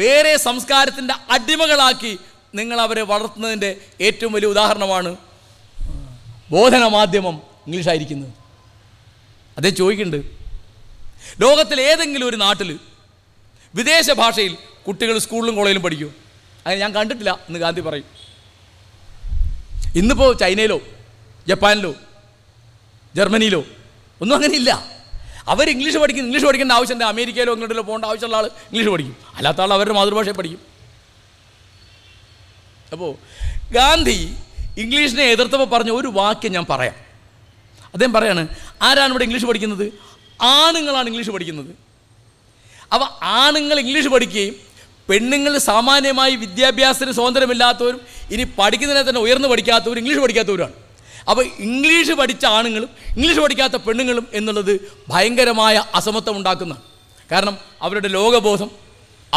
വേറെ സംസ്കാരത്തിൻ്റെ അടിമകളാക്കി നിങ്ങൾ അവരെ വളർത്തുന്നതിൻ്റെ ഏറ്റവും വലിയ ഉദാഹരണമാണ് ബോധന മാധ്യമം ഇംഗ്ലീഷായിരിക്കുന്നത് അതേ ചോദിക്കുന്നുണ്ട് ലോകത്തിൽ ഏതെങ്കിലും ഒരു നാട്ടിൽ വിദേശ ഭാഷയിൽ കുട്ടികൾ സ്കൂളിലും കോളേജിലും പഠിക്കും അങ്ങനെ ഞാൻ കണ്ടിട്ടില്ല എന്ന് ഗാന്ധി പറയും ഇന്നിപ്പോൾ ചൈനയിലോ ജപ്പാനിലോ ജർമ്മനിയിലോ ഒന്നും അങ്ങനെയില്ല അവർ ഇംഗ്ലീഷ് പഠിക്കും ഇംഗ്ലീഷ് പഠിക്കേണ്ട ആവശ്യമുണ്ട് അമേരിക്കയിലോ ഇംഗ്ലണ്ടിലോ പോകേണ്ട ആവശ്യമുള്ള ആൾ ഇംഗ്ലീഷ് പഠിക്കും അല്ലാത്ത ആൾ അവരുടെ മാതൃഭാഷയെ പഠിക്കും അപ്പോൾ ഗാന്ധി ഇംഗ്ലീഷിനെ എതിർത്തപ്പോൾ പറഞ്ഞ ഒരു വാക്യം ഞാൻ പറയാം അദ്ദേഹം പറയാണ് ആരാണ് ഇവിടെ ഇംഗ്ലീഷ് പഠിക്കുന്നത് ആണുങ്ങളാണ് ഇംഗ്ലീഷ് പഠിക്കുന്നത് അപ്പോൾ ആണുങ്ങൾ ഇംഗ്ലീഷ് പഠിക്കുകയും പെണ്ണുങ്ങൾ സാമാന്യമായി വിദ്യാഭ്യാസത്തിന് സ്വാതന്ത്ര്യമില്ലാത്തവരും ഇനി പഠിക്കുന്നതിനെ തന്നെ ഉയർന്നു പഠിക്കാത്തവരും ഇംഗ്ലീഷ് പഠിക്കാത്തവരുമാണ് അപ്പോൾ ഇംഗ്ലീഷ് പഠിച്ച ആണുങ്ങളും ഇംഗ്ലീഷ് പഠിക്കാത്ത പെണ്ണുങ്ങളും എന്നുള്ളത് ഭയങ്കരമായ അസമത്വം ഉണ്ടാക്കുന്ന കാരണം അവരുടെ ലോകബോധം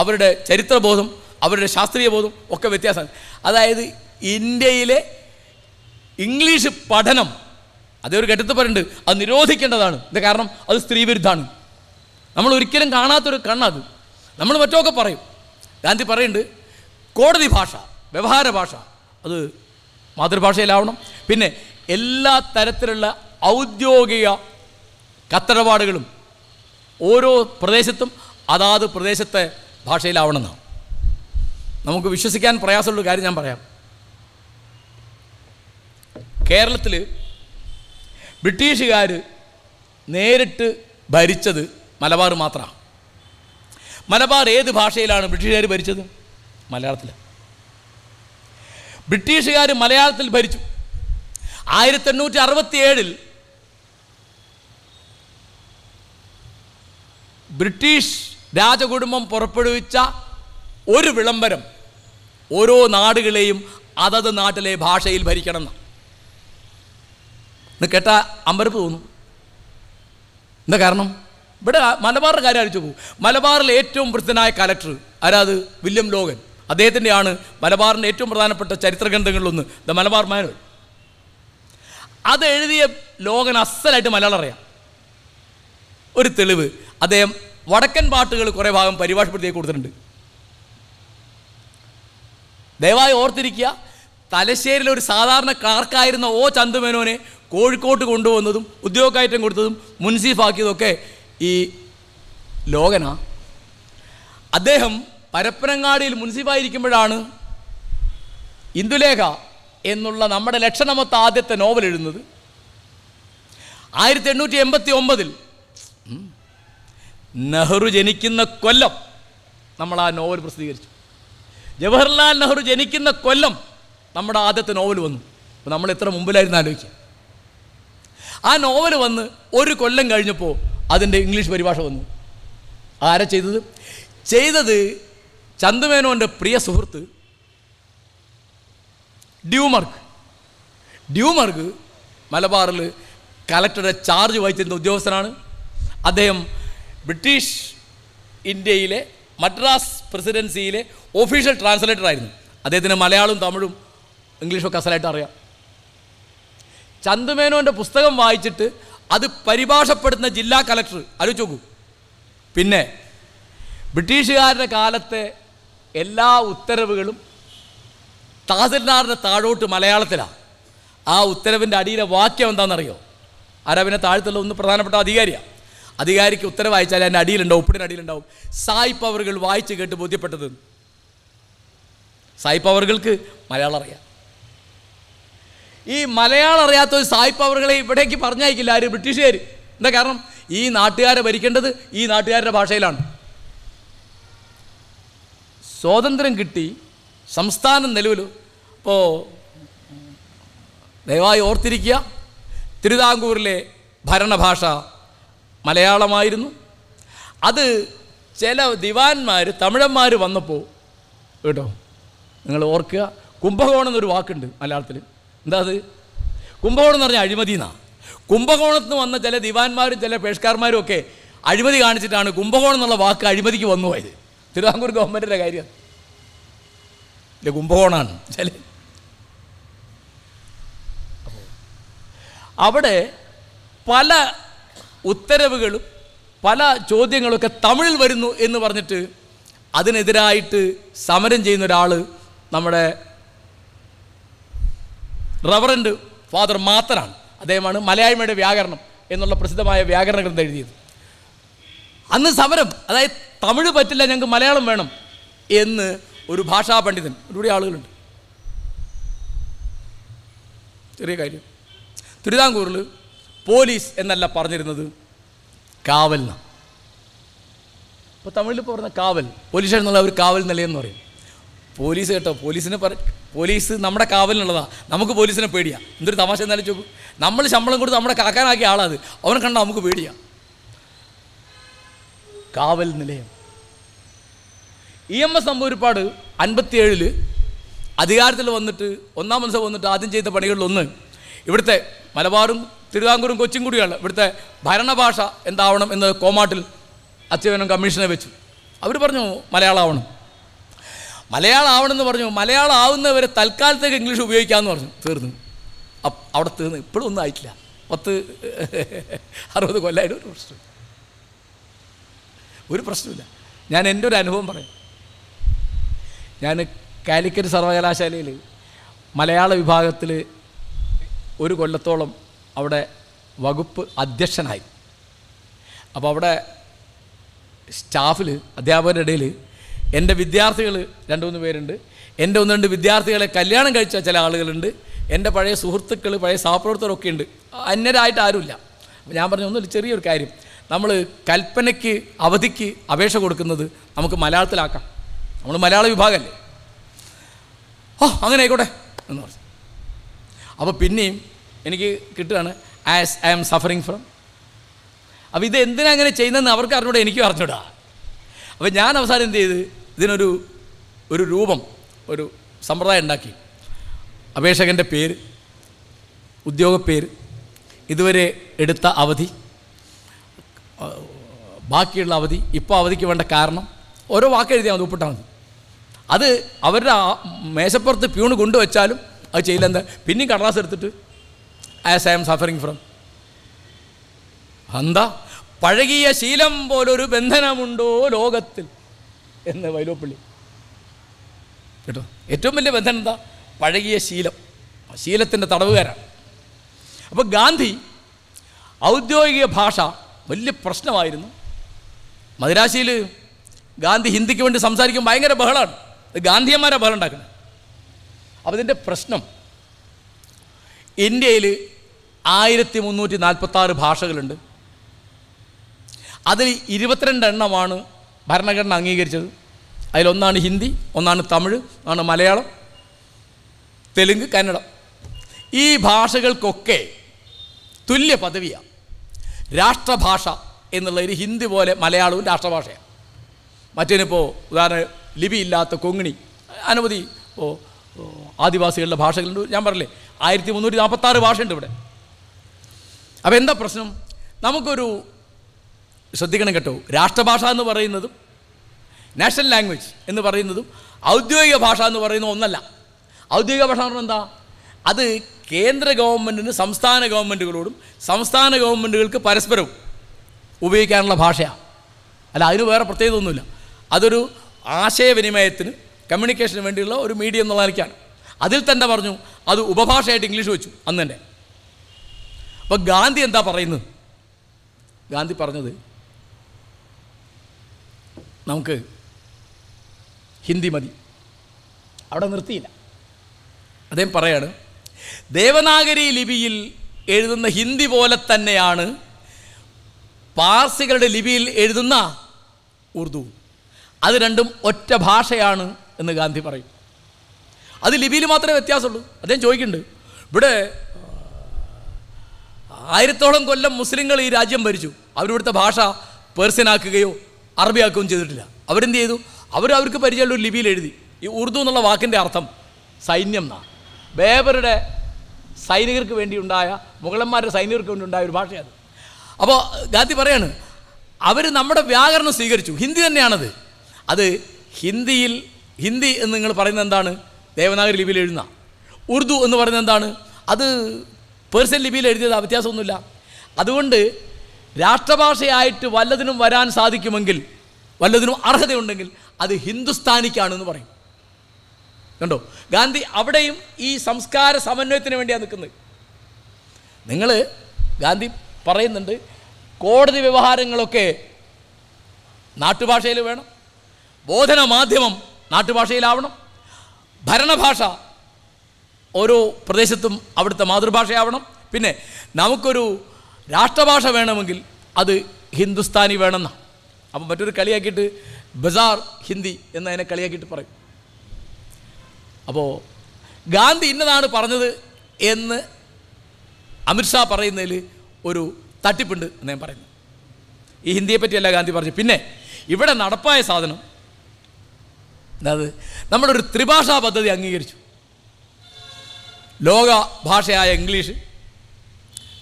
അവരുടെ ചരിത്രബോധം അവരുടെ ശാസ്ത്രീയ ബോധം ഒക്കെ വ്യത്യാസമാണ് അതായത് ഇന്ത്യയിലെ ഇംഗ്ലീഷ് പഠനം അതേ ഒരു ഘട്ടത്തിൽ പറയുന്നുണ്ട് അത് നിരോധിക്കേണ്ടതാണ് ഇത് കാരണം അത് സ്ത്രീവിരുദ്ധമാണ് നമ്മൾ ഒരിക്കലും കാണാത്തൊരു കണ്ണത് നമ്മൾ മറ്റൊക്കെ പറയും ഗാന്ധി പറയുന്നുണ്ട് കോടതി ഭാഷ വ്യവഹാര ഭാഷ അത് മാതൃഭാഷയിലാവണം പിന്നെ എല്ലാ തരത്തിലുള്ള ഔദ്യോഗിക കത്തിടപാടുകളും ഓരോ പ്രദേശത്തും അതാത് പ്രദേശത്തെ ഭാഷയിലാവണമെന്നാണ് നമുക്ക് വിശ്വസിക്കാൻ പ്രയാസമുള്ള കാര്യം ഞാൻ പറയാം കേരളത്തിൽ ബ്രിട്ടീഷുകാർ നേരിട്ട് ഭരിച്ചത് മലബാർ മാത്രമാണ് മലബാർ ഏത് ഭാഷയിലാണ് ബ്രിട്ടീഷുകാർ ഭരിച്ചത് മലയാളത്തിൽ ബ്രിട്ടീഷുകാർ മലയാളത്തിൽ ഭരിച്ചു ആയിരത്തി എണ്ണൂറ്റി ഏഴിൽ ബ്രിട്ടീഷ് രാജകുടുംബം പുറപ്പെടുവിച്ച ഒരു വിളംബരം ഓരോ നാടുകളെയും അതത് നാട്ടിലെ ഭാഷയിൽ ഭരിക്കണം എന്ന് കേട്ട അമ്പരപ്പ് തോന്നും എന്താ കാരണം ഇവിടെ മലബാറിൻ്റെ കാര്യം അടിച്ചു പോകും മലബാറിലെ ഏറ്റവും പ്രസിദ്ധനായ കലക്ടർ ആരാത് വില്യം ലോഗൻ അദ്ദേഹത്തിൻ്റെയാണ് മലബാറിൻ്റെ ഏറ്റവും പ്രധാനപ്പെട്ട ചരിത്ര ഗ്രന്ഥങ്ങളിലൊന്ന് ദ മലബാർ മാനുവൽ അതെഴുതിയ ലോകൻ അസലായിട്ട് മലയാളം അറിയാം ഒരു തെളിവ് അദ്ദേഹം വടക്കൻ പാട്ടുകൾ കുറേ ഭാഗം പരിഭാഷപ്പെടുത്തി കൊടുത്തിട്ടുണ്ട് ദയവായി ഓർത്തിരിക്കുക തലശ്ശേരിയിലെ ഒരു സാധാരണ ക്ലാർക്കായിരുന്ന ഓ ചന്തുമേനോനെ കോഴിക്കോട്ട് കൊണ്ടുവന്നതും ഉദ്യോഗക്കയറ്റം കൊടുത്തതും മുൻസീഫാക്കിയതൊക്കെ ഈ ലോകന അദ്ദേഹം പരപ്പനങ്ങാടിയിൽ മുൻസിഫായിരിക്കുമ്പോഴാണ് ഇന്ദുലേഖ എന്നുള്ള നമ്മുടെ ലക്ഷണമൊത്ത ആദ്യത്തെ നോവൽ എഴുതുന്നത് ആയിരത്തി എണ്ണൂറ്റി എൺപത്തി ഒമ്പതിൽ നെഹ്റു ജനിക്കുന്ന കൊല്ലം നമ്മൾ ആ നോവൽ പ്രസിദ്ധീകരിച്ചു ജവഹർലാൽ നെഹ്റു ജനിക്കുന്ന കൊല്ലം നമ്മുടെ ആദ്യത്തെ നോവൽ വന്നു അപ്പോൾ നമ്മൾ എത്ര മുമ്പിലായിരുന്നു ആലോചിക്കുക ആ നോവൽ വന്ന് ഒരു കൊല്ലം കഴിഞ്ഞപ്പോൾ അതിൻ്റെ ഇംഗ്ലീഷ് പരിഭാഷ വന്നു ആരാ ചെയ്തത് ചെയ്തത് ചന്ദുമേനോൻ്റെ പ്രിയ സുഹൃത്ത് ഡ്യൂമർഗ് ഡ്യൂമർഗ് മലബാറിൽ കലക്ടറുടെ ചാർജ് വഹിച്ചിരുന്ന ഉദ്യോഗസ്ഥനാണ് അദ്ദേഹം ബ്രിട്ടീഷ് ഇന്ത്യയിലെ മദ്രാസ് പ്രസിഡൻസിയിലെ ഒഫീഷ്യൽ ട്രാൻസ്ലേറ്റർ ആയിരുന്നു അദ്ദേഹത്തിന് മലയാളവും തമിഴും ഇംഗ്ലീഷൊക്കെ അസലായിട്ട് അറിയാം ചന്ദുമേനോൻ്റെ പുസ്തകം വായിച്ചിട്ട് അത് പരിഭാഷപ്പെടുത്തുന്ന ജില്ലാ കലക്ടർ ആലോചിച്ച് നോക്കൂ പിന്നെ ബ്രിട്ടീഷുകാരുടെ കാലത്തെ എല്ലാ ഉത്തരവുകളും തഹസിൽദാറിൻ്റെ താഴോട്ട് മലയാളത്തിലാണ് ആ ഉത്തരവിൻ്റെ അടിയിലെ വാക്യം എന്താണെന്നറിയോ ആരവിനെ താഴ്ത്തുള്ള ഒന്ന് പ്രധാനപ്പെട്ട അധികാരിയാണ് അധികാരിക്ക് ഉത്തരവ് അയച്ചാൽ എൻ്റെ അടിയിലുണ്ടാവും ഉപ്പിടിന് അടിയിലുണ്ടാവും സായിപ്പ് അവറുകൾ വായിച്ച് കേട്ട് ബോധ്യപ്പെട്ടത് സായിപ്പ് അവറുകൾക്ക് മലയാളം അറിയാം ഈ മലയാളം അറിയാത്ത ഒരു സായിപ്പ് അവറുകളെ ഇവിടേക്ക് പറഞ്ഞയക്കില്ല ആര് ബ്രിട്ടീഷുകാർ എന്താ കാരണം ഈ നാട്ടുകാരെ ഭരിക്കേണ്ടത് ഈ നാട്ടുകാരുടെ ഭാഷയിലാണ് സ്വാതന്ത്ര്യം കിട്ടി സംസ്ഥാനം നിലവിൽ അപ്പോൾ ദയവായി ഓർത്തിരിക്കുക തിരുവിതാംകൂറിലെ ഭരണഭാഷ മലയാളമായിരുന്നു അത് ചില ദിവാന്മാർ തമിഴന്മാർ വന്നപ്പോൾ കേട്ടോ നിങ്ങൾ ഓർക്കുക കുംഭകോണം എന്നൊരു വാക്കുണ്ട് മലയാളത്തിൽ എന്താ അത് കുംഭകോണം എന്ന് പറഞ്ഞാൽ അഴിമതി എന്നാ കുംഭകോണത്ത് വന്ന ചില ദിവാന്മാരും ചില പേഷ്കാർമാരും ഒക്കെ അഴിമതി കാണിച്ചിട്ടാണ് കുംഭകോണം എന്നുള്ള വാക്ക് അഴിമതിക്ക് വന്നു പോയത് തിരുവിതാംകൂർ ഗവൺമെൻറ്റിൻ്റെ കാര്യം ഇല്ല കുംഭകോണാണ് ചില അവിടെ പല ഉത്തരവുകളും പല ചോദ്യങ്ങളൊക്കെ തമിഴിൽ വരുന്നു എന്ന് പറഞ്ഞിട്ട് അതിനെതിരായിട്ട് സമരം ചെയ്യുന്ന ഒരാൾ നമ്മുടെ റവറൻഡ് ഫാദർ മാത്തനാണ് അദ്ദേഹമാണ് മലയായ്മയുടെ വ്യാകരണം എന്നുള്ള പ്രസിദ്ധമായ വ്യാകരണ ഗ്രന്ഥം എഴുതിയത് അന്ന് സമരം അതായത് തമിഴ് പറ്റില്ല ഞങ്ങൾക്ക് മലയാളം വേണം എന്ന് ഒരു ഭാഷാ പണ്ഡിതൻ ഒരുപാട് ആളുകളുണ്ട് ചെറിയ കാര്യം തിരുവിതാംകൂറിൽ പോലീസ് എന്നല്ല പറഞ്ഞിരുന്നത് കാവൽ എന്നാണ് ഇപ്പോൾ തമിഴിൽ പറഞ്ഞ കാവൽ പോലീസ് എന്നുള്ള ഒരു കാവൽ നിലയെന്ന് പറയും പോലീസ് കേട്ടോ പോലീസിന് പറ പോലീസ് നമ്മുടെ കാവലിനുള്ളതാണ് നമുക്ക് പോലീസിനെ പേടിയാ എന്തൊരു തമാശ എന്നാലും ചോദിക്കും നമ്മൾ ശമ്പളം കൊടുത്ത് നമ്മുടെ കാക്കാനാക്കിയ ആളാത് അവനെ കണ്ടാൽ നമുക്ക് പേടിയാ കാവൽ നിലയം E e M S Namboodiripad അൻപത്തിയേഴിൽ അധികാരത്തിൽ വന്നിട്ട് ഒന്നാം മത്സരം വന്നിട്ട് ആദ്യം ചെയ്ത പണികളിലൊന്ന് ഇവിടുത്തെ മലബാറും തിരുവിതാംകൂറും കൊച്ചും കൂടിയാണ് ഇവിടുത്തെ ഭരണഭാഷ എന്താവണം എന്ന് കോമാട്ടിൽ അച്യുതനം കമ്മീഷനെ വെച്ചു അവർ പറഞ്ഞു മലയാളമാവണം എന്ന് പറഞ്ഞു മലയാളം ആവുന്നവരെ തൽക്കാലത്തേക്ക് ഇംഗ്ലീഷ് ഉപയോഗിക്കാമെന്ന് പറഞ്ഞു തീർന്നു അവിടെ തീർന്നു ഇപ്പോഴും ഒന്നും ആയിട്ടില്ല പത്ത് അറുപത് കൊല്ലായിട്ട് ഒരു പ്രശ്നം ഒരു പ്രശ്നമില്ല ഞാൻ എൻ്റെ ഒരു അനുഭവം പറയാം ഞാൻ കാലിക്കറ്റ് സർവകലാശാലയിൽ മലയാള വിഭാഗത്തിൽ ഒരു കൊല്ലത്തോളം അവിടെ വകുപ്പ് അധ്യക്ഷനായി അപ്പോൾ അവിടെ സ്റ്റാഫിൽ അധ്യാപകരുടെ ഇടയിൽ എൻ്റെ വിദ്യാർത്ഥികൾ രണ്ട് മൂന്ന് പേരുണ്ട് എൻ്റെ ഒന്ന് രണ്ട് വിദ്യാർത്ഥികളെ കല്യാണം കഴിച്ച ചില ആളുകളുണ്ട് എൻ്റെ പഴയ സുഹൃത്തുക്കൾ പഴയ സഹപ്രവർത്തകരൊക്കെ ഉണ്ട് അന്യരായിട്ട് ആരുമില്ല അപ്പോൾ ഞാൻ പറഞ്ഞ ഒന്നൊരു ചെറിയൊരു കാര്യം നമ്മൾ കൽപ്പനയ്ക്ക് അവധിക്ക് അപേക്ഷ കൊടുക്കുന്നത് നമുക്ക് മലയാളത്തിലാക്കാം നമ്മൾ മലയാള വിഭാഗമല്ലേ ഓ അങ്ങനെ ആയിക്കോട്ടെ എന്ന് പറഞ്ഞു അപ്പോൾ പിന്നെയും എനിക്ക് കിട്ടുകയാണ് as I am suffering from അപ്പോൾ ഇത് എന്തിനാ അങ്ങനെ ചെയ്യുന്നതെന്ന് അവർക്ക് അറിഞ്ഞൂടാ എനിക്കും അറിഞ്ഞൂടാ അപ്പോൾ ഞാൻ അവസാനം എന്ത് ചെയ്ത് ഇതിനൊരു ഒരു രൂപം ഒരു സമ്പ്രദായം ഉണ്ടാക്കി അപേക്ഷകൻ്റെ പേര് പേര് ഇതുവരെ എടുത്ത അവധി ബാക്കിയുള്ള അവധി ഇപ്പോൾ അവധിക്ക് വേണ്ട കാരണം ഓരോ വാക്ക് എഴുതിയാൽ മതി ഒപ്പിട്ടാൽ മതി അത് അവരുടെ ആ മേശപ്പുറത്ത് പ്യൂണ് കൊണ്ടുവച്ചാലും അത് ചെയ്യില്ല എന്താ പിന്നെയും കടലാസ് എടുത്തിട്ട് as I'm suffering from എന്താ പഴകിയ ശീലം പോലൊരു ബന്ധനമുണ്ടോ ലോകത്തിൽ എന്ന് വൈലോപ്പള്ളി കേട്ടോ ഏറ്റവും വലിയ ബന്ധനം എന്താ പഴകിയ ശീലം ശീലത്തിൻ്റെ തടവുകാരാണ് അപ്പോൾ ഗാന്ധി ഔദ്യോഗിക ഭാഷ വലിയ പ്രശ്നമായിരുന്നു മദിരാശിയിൽ ഗാന്ധി ഹിന്ദിക്ക് വേണ്ടി സംസാരിക്കും ഭയങ്കര ബഹളമാണ് ഇത് ഗാന്ധിയന്മാരാ ഉണ്ടാക്കുന്നത് അപ്പം ഇതിൻ്റെ പ്രശ്നം ഇന്ത്യയിൽ ആയിരത്തി മുന്നൂറ്റി നാൽപ്പത്താറ് ഭാഷകളുണ്ട് അതിൽ ഇരുപത്തിരണ്ട് എണ്ണമാണ് ഭരണഘടന അംഗീകരിച്ചത് അതിലൊന്നാണ് ഹിന്ദി ഒന്നാണ് തമിഴ് ഒന്നാണ് മലയാളം തെലുങ്ക് കന്നഡ ഈ ഭാഷകൾക്കൊക്കെ തുല്യ പദവിയാണ് രാഷ്ട്രഭാഷ എന്നുള്ളതിൽ ഹിന്ദി പോലെ മലയാളവും രാഷ്ട്രഭാഷയാണ് മറ്റേനിപ്പോൾ ഉദാഹരണം ലിപിയില്ലാത്ത കൊങ്ങിണി അനവധി ആദിവാസികളുടെ ഭാഷകളുണ്ട് ഞാൻ പറഞ്ഞില്ലേ ആയിരത്തി മുന്നൂറ്റി നാൽപ്പത്താറ് ഭാഷയുണ്ട് ഇവിടെ അപ്പോൾ എന്താ പ്രശ്നം നമുക്കൊരു ശ്രദ്ധിക്കണം കേട്ടോ രാഷ്ട്രഭാഷ എന്ന് പറയുന്നതും നാഷണൽ ലാംഗ്വേജ് എന്ന് പറയുന്നതും ഔദ്യോഗിക ഭാഷ എന്ന് പറയുന്ന ഒന്നല്ല ഔദ്യോഗിക ഭാഷ എന്ന് പറഞ്ഞാൽ എന്താ അത് കേന്ദ്ര ഗവൺമെൻറ്റിന് സംസ്ഥാന ഗവൺമെൻറ്റുകളോടും സംസ്ഥാന ഗവൺമെൻറ്റുകൾക്ക് പരസ്പരവും ഉപയോഗിക്കാനുള്ള ഭാഷയാണ് അല്ല അതിന് വേറെ പ്രത്യേകത ഒന്നുമില്ല അതൊരു ആശയവിനിമയത്തിന് കമ്മ്യൂണിക്കേഷന് വേണ്ടിയുള്ള ഒരു മീഡിയം എന്നുള്ള നിലയ്ക്കാണ് അതിൽ തന്നെ പറഞ്ഞു അത് ഉപഭാഷയായിട്ട് ഇംഗ്ലീഷ് വെച്ചു അന്ന് തന്നെ അപ്പോൾ ഗാന്ധി എന്താ പറയുന്നത് ഗാന്ധി പറഞ്ഞത് നമുക്ക് ഹിന്ദി മതി അവിടെ നിർത്തിയില്ല അദ്ദേഹം പറയാണ് ദേവനാഗരി ലിപിയിൽ എഴുതുന്ന ഹിന്ദി പോലെ തന്നെയാണ് പാർസികളുടെ ലിപിയിൽ എഴുതുന്ന ഉറുദു അത് രണ്ടും ഒറ്റ ഭാഷയാണ് എന്ന് ഗാന്ധി പറയും അത് ലിപിയിൽ മാത്രമേ വ്യത്യാസമുള്ളൂ അദ്ദേഹം ചോദിക്കുന്നുണ്ട് ഇവിടെ ആയിരത്തോളം കൊല്ലം മുസ്ലിങ്ങൾ ഈ രാജ്യം ഭരിച്ചു അവരിവിടുത്തെ ഭാഷ പേർസ്യനാക്കുകയോ അറബിയാക്കുകയും ചെയ്തിട്ടില്ല അവരെന്ത് ചെയ്തു അവർ അവർക്ക് പരിചയമുള്ള ഒരു ലിപിയിൽ എഴുതി ഈ ഉറുദു എന്നുള്ള വാക്കിൻ്റെ അർത്ഥം സൈന്യം എന്നാണ് ബേബറുടെ സൈനികർക്ക് വേണ്ടി ഉണ്ടായ മുഗളന്മാരുടെ സൈനികർക്ക് വേണ്ടി ഉണ്ടായ ഒരു ഭാഷയാണ് അപ്പോൾ ഗാന്ധി പറയാണ് അവർ നമ്മുടെ വ്യാകരണം സ്വീകരിച്ചു ഹിന്ദി തന്നെയാണത് അത് ഹിന്ദിയിൽ ഹിന്ദി എന്ന് നിങ്ങൾ പറയുന്നത് എന്താണ് ദേവനാഗരി ലിപിയിൽ എഴുതുന്ന ഉറുദു എന്ന് പറയുന്നത് എന്താണ് അത് പേഴ്സൺ ലിപിയിൽ എഴുതിയത് വ്യത്യാസമൊന്നുമില്ല അതുകൊണ്ട് രാഷ്ട്രഭാഷയായിട്ട് വല്ലതിനും വരാൻ സാധിക്കുമെങ്കിൽ വല്ലതിനും അർഹതയുണ്ടെങ്കിൽ അത് ഹിന്ദുസ്ഥാനിക്കാണെന്ന് പറയും കണ്ടോ ഗാന്ധി അവിടെയും ഈ സംസ്കാര സമന്വയത്തിന് വേണ്ടിയാണ് നിൽക്കുന്നത് നിങ്ങൾ ഗാന്ധി പറയുന്നുണ്ട് കോടതി വ്യവഹാരങ്ങളൊക്കെ നാട്ടുഭാഷയിൽ വേണം ബോധന മാധ്യമം നാട്ടുഭാഷയിലാവണം ഭരണഭാഷ ഓരോ പ്രദേശത്തും അവിടുത്തെ മാതൃഭാഷയാവണം പിന്നെ നമുക്കൊരു രാഷ്ട്രഭാഷ വേണമെങ്കിൽ അത് ഹിന്ദുസ്ഥാനി വേണമെന്ന അപ്പം മറ്റൊരു കളിയാക്കിയിട്ട് ബസാർ ഹിന്ദി എന്നതിനെ കളിയാക്കിയിട്ട് പറയും അപ്പോൾ ഗാന്ധി ഇന്നതാണ് പറഞ്ഞത് എന്ന് അമിത്ഷാ പറയുന്നതിൽ ഒരു തട്ടിപ്പുണ്ട് എന്ന് ഞാൻ പറയുന്നു ഈ ഹിന്ദിയെപ്പറ്റിയല്ല ഗാന്ധി പറഞ്ഞു പിന്നെ ഇവിടെ നടപ്പായ സാധനം അതായത് നമ്മളൊരു ഒരു ത്രിഭാഷാ പദ്ധതി അംഗീകരിച്ചു ലോക ഭാഷയായ ഇംഗ്ലീഷ്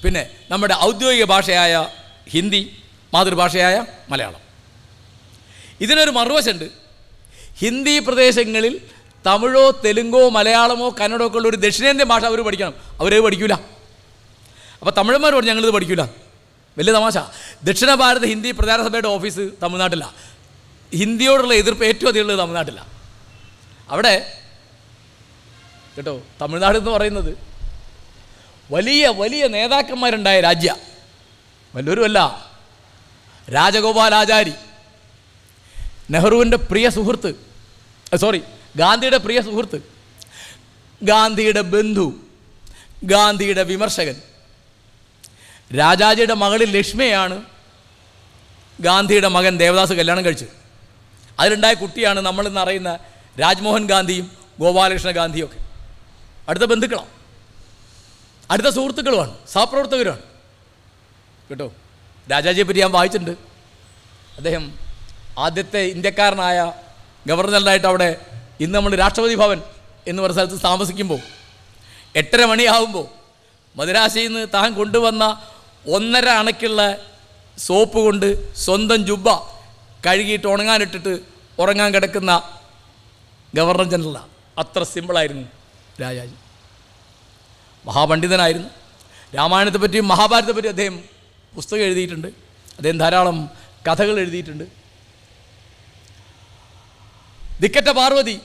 പിന്നെ നമ്മുടെ ഔദ്യോഗിക ഭാഷയായ ഹിന്ദി മാതൃഭാഷയായ മലയാളം ഇതിനൊരു മറുവശമുണ്ട് ഹിന്ദി പ്രദേശങ്ങളിൽ തമിഴോ തെലുങ്കോ മലയാളമോ കന്നഡമോ ഒക്കെ ഉള്ള ഒരു ദക്ഷിണേന്ത്യൻ ഭാഷ അവർ പഠിക്കണം അവരത് പഠിക്കൂല അപ്പോൾ തമിഴന്മാർ പറഞ്ഞു ഞങ്ങളിത് പഠിക്കൂല വലിയ തമാശ ദക്ഷിണ ഭാരത ഹിന്ദി പ്രചാര സഭയുടെ ഓഫീസ് തമിഴ്നാട്ടിലാണ് ഹിന്ദിയോടുള്ള എതിർപ്പ് ഏറ്റവും അധികം ഉള്ളത് തമിഴ്നാട്ടിലാണ് അവിടെ കേട്ടോ തമിഴ്നാട് എന്ന് പറയുന്നത് വലിയ വലിയ നേതാക്കന്മാരുണ്ടായ രാജ്യ വല്ലൊരുമല്ല രാജഗോപാലാചാരി നെഹ്റുവിൻ്റെ പ്രിയ സുഹൃത്ത് സോറി ഗാന്ധിയുടെ പ്രിയ സുഹൃത്ത് ഗാന്ധിയുടെ ബന്ധു ഗാന്ധിയുടെ വിമർശകൻ രാജാജിയുടെ മകളിൽ ലക്ഷ്മിയാണ് ഗാന്ധിയുടെ മകൻ ദേവദാസ് കല്യാണം കഴിച്ചത് അതിലുണ്ടായ കുട്ടിയാണ് നമ്മളിന്ന് അറിയുന്ന രാജ്മോഹൻ ഗാന്ധിയും ഗോപാലകൃഷ്ണ ഗാന്ധിയും ഒക്കെ അടുത്ത ബന്ധുക്കളാണ് അടുത്ത സുഹൃത്തുക്കളുമാണ് സഹപ്രവർത്തകരുമാണ് കേട്ടോ രാജാജിയെ പറ്റി ഞാൻ വായിച്ചിട്ടുണ്ട് അദ്ദേഹം ആദ്യത്തെ ഇന്ത്യക്കാരനായ ഗവർണറായിട്ട് അവിടെ ഇന്ന് നമ്മൾ രാഷ്ട്രപതി ഭവൻ എന്ന് പറഞ്ഞ സ്ഥലത്ത് താമസിക്കുമ്പോൾ എട്ടര മണിയാവുമ്പോൾ മദ്രാശിയിൽ നിന്ന് താൻ കൊണ്ടുവന്ന ഒന്നര അണയ്ക്കുള്ള സോപ്പ് കൊണ്ട് സ്വന്തം ജുബ്ബ കഴുകിയിട്ട് ഉണങ്ങാനിട്ടിട്ട് ഉറങ്ങാൻ കിടക്കുന്ന ഗവർണർ ജനറലാണ് അത്ര സിമ്പിളായിരുന്നു രാജാജി മഹാപണ്ഡിതനായിരുന്നു രാമായണത്തെ പറ്റിയും മഹാഭാരതത്തെ പറ്റിയും അദ്ദേഹം പുസ്തകം എഴുതിയിട്ടുണ്ട് അദ്ദേഹം ധാരാളം കഥകൾ എഴുതിയിട്ടുണ്ട് ദിക്കറ്റ പാർവതി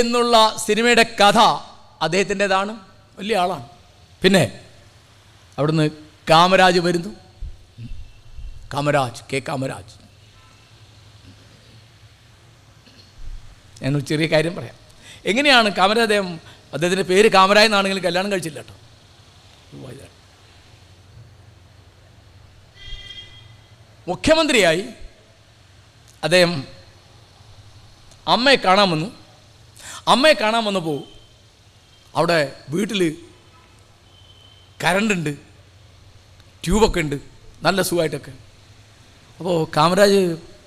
എന്നുള്ള സിനിമയുടെ കഥ അദ്ദേഹത്തിൻ്റെതാണ് വലിയ ആളാണ് പിന്നെ അവിടുന്ന് കാമരാജ് വരുന്നു കാമരാജ് കെ കാമരാജ് ഞാൻ ഒരു ചെറിയ കാര്യം പറയാം എങ്ങനെയാണ് കാമര അദ്ദേഹം അദ്ദേഹത്തിൻ്റെ പേര് കാമരായ എന്നാണെങ്കിലും കല്യാണം കഴിച്ചില്ല കേട്ടോ മുഖ്യമന്ത്രിയായി അദ്ദേഹം അമ്മയെ കാണാൻ വന്നു അമ്മയെ കാണാൻ വന്നപ്പോൾ അവിടെ വീട്ടിൽ കരണ്ടുണ്ട് ട്യൂബൊക്കെ ഉണ്ട് നല്ല സുഖമായിട്ടൊക്കെ അപ്പോൾ കാമരാജ്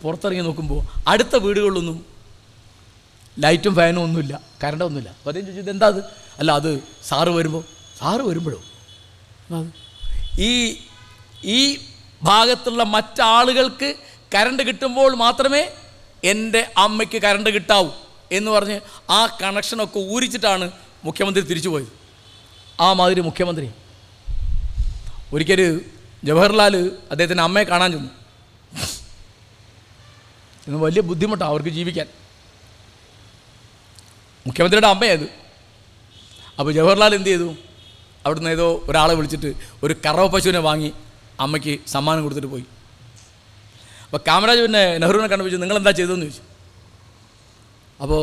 പുറത്തിറങ്ങി നോക്കുമ്പോൾ അടുത്ത വീടുകളിലൊന്നും ലൈറ്റും ഫാനും ഒന്നുമില്ല കറണ്ട് ഒന്നുമില്ല അപ്പോൾ അദ്ദേഹം ചോദിച്ചു എന്താ അത് അല്ല അത് സാറ് വരുമ്പോൾ സാറ് വരുമ്പോഴോ ഈ ഈ ഭാഗത്തുള്ള മറ്റാളുകൾക്ക് കറണ്ട് കിട്ടുമ്പോൾ മാത്രമേ എൻ്റെ അമ്മയ്ക്ക് കറണ്ട് കിട്ടാവൂ എന്ന് പറഞ്ഞ് ആ കണക്ഷനൊക്കെ ഊരിച്ചിട്ടാണ് മുഖ്യമന്ത്രി തിരിച്ചു പോയത് ആ മാതിരി മുഖ്യമന്ത്രി ഒരിക്കൽ ജവഹർലാൽ അദ്ദേഹത്തിൻ്റെ അമ്മയെ കാണാൻ ചെന്നു വലിയ ബുദ്ധിമുട്ടാണ് അവർക്ക് ജീവിക്കാൻ മുഖ്യമന്ത്രിയുടെ അമ്മയത് അപ്പോൾ ജവഹർലാൽ എന്ത് ചെയ്തു അവിടുന്ന് ഏതോ ഒരാളെ വിളിച്ചിട്ട് ഒരു കറവ പശുവിനെ വാങ്ങി അമ്മയ്ക്ക് സമ്മാനം കൊടുത്തിട്ട് പോയി അപ്പോൾ കാമരാജ് പിന്നെ നെഹ്റുവിനെ കണ്ടുപിടിച്ചു നിങ്ങൾ എന്താ ചെയ്തതെന്ന് ചോദിച്ചു അപ്പോൾ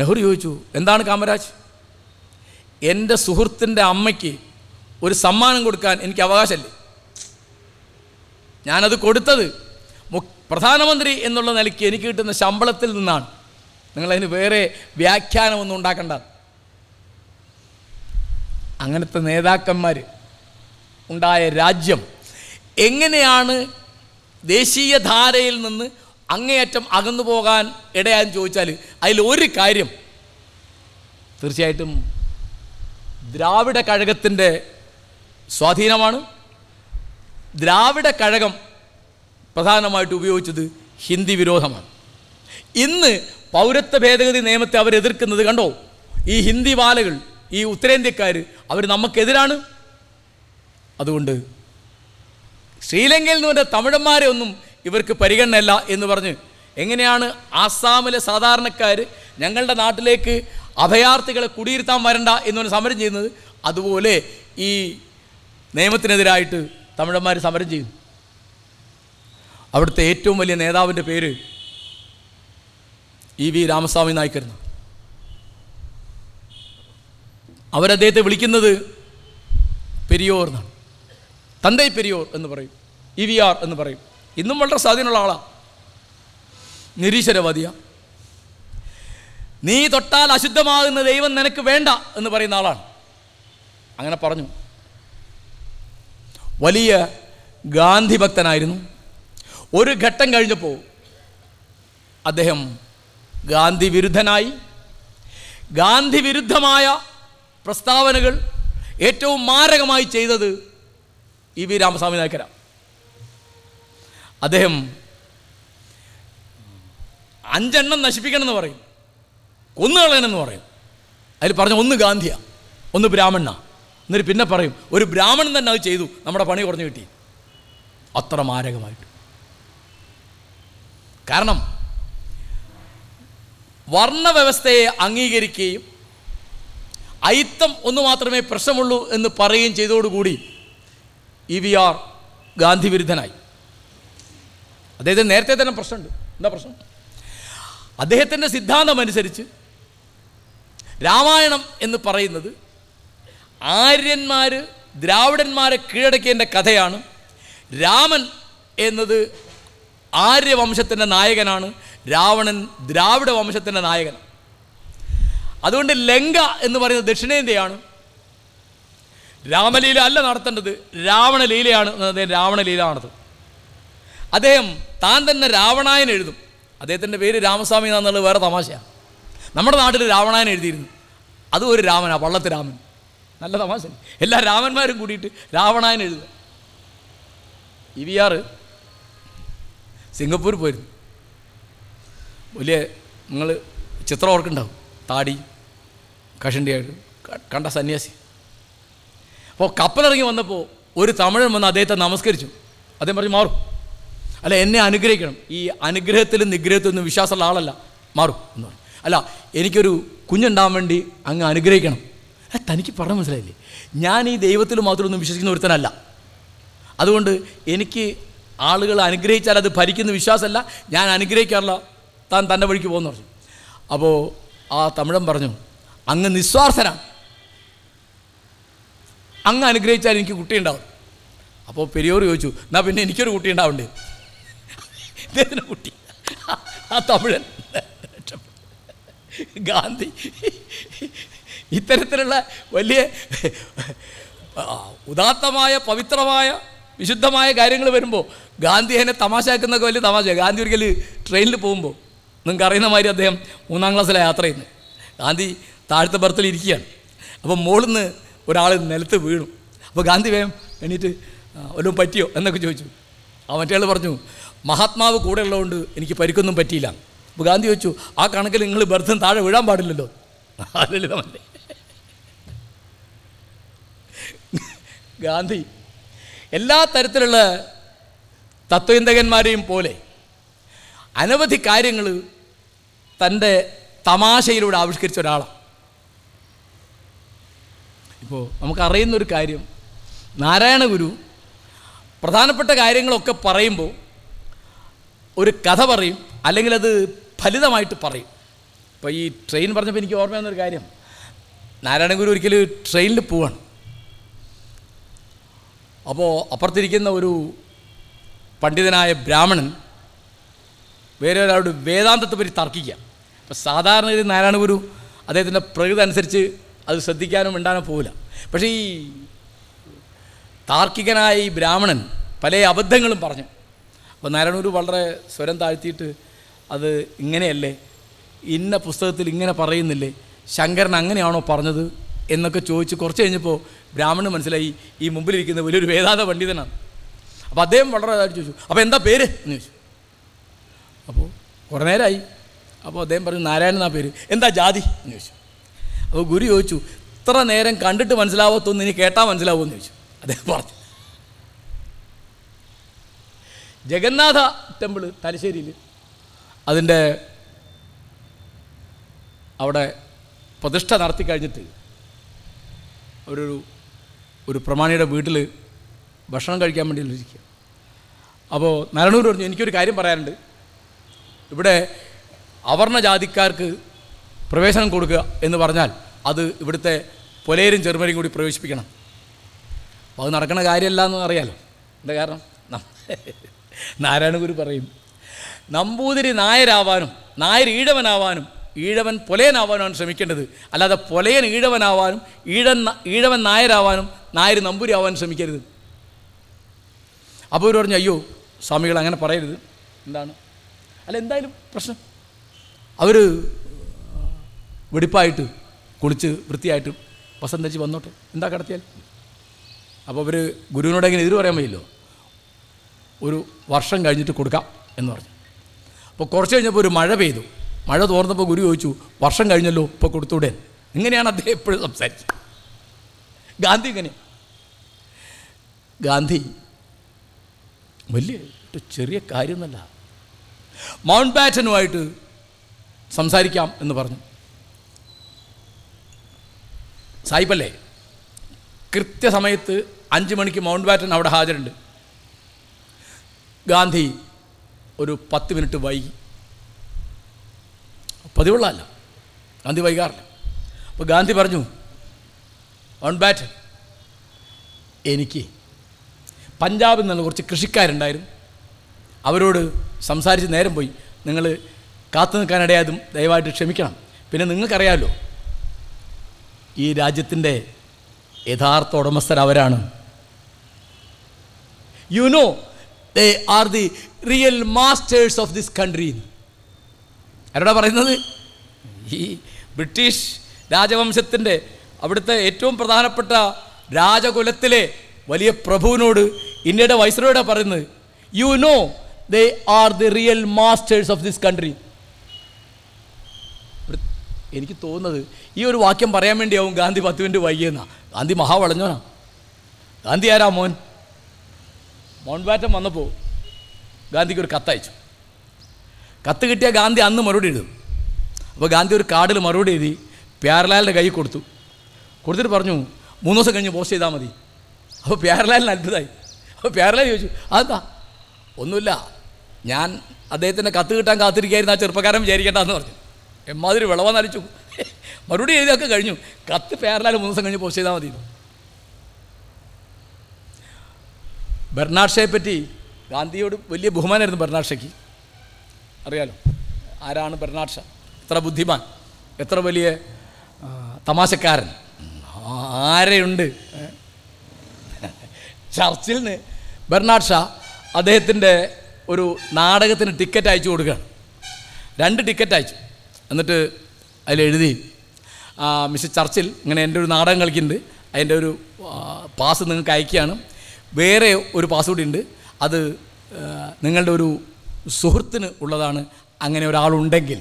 നെഹ്റു ചോദിച്ചു എന്താണ് കാമരാജ് എൻ്റെ സുഹൃത്തിൻ്റെ അമ്മയ്ക്ക് ഒരു സമ്മാനം കൊടുക്കാൻ എനിക്ക് അവകാശമല്ലേ ഞാനത് കൊടുത്തത് പ്രധാനമന്ത്രി എന്നുള്ള നിലയ്ക്ക് എനിക്ക് കിട്ടുന്ന ശമ്പളത്തിൽ നിന്നാണ് നിങ്ങളതിന് വേറെ വ്യാഖ്യാനമൊന്നും ഉണ്ടാക്കണ്ട അങ്ങനത്തെ നേതാക്കന്മാർ ഉണ്ടായ രാജ്യം എങ്ങനെയാണ് ദേശീയ ധാരയിൽ നിന്ന് അങ്ങേയറ്റം അകന്നു പോകാൻ ഇടയാന്ന് ചോദിച്ചാൽ അതിൽ ഒരു കാര്യം തീർച്ചയായിട്ടും ദ്രാവിഡ കഴകത്തിൻ്റെ സ്വാധീനമാണ് ദ്രാവിഡ കഴകം പ്രധാനമായിട്ട് ഉപയോഗിച്ചത് ഹിന്ദി വിരോധമാണ് ഇന്ന് പൗരത്വ ഭേദഗതി നിയമത്തെ അവർ എതിർക്കുന്നത് കണ്ടോ ഈ ഹിന്ദി വാലകൾ ഈ ഉത്തരേന്ത്യക്കാർ അവർ നമുക്കെതിരാണ് അതുകൊണ്ട് ശ്രീലങ്കയിൽ നിന്ന് വരെ തമിഴന്മാരെ ഒന്നും ഇവർക്ക് പരിഗണനയല്ല എന്ന് പറഞ്ഞ് എങ്ങനെയാണ് ആസാമിലെ സാധാരണക്കാർ ഞങ്ങളുടെ നാട്ടിലേക്ക് അഭയാർത്ഥികളെ കുടിയിരുത്താൻ വരണ്ട പറഞ്ഞ് സമരം ചെയ്യുന്നത് അതുപോലെ ഈ നിയമത്തിനെതിരായിട്ട് തമിഴന്മാർ സമരം ചെയ്യുന്നു അവിടുത്തെ ഏറ്റവും വലിയ നേതാവിൻ്റെ പേര് ഇ വി രാമസ്വാമി നായ്ക്കരുന്നു അവരദ്ദേഹത്തെ വിളിക്കുന്നത് പെരിയോർ എന്നാണ് തന്തൈ പെരിയോർ എന്ന് പറയും ഇ വി ആർ എന്ന് പറയും ഇന്നും വളരെ സ്വാധീനമുള്ള ആളാണ് നിരീശ്വരവാദിയ നീ തൊട്ടാൽ അശുദ്ധമാകുന്ന ദൈവം നിനക്ക് വേണ്ട എന്ന് പറയുന്ന ആളാണ് അങ്ങനെ പറഞ്ഞു വലിയ ഗാന്ധി ഭക്തനായിരുന്നു ഒരു ഘട്ടം കഴിഞ്ഞപ്പോൾ അദ്ദേഹം ഗാന്ധി വിരുദ്ധനായി ഗാന്ധി വിരുദ്ധമായ പ്രസ്താവനകൾ ഏറ്റവും മാരകമായി ചെയ്തത് ഇ വി രാമസ്വാമി നായ്ക്കര അദ്ദേഹം അഞ്ചെണ്ണം നശിപ്പിക്കണമെന്ന് പറയും കൊന്നുകളയണമെന്ന് പറയും അതിൽ പറഞ്ഞ ഒന്ന് ഗാന്ധിയ ഒന്ന് ബ്രാഹ്മണ എന്നിട്ട് പിന്നെ പറയും ഒരു ബ്രാഹ്മണൻ തന്നെ അത് ചെയ്തു നമ്മുടെ പണി കുറഞ്ഞു കിട്ടി അത്ര മാരകമായിട്ട് കാരണം വർണ്ണവ്യവസ്ഥയെ അംഗീകരിക്കുകയും അയിത്തം ഒന്ന് മാത്രമേ പ്രശ്നമുള്ളൂ എന്ന് പറയുകയും ചെയ്തോടുകൂടി ഇ വി ആർ ഗാന്ധി അദ്ദേഹത്തിന് നേരത്തെ തന്നെ പ്രശ്നമുണ്ട് എന്താ പ്രശ്നം അദ്ദേഹത്തിൻ്റെ സിദ്ധാന്തമനുസരിച്ച് രാമായണം എന്ന് പറയുന്നത് ആര്യന്മാർ ദ്രാവിഡന്മാരെ കീഴടക്കിയതിൻ്റെ കഥയാണ് രാമൻ എന്നത് ആര്യവംശത്തിൻ്റെ നായകനാണ് രാവണൻ ദ്രാവിഡ വംശത്തിൻ്റെ നായകൻ അതുകൊണ്ട് ലങ്ക എന്ന് പറയുന്നത് ദക്ഷിണേന്ത്യയാണ് രാമലീല അല്ല നടത്തേണ്ടത് രാവണലീലയാണ് അദ്ദേഹം രാവണലീല നടത്തും അദ്ദേഹം താൻ തന്നെ രാവണായൻ എഴുതും അദ്ദേഹത്തിൻ്റെ പേര് രാമസ്വാമി എന്നുള്ളത് വേറെ തമാശയാണ് നമ്മുടെ നാട്ടിൽ രാവണായൻ എഴുതിയിരുന്നു അതും ഒരു രാമനാണ് പള്ളത്ത് രാമൻ നല്ല തമാശ എല്ലാ രാമന്മാരും കൂടിയിട്ട് രാവണായൻ എഴുതുക ഇ വി ആറ് സിംഗപ്പൂർ പോയിരുന്നു വലിയ നിങ്ങൾ ചിത്രം ഓർക്കുണ്ടാവും താടി കഷണ്ടിയായിട്ട് കണ്ട സന്യാസി അപ്പോൾ കപ്പലിറങ്ങി വന്നപ്പോൾ ഒരു തമിഴൻ വന്ന് അദ്ദേഹത്തെ നമസ്കരിച്ചു അദ്ദേഹം പറഞ്ഞു മാറും അല്ല എന്നെ അനുഗ്രഹിക്കണം ഈ അനുഗ്രഹത്തിലും നിഗ്രഹത്തിലൊന്നും വിശ്വാസമുള്ള ആളല്ല മാറും എന്ന് പറഞ്ഞു അല്ല എനിക്കൊരു കുഞ്ഞുണ്ടാവാൻ വേണ്ടി അങ്ങ് അനുഗ്രഹിക്കണം തനിക്ക് പറഞ്ഞ മനസ്സിലായില്ലേ ഞാൻ ഈ ദൈവത്തിൽ മാത്രമൊന്നും വിശ്വസിക്കുന്ന ഒരുത്തനല്ല അതുകൊണ്ട് എനിക്ക് ആളുകൾ അനുഗ്രഹിച്ചാൽ അത് ഭരിക്കുന്ന വിശ്വാസമല്ല ഞാൻ അനുഗ്രഹിക്കാറുള്ള താൻ തൻ്റെ വഴിക്ക് പോകുന്നു പറഞ്ഞു അപ്പോൾ ആ തമിഴൻ പറഞ്ഞു അങ്ങ് നിസ്വാർത്ഥനാണ് അങ്ങ് അനുഗ്രഹിച്ചാൽ എനിക്ക് കുട്ടിയുണ്ടാവും അപ്പോൾ പെരിയോർ ചോദിച്ചു എന്നാൽ പിന്നെ എനിക്കൊരു കുട്ടി ഉണ്ടാവണ്ടേ കുട്ടി ആ തമിഴൻ ഗാന്ധി ഇത്തരത്തിലുള്ള വലിയ ഉദാത്തമായ പവിത്രമായ വിശുദ്ധമായ കാര്യങ്ങൾ വരുമ്പോൾ ഗാന്ധി അതിനെ ആക്കുന്നൊക്കെ വലിയ തമാശ ഗാന്ധി ഒരിക്കൽ ട്രെയിനിൽ പോകുമ്പോൾ നിങ്ങൾക്ക് അറിയുന്ന മാതിരി അദ്ദേഹം മൂന്നാം ക്ലാസ്സിലെ യാത്ര ചെയ്യുന്നത് ഗാന്ധി താഴ്ത്ത ബർത്തിൽ ഇരിക്കുകയാണ് അപ്പോൾ മുകളിൽ നിന്ന് ഒരാൾ നിലത്ത് വീണു അപ്പോൾ ഗാന്ധി വേം എണീറ്റ് വല്ലതും പറ്റിയോ എന്നൊക്കെ ചോദിച്ചു ആ മറ്റേ പറഞ്ഞു മഹാത്മാവ് കൂടെ ഉള്ളതുകൊണ്ട് എനിക്ക് പരിക്കൊന്നും പറ്റിയില്ല അപ്പോൾ ഗാന്ധി ചോദിച്ചു ആ കണക്കിൽ നിങ്ങൾ ബർത്തും താഴെ വീഴാൻ പാടില്ലല്ലോ അതല്ലേ ഗാന്ധി എല്ലാ തരത്തിലുള്ള തത്വചിന്തകന്മാരെയും പോലെ അനവധി കാര്യങ്ങൾ തൻ്റെ തമാശയിലൂടെ ആവിഷ്കരിച്ച ഒരാളാണ് ഇപ്പോൾ നമുക്കറിയുന്നൊരു കാര്യം നാരായണ ഗുരു പ്രധാനപ്പെട്ട കാര്യങ്ങളൊക്കെ പറയുമ്പോൾ ഒരു കഥ പറയും അല്ലെങ്കിൽ അത് ഫലിതമായിട്ട് പറയും ഇപ്പോൾ ഈ ട്രെയിൻ പറഞ്ഞപ്പോൾ എനിക്ക് ഓർമ്മ വന്നൊരു കാര്യം നാരായണ ഗുരു ഒരിക്കൽ ട്രെയിനിൽ പോവാണ് അപ്പോൾ അപ്പുറത്തിരിക്കുന്ന ഒരു പണ്ഡിതനായ ബ്രാഹ്മണൻ വേറെ ഒരാളോട് വേദാന്തത്തെ പറ്റി തർക്കിക്കാം ഇപ്പം സാധാരണ രീതി നാരായണ ഗുരു അദ്ദേഹത്തിൻ്റെ പ്രകൃതി അനുസരിച്ച് അത് ശ്രദ്ധിക്കാനും മിണ്ടാനും പോവില്ല പക്ഷേ ഈ താർക്കികനായ ഈ ബ്രാഹ്മണൻ പല അബദ്ധങ്ങളും പറഞ്ഞു അപ്പോൾ ഗുരു വളരെ സ്വരം താഴ്ത്തിയിട്ട് അത് ഇങ്ങനെയല്ലേ ഇന്ന പുസ്തകത്തിൽ ഇങ്ങനെ പറയുന്നില്ലേ ശങ്കരൻ അങ്ങനെയാണോ പറഞ്ഞത് എന്നൊക്കെ ചോദിച്ച് കുറച്ച് കഴിഞ്ഞപ്പോൾ ബ്രാഹ്മണൻ മനസ്സിലായി ഈ മുമ്പിലിരിക്കുന്ന വലിയൊരു വേദാന്ത പണ്ഡിതനാണ് അപ്പോൾ അദ്ദേഹം വളരെ ചോദിച്ചു അപ്പോൾ എന്താ പേര് എന്ന് ചോദിച്ചു അപ്പോൾ കുറേ നേരമായി അപ്പോൾ അദ്ദേഹം പറഞ്ഞു നാരായണൻ ആ പേര് എന്താ ജാതി എന്ന് ചോദിച്ചു അപ്പോൾ ഗുരു ചോദിച്ചു ഇത്ര നേരം കണ്ടിട്ട് മനസ്സിലാവത്തൊന്ന് ഇനി കേട്ടാൽ മനസ്സിലാവുമെന്ന് ചോദിച്ചു അദ്ദേഹം പറഞ്ഞു ജഗന്നാഥ ടെമ്പിൾ തലശ്ശേരിയിൽ അതിൻ്റെ അവിടെ പ്രതിഷ്ഠ നടത്തി കഴിഞ്ഞിട്ട് അവരൊരു ഒരു പ്രമാണിയുടെ വീട്ടിൽ ഭക്ഷണം കഴിക്കാൻ വേണ്ടി ഇരിക്കുക അപ്പോൾ നരണൂർ പറഞ്ഞു എനിക്കൊരു കാര്യം പറയാനുണ്ട് ഇവിടെ അവർണ ജാതിക്കാർക്ക് പ്രവേശനം കൊടുക്കുക എന്ന് പറഞ്ഞാൽ അത് ഇവിടുത്തെ പൊലേരും ചെറുപരും കൂടി പ്രവേശിപ്പിക്കണം അപ്പോൾ അത് നടക്കുന്ന കാര്യമല്ല എന്ന് അറിയാലോ എന്താ കാരണം <laughs> ഗുരു പറയും നമ്പൂതിരി നായരാവാനും നായർ ഈഴവനാവാനും ഈഴവൻ പൊലയനാവാനുമാണ് ശ്രമിക്കേണ്ടത് അല്ലാതെ പൊലയൻ ഈഴവനാവാനും ഈഴൻ ഈഴവൻ നായരാവാനും നായർ നമ്പൂരി ആവാനും ശ്രമിക്കരുത് അപ്പോൾ ഇവർ പറഞ്ഞു അയ്യോ സ്വാമികൾ അങ്ങനെ പറയരുത് എന്താണ് അല്ല എന്തായാലും പ്രശ്നം അവർ വെടിപ്പായിട്ട് കുളിച്ച് വൃത്തിയായിട്ട് വസ്ത്രം ധരിച്ച് വന്നോട്ടെ എന്താ കടത്തിയാൽ അപ്പോൾ അവർ ഗുരുവിനോട് എങ്ങനെ എതിര് പറയാൻ വയ്യല്ലോ ഒരു വർഷം കഴിഞ്ഞിട്ട് കൊടുക്കാം എന്ന് പറഞ്ഞു അപ്പോൾ കുറച്ച് കഴിഞ്ഞപ്പോൾ ഒരു മഴ പെയ്തു മഴ തോർന്നപ്പോൾ ഗുരു ചോദിച്ചു വർഷം കഴിഞ്ഞല്ലോ ഇപ്പോൾ കൊടുത്തുവിടെ ഇങ്ങനെയാണ് അദ്ദേഹം എപ്പോഴും സംസാരിച്ചത് ഗാന്ധി ഇങ്ങനെ ഗാന്ധി വലിയ ചെറിയ കാര്യമൊന്നല്ല മൗണ്ട് ബാറ്റനുമായിട്ട് സംസാരിക്കാം എന്ന് പറഞ്ഞു സായിപ്പല്ലേ കൃത്യസമയത്ത് അഞ്ച് മണിക്ക് മൗണ്ട് ബാറ്റൻ അവിടെ ഹാജരുണ്ട് ഗാന്ധി ഒരു പത്ത് മിനിറ്റ് വൈകി പതിവുള്ളതല്ല ഗാന്ധി വൈകാറില്ല അപ്പോൾ ഗാന്ധി പറഞ്ഞു മൗണ്ട് ബാറ്റൻ എനിക്ക് പഞ്ചാബിൽ നിന്നുള്ള കുറച്ച് കൃഷിക്കാരുണ്ടായിരുന്നു അവരോട് സംസാരിച്ച് നേരം പോയി നിങ്ങൾ കാത്തു നിൽക്കാനിടയാതും ദയവായിട്ട് ക്ഷമിക്കണം പിന്നെ നിങ്ങൾക്കറിയാമല്ലോ ഈ രാജ്യത്തിൻ്റെ യഥാർത്ഥ ഉടമസ്ഥർ അവരാണ് you know they are the real masters of this country ആരോടാ പറയുന്നത് ഈ ബ്രിട്ടീഷ് രാജവംശത്തിൻ്റെ അവിടുത്തെ ഏറ്റവും പ്രധാനപ്പെട്ട രാജകുലത്തിലെ വലിയ പ്രഭുവിനോട് ഇന്ത്യയുടെ വൈസ്രോയോടാണ് പറയുന്നത് you know they are the real masters of this country എനിക്ക് തോന്നുന്നത് ഈ ഒരു വാക്യം പറയാൻ വേണ്ടിയാവും ഗാന്ധി പത്ത് മിനിറ്റ് ഗാന്ധി മഹാവളഞ്ഞോനാ ഗാന്ധി ആരാ മോൻ മൗൺബാറ്റം വന്നപ്പോൾ ഗാന്ധിക്ക് ഒരു കത്തയച്ചു കത്ത് കിട്ടിയ ഗാന്ധി അന്ന് മറുപടി എഴുതും അപ്പോൾ ഗാന്ധി ഒരു കാർഡിൽ മറുപടി എഴുതി പ്യാരലാലിൻ്റെ കൈ കൊടുത്തു കൊടുത്തിട്ട് പറഞ്ഞു മൂന്ന് ദിവസം കഴിഞ്ഞ് പോസ്റ്റ് ചെയ്താൽ മതി അപ്പോൾ പ്യാരലാലിന് അത്ഭുതമായി അപ്പോൾ പ്യാരലാൽ ചോദിച്ചു അതെന്താ ഒന്നുമില്ല ഞാൻ അദ്ദേഹത്തിൻ്റെ കത്ത് കിട്ടാൻ കാത്തിരിക്കുകയായിരുന്നു ആ ചെറുപ്പക്കാരൻ വിചാരിക്കേണ്ടതെന്ന് എന്ന് പറഞ്ഞു എമ്മാതിരി വിളവാൻ നലിച്ചു മറുപടി എഴുതിയൊക്കെ കഴിഞ്ഞു കത്ത് പേരലാൽ മൂന്ന് ദിവസം കഴിഞ്ഞ് പോസ്റ്റ് ചെയ്താൽ മതി ബെർണാഡ് പറ്റി ഗാന്ധിയോട് വലിയ ബഹുമാനമായിരുന്നു ബെർണാഡ് അറിയാലോ ആരാണ് ബെർണാഡ് എത്ര ബുദ്ധിമാൻ എത്ര വലിയ തമാശക്കാരൻ ആരെയുണ്ട് ചർച്ചിലിന് ബെർണാഡ് ഷാ അദ്ദേഹത്തിൻ്റെ ഒരു നാടകത്തിന് ടിക്കറ്റ് അയച്ചു കൊടുക്കുകയാണ് രണ്ട് ടിക്കറ്റ് അയച്ചു എന്നിട്ട് അതിലെഴുതി മിസ്റ്റർ ചർച്ചിൽ ഇങ്ങനെ എൻ്റെ ഒരു നാടകം കളിക്കുന്നുണ്ട് അതിൻ്റെ ഒരു പാസ് നിങ്ങൾക്ക് അയക്കുകയാണ് വേറെ ഒരു പാസ് കൂടി ഉണ്ട് അത് നിങ്ങളുടെ ഒരു സുഹൃത്തിന് ഉള്ളതാണ് അങ്ങനെ ഒരാളുണ്ടെങ്കിൽ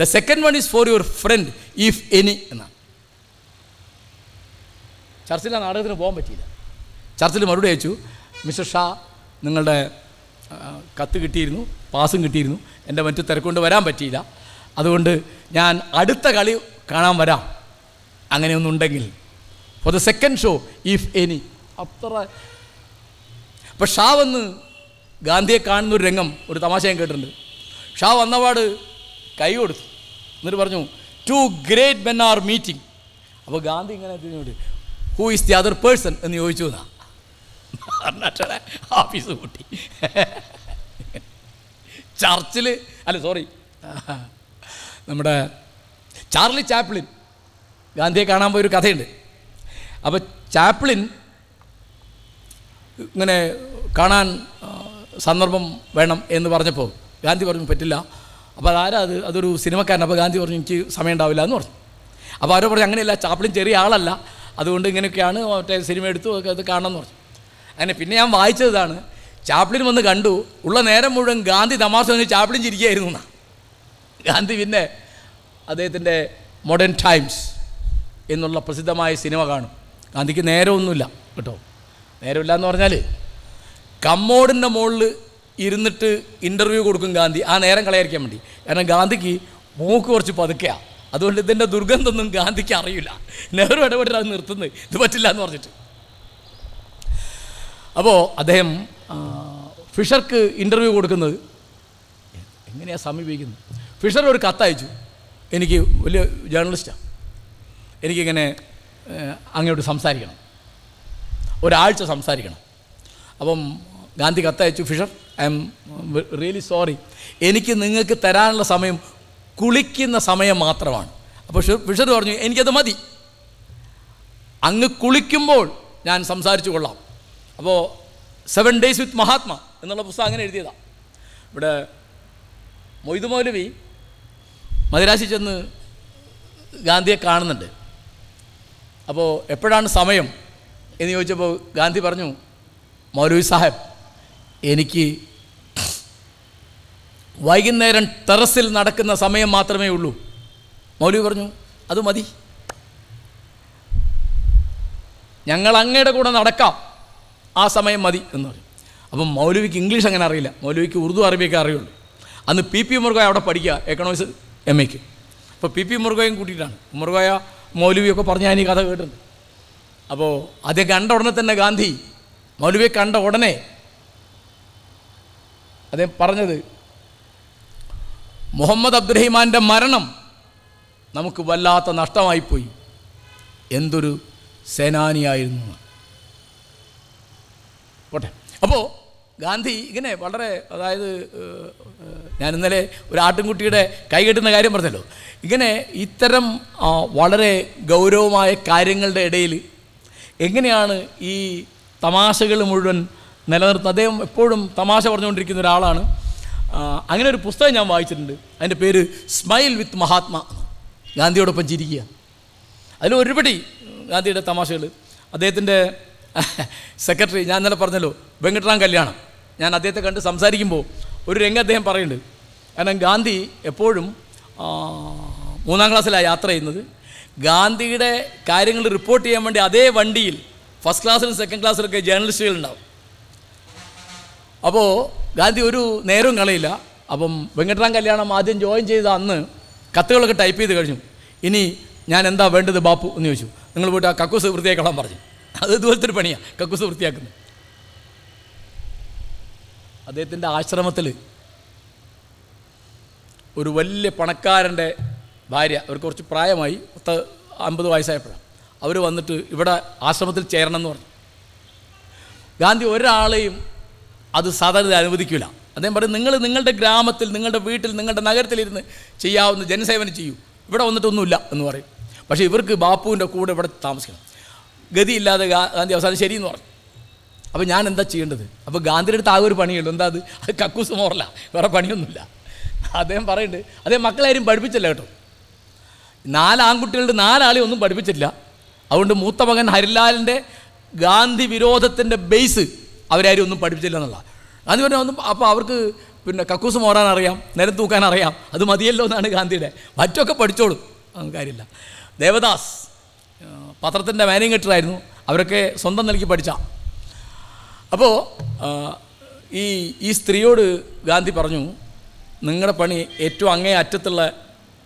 the second one is for your friend if any എന്നാണ് ചർച്ചിൽ ആ നാടകത്തിന് പോകാൻ പറ്റിയില്ല ചർച്ചിൽ മറുപടി അയച്ചു മിസ്റ്റർ ഷാ നിങ്ങളുടെ കത്ത് കിട്ടിയിരുന്നു പാസും കിട്ടിയിരുന്നു എൻ്റെ മറ്റു തിരക്കൊണ്ട് വരാൻ പറ്റിയില്ല അതുകൊണ്ട് ഞാൻ അടുത്ത കളി കാണാൻ വരാം അങ്ങനെയൊന്നുണ്ടെങ്കിൽ for the second show if any അത്ര അപ്പോൾ ഷാ വന്ന് ഗാന്ധിയെ കാണുന്ന ഒരു രംഗം ഒരു തമാശ ഞാൻ കേട്ടിട്ടുണ്ട് ഷാ വന്നപാട് കൈ കൊടുത്തു എന്നിട്ട് പറഞ്ഞു two great men are meeting അപ്പോൾ ഗാന്ധി ഇങ്ങനെ തിരിഞ്ഞോട്ട് who is the other person എന്ന് ചോദിച്ചു ഓഫീസ് കൂട്ടി ചർച്ചിൽ അല്ല സോറി നമ്മുടെ ചാർലി ചാപ്ലിൻ ഗാന്ധിയെ കാണാൻ പോയൊരു കഥയുണ്ട് അപ്പോൾ ചാപ്ലിൻ ഇങ്ങനെ കാണാൻ സന്ദർഭം വേണം എന്ന് പറഞ്ഞപ്പോൾ ഗാന്ധി പറഞ്ഞു പറ്റില്ല അപ്പോൾ അതാരാ അത് അതൊരു സിനിമക്കാരൻ അപ്പോൾ ഗാന്ധി പറഞ്ഞു എനിക്ക് സമയം ഉണ്ടാവില്ല എന്ന് പറഞ്ഞു അപ്പോൾ അവരോ പറഞ്ഞു അങ്ങനെയല്ല ചാപ്ലിൻ ചെറിയ ആളല്ല അതുകൊണ്ട് ഇങ്ങനെയൊക്കെയാണ് മറ്റേ സിനിമ എടുത്തു ഒക്കെ അത് കാണണമെന്ന് പറഞ്ഞു അങ്ങനെ പിന്നെ ഞാൻ വായിച്ചതാണ് ചാപ്ലിൻ വന്ന് കണ്ടു ഉള്ള നേരം മുഴുവൻ ഗാന്ധി തമാശ വന്ന് ചാപ്ലിൻ ചിരിക്കുകയായിരുന്നു എന്നാണ് ഗാന്ധി പിന്നെ അദ്ദേഹത്തിൻ്റെ മോഡേൺ ടൈംസ് എന്നുള്ള പ്രസിദ്ധമായ സിനിമ കാണും ഗാന്ധിക്ക് നേരമൊന്നുമില്ല കേട്ടോ നേരമില്ല എന്ന് പറഞ്ഞാൽ കമ്മോടിൻ്റെ മുകളിൽ ഇരുന്നിട്ട് ഇൻ്റർവ്യൂ കൊടുക്കും ഗാന്ധി ആ നേരം കളയായിരിക്കാൻ വേണ്ടി കാരണം ഗാന്ധിക്ക് മൂക്ക് കുറച്ച് പതുക്കുക അതുകൊണ്ട് ഇതിൻ്റെ ദുർഗന്ധമൊന്നും ഗാന്ധിക്ക് അറിയില്ല നെഹ്റു ഇടപെട്ടാൽ അത് നിർത്തുന്നത് ഇത് പറ്റില്ല എന്ന് പറഞ്ഞിട്ട് അപ്പോൾ അദ്ദേഹം ഫിഷർക്ക് ഇൻ്റർവ്യൂ കൊടുക്കുന്നത് എങ്ങനെയാണ് സമീപിക്കുന്നത് ഫിഷർ ഒരു കത്തയച്ചു എനിക്ക് വലിയ ജേർണലിസ്റ്റാണ് എനിക്കിങ്ങനെ അങ്ങോട്ട് സംസാരിക്കണം ഒരാഴ്ച സംസാരിക്കണം അപ്പം ഗാന്ധി കത്തയച്ചു Fisher I'm really sorry എനിക്ക് നിങ്ങൾക്ക് തരാനുള്ള സമയം കുളിക്കുന്ന സമയം മാത്രമാണ് അപ്പോൾ ഫിഷർ പറഞ്ഞു എനിക്കത് മതി അങ്ങ് കുളിക്കുമ്പോൾ ഞാൻ സംസാരിച്ചു കൊള്ളാം അപ്പോൾ സെവൻ ഡേയ്സ് വിത്ത് മഹാത്മാ എന്നുള്ള പുസ്തകം അങ്ങനെ എഴുതിയതാണ് ഇവിടെ മൊയ്തു മദിരാശി ചെന്ന് ഗാന്ധിയെ കാണുന്നുണ്ട് അപ്പോൾ എപ്പോഴാണ് സമയം എന്ന് ചോദിച്ചപ്പോൾ ഗാന്ധി പറഞ്ഞു മൗലവി സാഹേബ് എനിക്ക് വൈകുന്നേരം ടെറസിൽ നടക്കുന്ന സമയം മാത്രമേ ഉള്ളൂ മൗലവി പറഞ്ഞു അത് മതി ഞങ്ങൾ അങ്ങയുടെ കൂടെ നടക്കാം ആ സമയം മതി എന്ന് പറഞ്ഞു അപ്പം മൗലവിക്ക് ഇംഗ്ലീഷ് അങ്ങനെ അറിയില്ല മൗലവിക്ക് ഉറുദു അറബിയൊക്കെ അറിയുള്ളൂ അന്ന് പി പി മുർഗ അവിടെ പഠിക്കുക എക്കണോമിക്സ് എം എക്ക് അപ്പോൾ പി പി മുറുകയും കൂട്ടിയിട്ടാണ് മുറുകയ മൗലവിയൊക്കെ പറഞ്ഞാൽ ഞാൻ ഈ കഥ കേട്ടിട്ടുണ്ട് അപ്പോൾ അത് കണ്ട ഉടനെ തന്നെ ഗാന്ധി മൗലവിയെ കണ്ട ഉടനെ അദ്ദേഹം പറഞ്ഞത് മുഹമ്മദ് അബ്ദുറഹിമാൻ്റെ മരണം നമുക്ക് വല്ലാത്ത നഷ്ടമായിപ്പോയി എന്തൊരു സേനാനിയായിരുന്നു പോട്ടെ അപ്പോൾ ഗാന്ധി ഇങ്ങനെ വളരെ അതായത് ഞാൻ ഇന്നലെ ഒരു ആട്ടിൻകുട്ടിയുടെ കൈ കെട്ടുന്ന കാര്യം പറഞ്ഞല്ലോ ഇങ്ങനെ ഇത്തരം വളരെ ഗൗരവമായ കാര്യങ്ങളുടെ ഇടയിൽ എങ്ങനെയാണ് ഈ തമാശകൾ മുഴുവൻ നിലനിർത്തുന്നത് അദ്ദേഹം എപ്പോഴും തമാശ പറഞ്ഞുകൊണ്ടിരിക്കുന്ന ഒരാളാണ് അങ്ങനെ ഒരു പുസ്തകം ഞാൻ വായിച്ചിട്ടുണ്ട് അതിൻ്റെ പേര് സ്മൈൽ വിത്ത് മഹാത്മാ ഗാന്ധിയോടൊപ്പം ചിരിക്കുക അതിൽ ഒരുപടി ഗാന്ധിയുടെ തമാശകൾ അദ്ദേഹത്തിൻ്റെ സെക്രട്ടറി ഞാൻ ഇന്നലെ പറഞ്ഞല്ലോ വെങ്കട്ടറാം കല്യാണം ഞാൻ അദ്ദേഹത്തെ കണ്ട് സംസാരിക്കുമ്പോൾ ഒരു രംഗം അദ്ദേഹം പറയുന്നുണ്ട് കാരണം ഗാന്ധി എപ്പോഴും മൂന്നാം ക്ലാസ്സിലാണ് യാത്ര ചെയ്യുന്നത് ഗാന്ധിയുടെ കാര്യങ്ങൾ റിപ്പോർട്ട് ചെയ്യാൻ വേണ്ടി അതേ വണ്ടിയിൽ ഫസ്റ്റ് ക്ലാസ്സിലും സെക്കൻഡ് ക്ലാസ്സിലൊക്കെ ജേർണലിസ്റ്റുകളുണ്ടാവും അപ്പോൾ ഗാന്ധി ഒരു നേരവും കളയില്ല അപ്പം വെങ്കട്ടറാം കല്യാണം ആദ്യം ജോയിൻ ചെയ്ത അന്ന് കത്തുകളൊക്കെ ടൈപ്പ് ചെയ്ത് കഴിഞ്ഞു ഇനി ഞാൻ എന്താ വേണ്ടത് ബാപ്പു എന്ന് ചോദിച്ചു നിങ്ങൾ പോയിട്ട് ആ കക്കൂസ് വൃത്തിയാക്കളാൻ പറഞ്ഞു അത് ഇതുപോലത്തെ ഒരു പണിയാണ് കക്കൂസ് വൃത്തിയാക്കുന്നത് അദ്ദേഹത്തിൻ്റെ ആശ്രമത്തിൽ ഒരു വലിയ പണക്കാരൻ്റെ ഭാര്യ അവർക്ക് കുറച്ച് പ്രായമായി പത്ത് അമ്പത് വയസ്സായപ്പോഴാണ് അവർ വന്നിട്ട് ഇവിടെ ആശ്രമത്തിൽ ചേരണം എന്ന് പറഞ്ഞു ഗാന്ധി ഒരാളെയും അത് സാധാരണ അനുവദിക്കില്ല അദ്ദേഹം പറയും നിങ്ങൾ നിങ്ങളുടെ ഗ്രാമത്തിൽ നിങ്ങളുടെ വീട്ടിൽ നിങ്ങളുടെ നഗരത്തിലിരുന്ന് ചെയ്യാവുന്ന ജനസേവനം ചെയ്യൂ ഇവിടെ വന്നിട്ടൊന്നുമില്ല എന്ന് പറയും പക്ഷേ ഇവർക്ക് ബാപ്പുവിൻ്റെ കൂടെ ഇവിടെ താമസിക്കണം ഗതിയില്ലാതെ ഗാന്ധി അവസാനം ശരിയെന്ന് പറഞ്ഞു അപ്പോൾ ഞാൻ എന്താ ചെയ്യേണ്ടത് അപ്പോൾ ഗാന്ധിയുടെ അടുത്ത് ആകെ ഒരു പണിയുള്ളൂ എന്താ അത് അത് കക്കൂസ് മോറല വേറെ പണിയൊന്നുമില്ല അദ്ദേഹം പറയുന്നുണ്ട് അദ്ദേഹം മക്കളാരും പഠിപ്പിച്ചില്ല കേട്ടോ നാല് ആൺകുട്ടികളുടെ നാലാളെ ഒന്നും പഠിപ്പിച്ചില്ല അതുകൊണ്ട് മൂത്ത മകൻ ഹരിലാലിൻ്റെ ഗാന്ധി വിരോധത്തിൻ്റെ ബേസ് അവരാരും ഒന്നും പഠിപ്പിച്ചില്ല എന്നുള്ള ഗാന്ധി പറഞ്ഞാൽ ഒന്നും അപ്പോൾ അവർക്ക് പിന്നെ കക്കൂസ് മോറാൻ അറിയാം നിരം തൂക്കാൻ അറിയാം അത് മതിയല്ലോ എന്നാണ് ഗാന്ധിയുടെ മറ്റൊക്കെ പഠിച്ചോളൂ അങ്ങനെ കാര്യമില്ല ദേവദാസ് പത്രത്തിൻ്റെ മാനേജ് കെട്ടറായിരുന്നു അവരൊക്കെ സ്വന്തം നൽകി പഠിച്ചാണ് അപ്പോൾ ഈ ഈ സ്ത്രീയോട് ഗാന്ധി പറഞ്ഞു നിങ്ങളുടെ പണി ഏറ്റവും അങ്ങേ അറ്റത്തുള്ള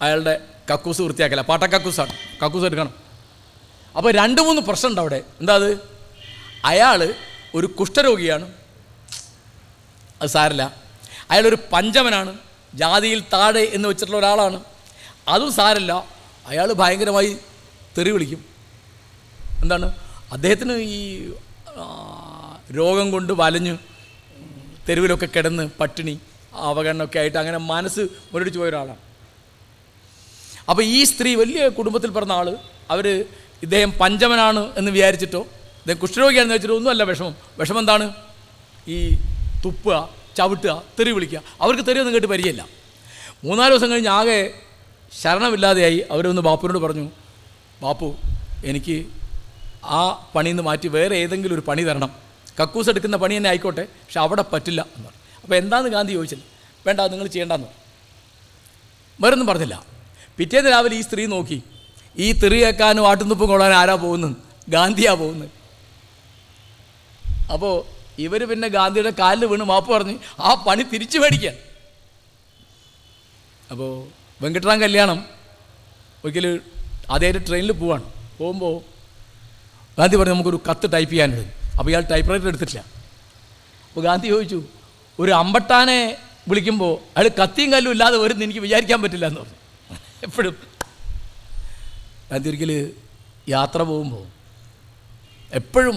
അയാളുടെ കക്കൂസ് വൃത്തിയാക്കല പാട്ട കക്കൂസാണ് കക്കൂസ് എടുക്കണം അപ്പോൾ രണ്ട് മൂന്ന് ഉണ്ട് അവിടെ എന്താ അത് അയാൾ ഒരു കുഷ്ഠരോഗിയാണ് അത് സാരില്ല അയാളൊരു പഞ്ചമനാണ് ജാതിയിൽ താഴെ എന്ന് വെച്ചിട്ടുള്ള ഒരാളാണ് അതും സാരല്ല അയാൾ ഭയങ്കരമായി തെറി വിളിക്കും എന്താണ് അദ്ദേഹത്തിന് ഈ രോഗം കൊണ്ട് വലഞ്ഞു തെരുവിലൊക്കെ കിടന്ന് പട്ടിണി അവഗണനൊക്കെ ആയിട്ട് അങ്ങനെ മനസ്സ് മുരടിച്ച് പോയ ഒരാളാണ് അപ്പോൾ ഈ സ്ത്രീ വലിയ കുടുംബത്തിൽ പിറന്ന ആൾ അവർ ഇദ്ദേഹം പഞ്ചമനാണ് എന്ന് വിചാരിച്ചിട്ടോ ഇദ്ദേഹം കുഷ്ഠരോഗിയാണെന്ന് വെച്ചിട്ടോ ഒന്നുമല്ല വിഷമം വിഷമം എന്താണ് ഈ തുപ്പുക ചവിട്ടുക തെറി വിളിക്കുക അവർക്ക് തെറിയൊന്നും കേട്ട് പരിചയമില്ല മൂന്നാല് ദിവസം കഴിഞ്ഞ് ആകെ ശരണമില്ലാതെയായി അവരൊന്ന് ബാപ്പുവിനോട് പറഞ്ഞു ബാപ്പു എനിക്ക് ആ പണിയിൽ നിന്ന് മാറ്റി വേറെ ഏതെങ്കിലും ഒരു പണി തരണം കക്കൂസ് എടുക്കുന്ന പണി തന്നെ ആയിക്കോട്ടെ പക്ഷെ അവിടെ പറ്റില്ല പറഞ്ഞു അപ്പോൾ എന്താന്ന് ഗാന്ധി ചോദിച്ചത് വേണ്ട നിങ്ങൾ ചെയ്യേണ്ടെന്ന് വേറൊന്നും പറഞ്ഞില്ല പിറ്റേന്ന് രാവിലെ ഈ സ്ത്രീ നോക്കി ഈ തെറി കേൾക്കാനും ആട്ടുന്നുപ്പും കൊള്ളാനും ആരാ പോകുന്നത് ഗാന്ധിയാ പോകുന്നത് അപ്പോൾ ഇവർ പിന്നെ ഗാന്ധിയുടെ കാലിൽ വീണ് മാപ്പ് പറഞ്ഞ് ആ പണി തിരിച്ചു മേടിക്കാൻ അപ്പോൾ വെങ്കട്ടറാം കല്യാണം ഒരിക്കൽ അതേ ട്രെയിനിൽ പോവാണ് പോകുമ്പോൾ ഗാന്ധി പറഞ്ഞു നമുക്കൊരു കത്ത് ടൈപ്പ് ചെയ്യാനുണ്ട് അപ്പോൾ ഇയാൾ ടൈപ്പ് റൈറ്റർ എടുത്തിട്ടില്ല അപ്പോൾ ഗാന്ധി ചോദിച്ചു ഒരു അമ്പട്ടാനെ വിളിക്കുമ്പോൾ അയാൾ കത്തിയും കല്ലും ഇല്ലാതെ വരുന്ന എനിക്ക് വിചാരിക്കാൻ പറ്റില്ല എന്ന് പറഞ്ഞു എപ്പോഴും ഗാന്ധി ഒരിക്കൽ യാത്ര പോകുമ്പോൾ എപ്പോഴും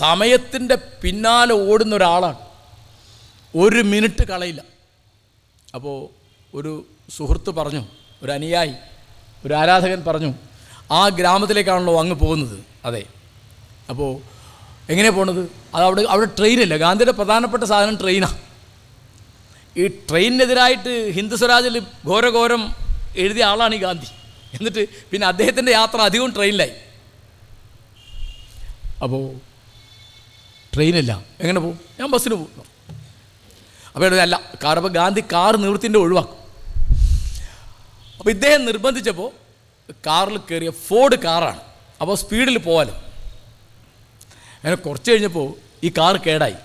സമയത്തിൻ്റെ പിന്നാലെ ഓടുന്ന ഒരാളാണ് ഒരു മിനിറ്റ് കളയില്ല അപ്പോൾ ഒരു സുഹൃത്ത് പറഞ്ഞു ഒരു അനുയായി ഒരു ആരാധകൻ പറഞ്ഞു ആ ഗ്രാമത്തിലേക്കാണല്ലോ അങ്ങ് പോകുന്നത് അതെ അപ്പോൾ എങ്ങനെ പോണത് അത് അവിടെ അവിടെ ട്രെയിനില്ല ഗാന്ധിയുടെ പ്രധാനപ്പെട്ട സാധനം ട്രെയിനാണ് ഈ ട്രെയിനിനെതിരായിട്ട് ഹിന്ദു സ്വരാജിൽ ഘോരഘോരം എഴുതിയ ആളാണ് ഈ ഗാന്ധി എന്നിട്ട് പിന്നെ അദ്ദേഹത്തിൻ്റെ യാത്ര അധികവും ട്രെയിനിലായി അപ്പോൾ ട്രെയിനില്ല എങ്ങനെ പോകും ഞാൻ ബസ്സിന് പോകും അപ്പോൾ അല്ല കാർ അപ്പോൾ ഗാന്ധി കാർ നിവൃത്തിൻ്റെ ഒഴിവാക്കും അപ്പോൾ ഇദ്ദേഹം നിർബന്ധിച്ചപ്പോൾ കാറിൽ കയറിയ ഫോർഡ് കാറാണ് അപ്പോൾ സ്പീഡിൽ പോകാലോ അങ്ങനെ കുറച്ച് കഴിഞ്ഞപ്പോൾ ഈ കാർ കേടായി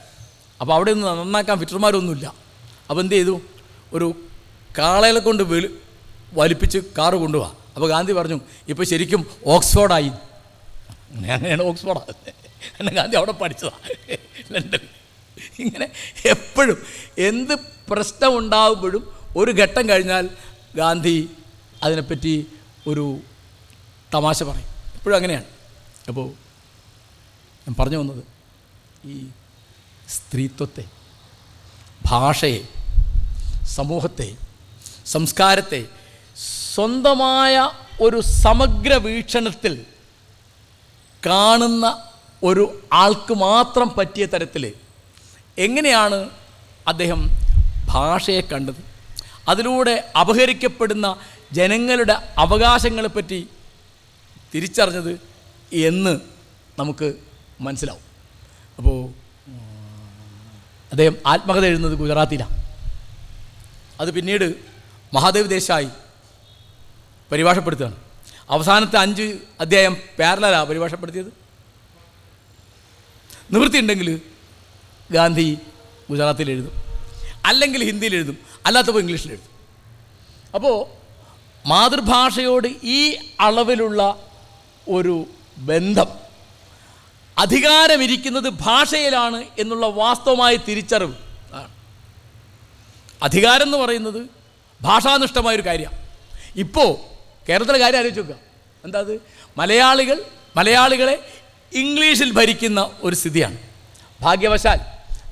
അപ്പോൾ അവിടെ നിന്ന് നന്നാക്കാൻ ഫിറ്റർമാരൊന്നുമില്ല അപ്പോൾ എന്ത് ചെയ്തു ഒരു കാളയിലെ കൊണ്ട് വെളി വലിപ്പിച്ച് കാറ് കൊണ്ടുപോവാ അപ്പോൾ ഗാന്ധി പറഞ്ഞു ഇപ്പോൾ ശരിക്കും ഓക്സ്ഫോർഡായി അങ്ങനെയാണ് ഓക്സ്ഫോർഡാകുന്നത് എന്നെ ഗാന്ധി അവിടെ പഠിച്ചതാണ് ഇങ്ങനെ എപ്പോഴും എന്ത് പ്രശ്നമുണ്ടാകുമ്പോഴും ഒരു ഘട്ടം കഴിഞ്ഞാൽ ഗാന്ധി അതിനെപ്പറ്റി ഒരു തമാശ പറയും എപ്പോഴും അങ്ങനെയാണ് അപ്പോൾ ഞാൻ പറഞ്ഞു വന്നത് ഈ സ്ത്രീത്വത്തെ ഭാഷയെ സമൂഹത്തെ സംസ്കാരത്തെ സ്വന്തമായ ഒരു സമഗ്ര വീക്ഷണത്തിൽ കാണുന്ന ഒരു ആൾക്ക് മാത്രം പറ്റിയ തരത്തിൽ എങ്ങനെയാണ് അദ്ദേഹം ഭാഷയെ കണ്ടത് അതിലൂടെ അപഹരിക്കപ്പെടുന്ന ജനങ്ങളുടെ അവകാശങ്ങളെപ്പറ്റി തിരിച്ചറിഞ്ഞത് എന്ന് നമുക്ക് മനസ്സിലാവും അപ്പോൾ അദ്ദേഹം ആത്മകഥ എഴുതുന്നത് ഗുജറാത്തിലാണ് അത് പിന്നീട് മഹാദേവ് ദേശായി പരിഭാഷപ്പെടുത്തുകയാണ് അവസാനത്തെ അഞ്ച് അദ്ധ്യായം പാരലാ പരിഭാഷപ്പെടുത്തിയത് നിവൃത്തിയുണ്ടെങ്കിൽ ഗാന്ധി ഗുജറാത്തിൽ എഴുതും അല്ലെങ്കിൽ ഹിന്ദിയിൽ എഴുതും അല്ലാത്തപ്പോൾ ഇംഗ്ലീഷിൽ എഴുതും അപ്പോൾ മാതൃഭാഷയോട് ഈ അളവിലുള്ള ഒരു ബന്ധം അധികാരമിരിക്കുന്നത് ഭാഷയിലാണ് എന്നുള്ള വാസ്തവമായ തിരിച്ചറിവ് അധികാരം എന്ന് പറയുന്നത് ഭാഷാനിഷ്ഠമായൊരു കാര്യമാണ് ഇപ്പോൾ കേരളത്തിലെ കാര്യം ആലോചിച്ച് നോക്കുക എന്താ അത് മലയാളികൾ മലയാളികളെ ഇംഗ്ലീഷിൽ ഭരിക്കുന്ന ഒരു സ്ഥിതിയാണ് ഭാഗ്യവശാൽ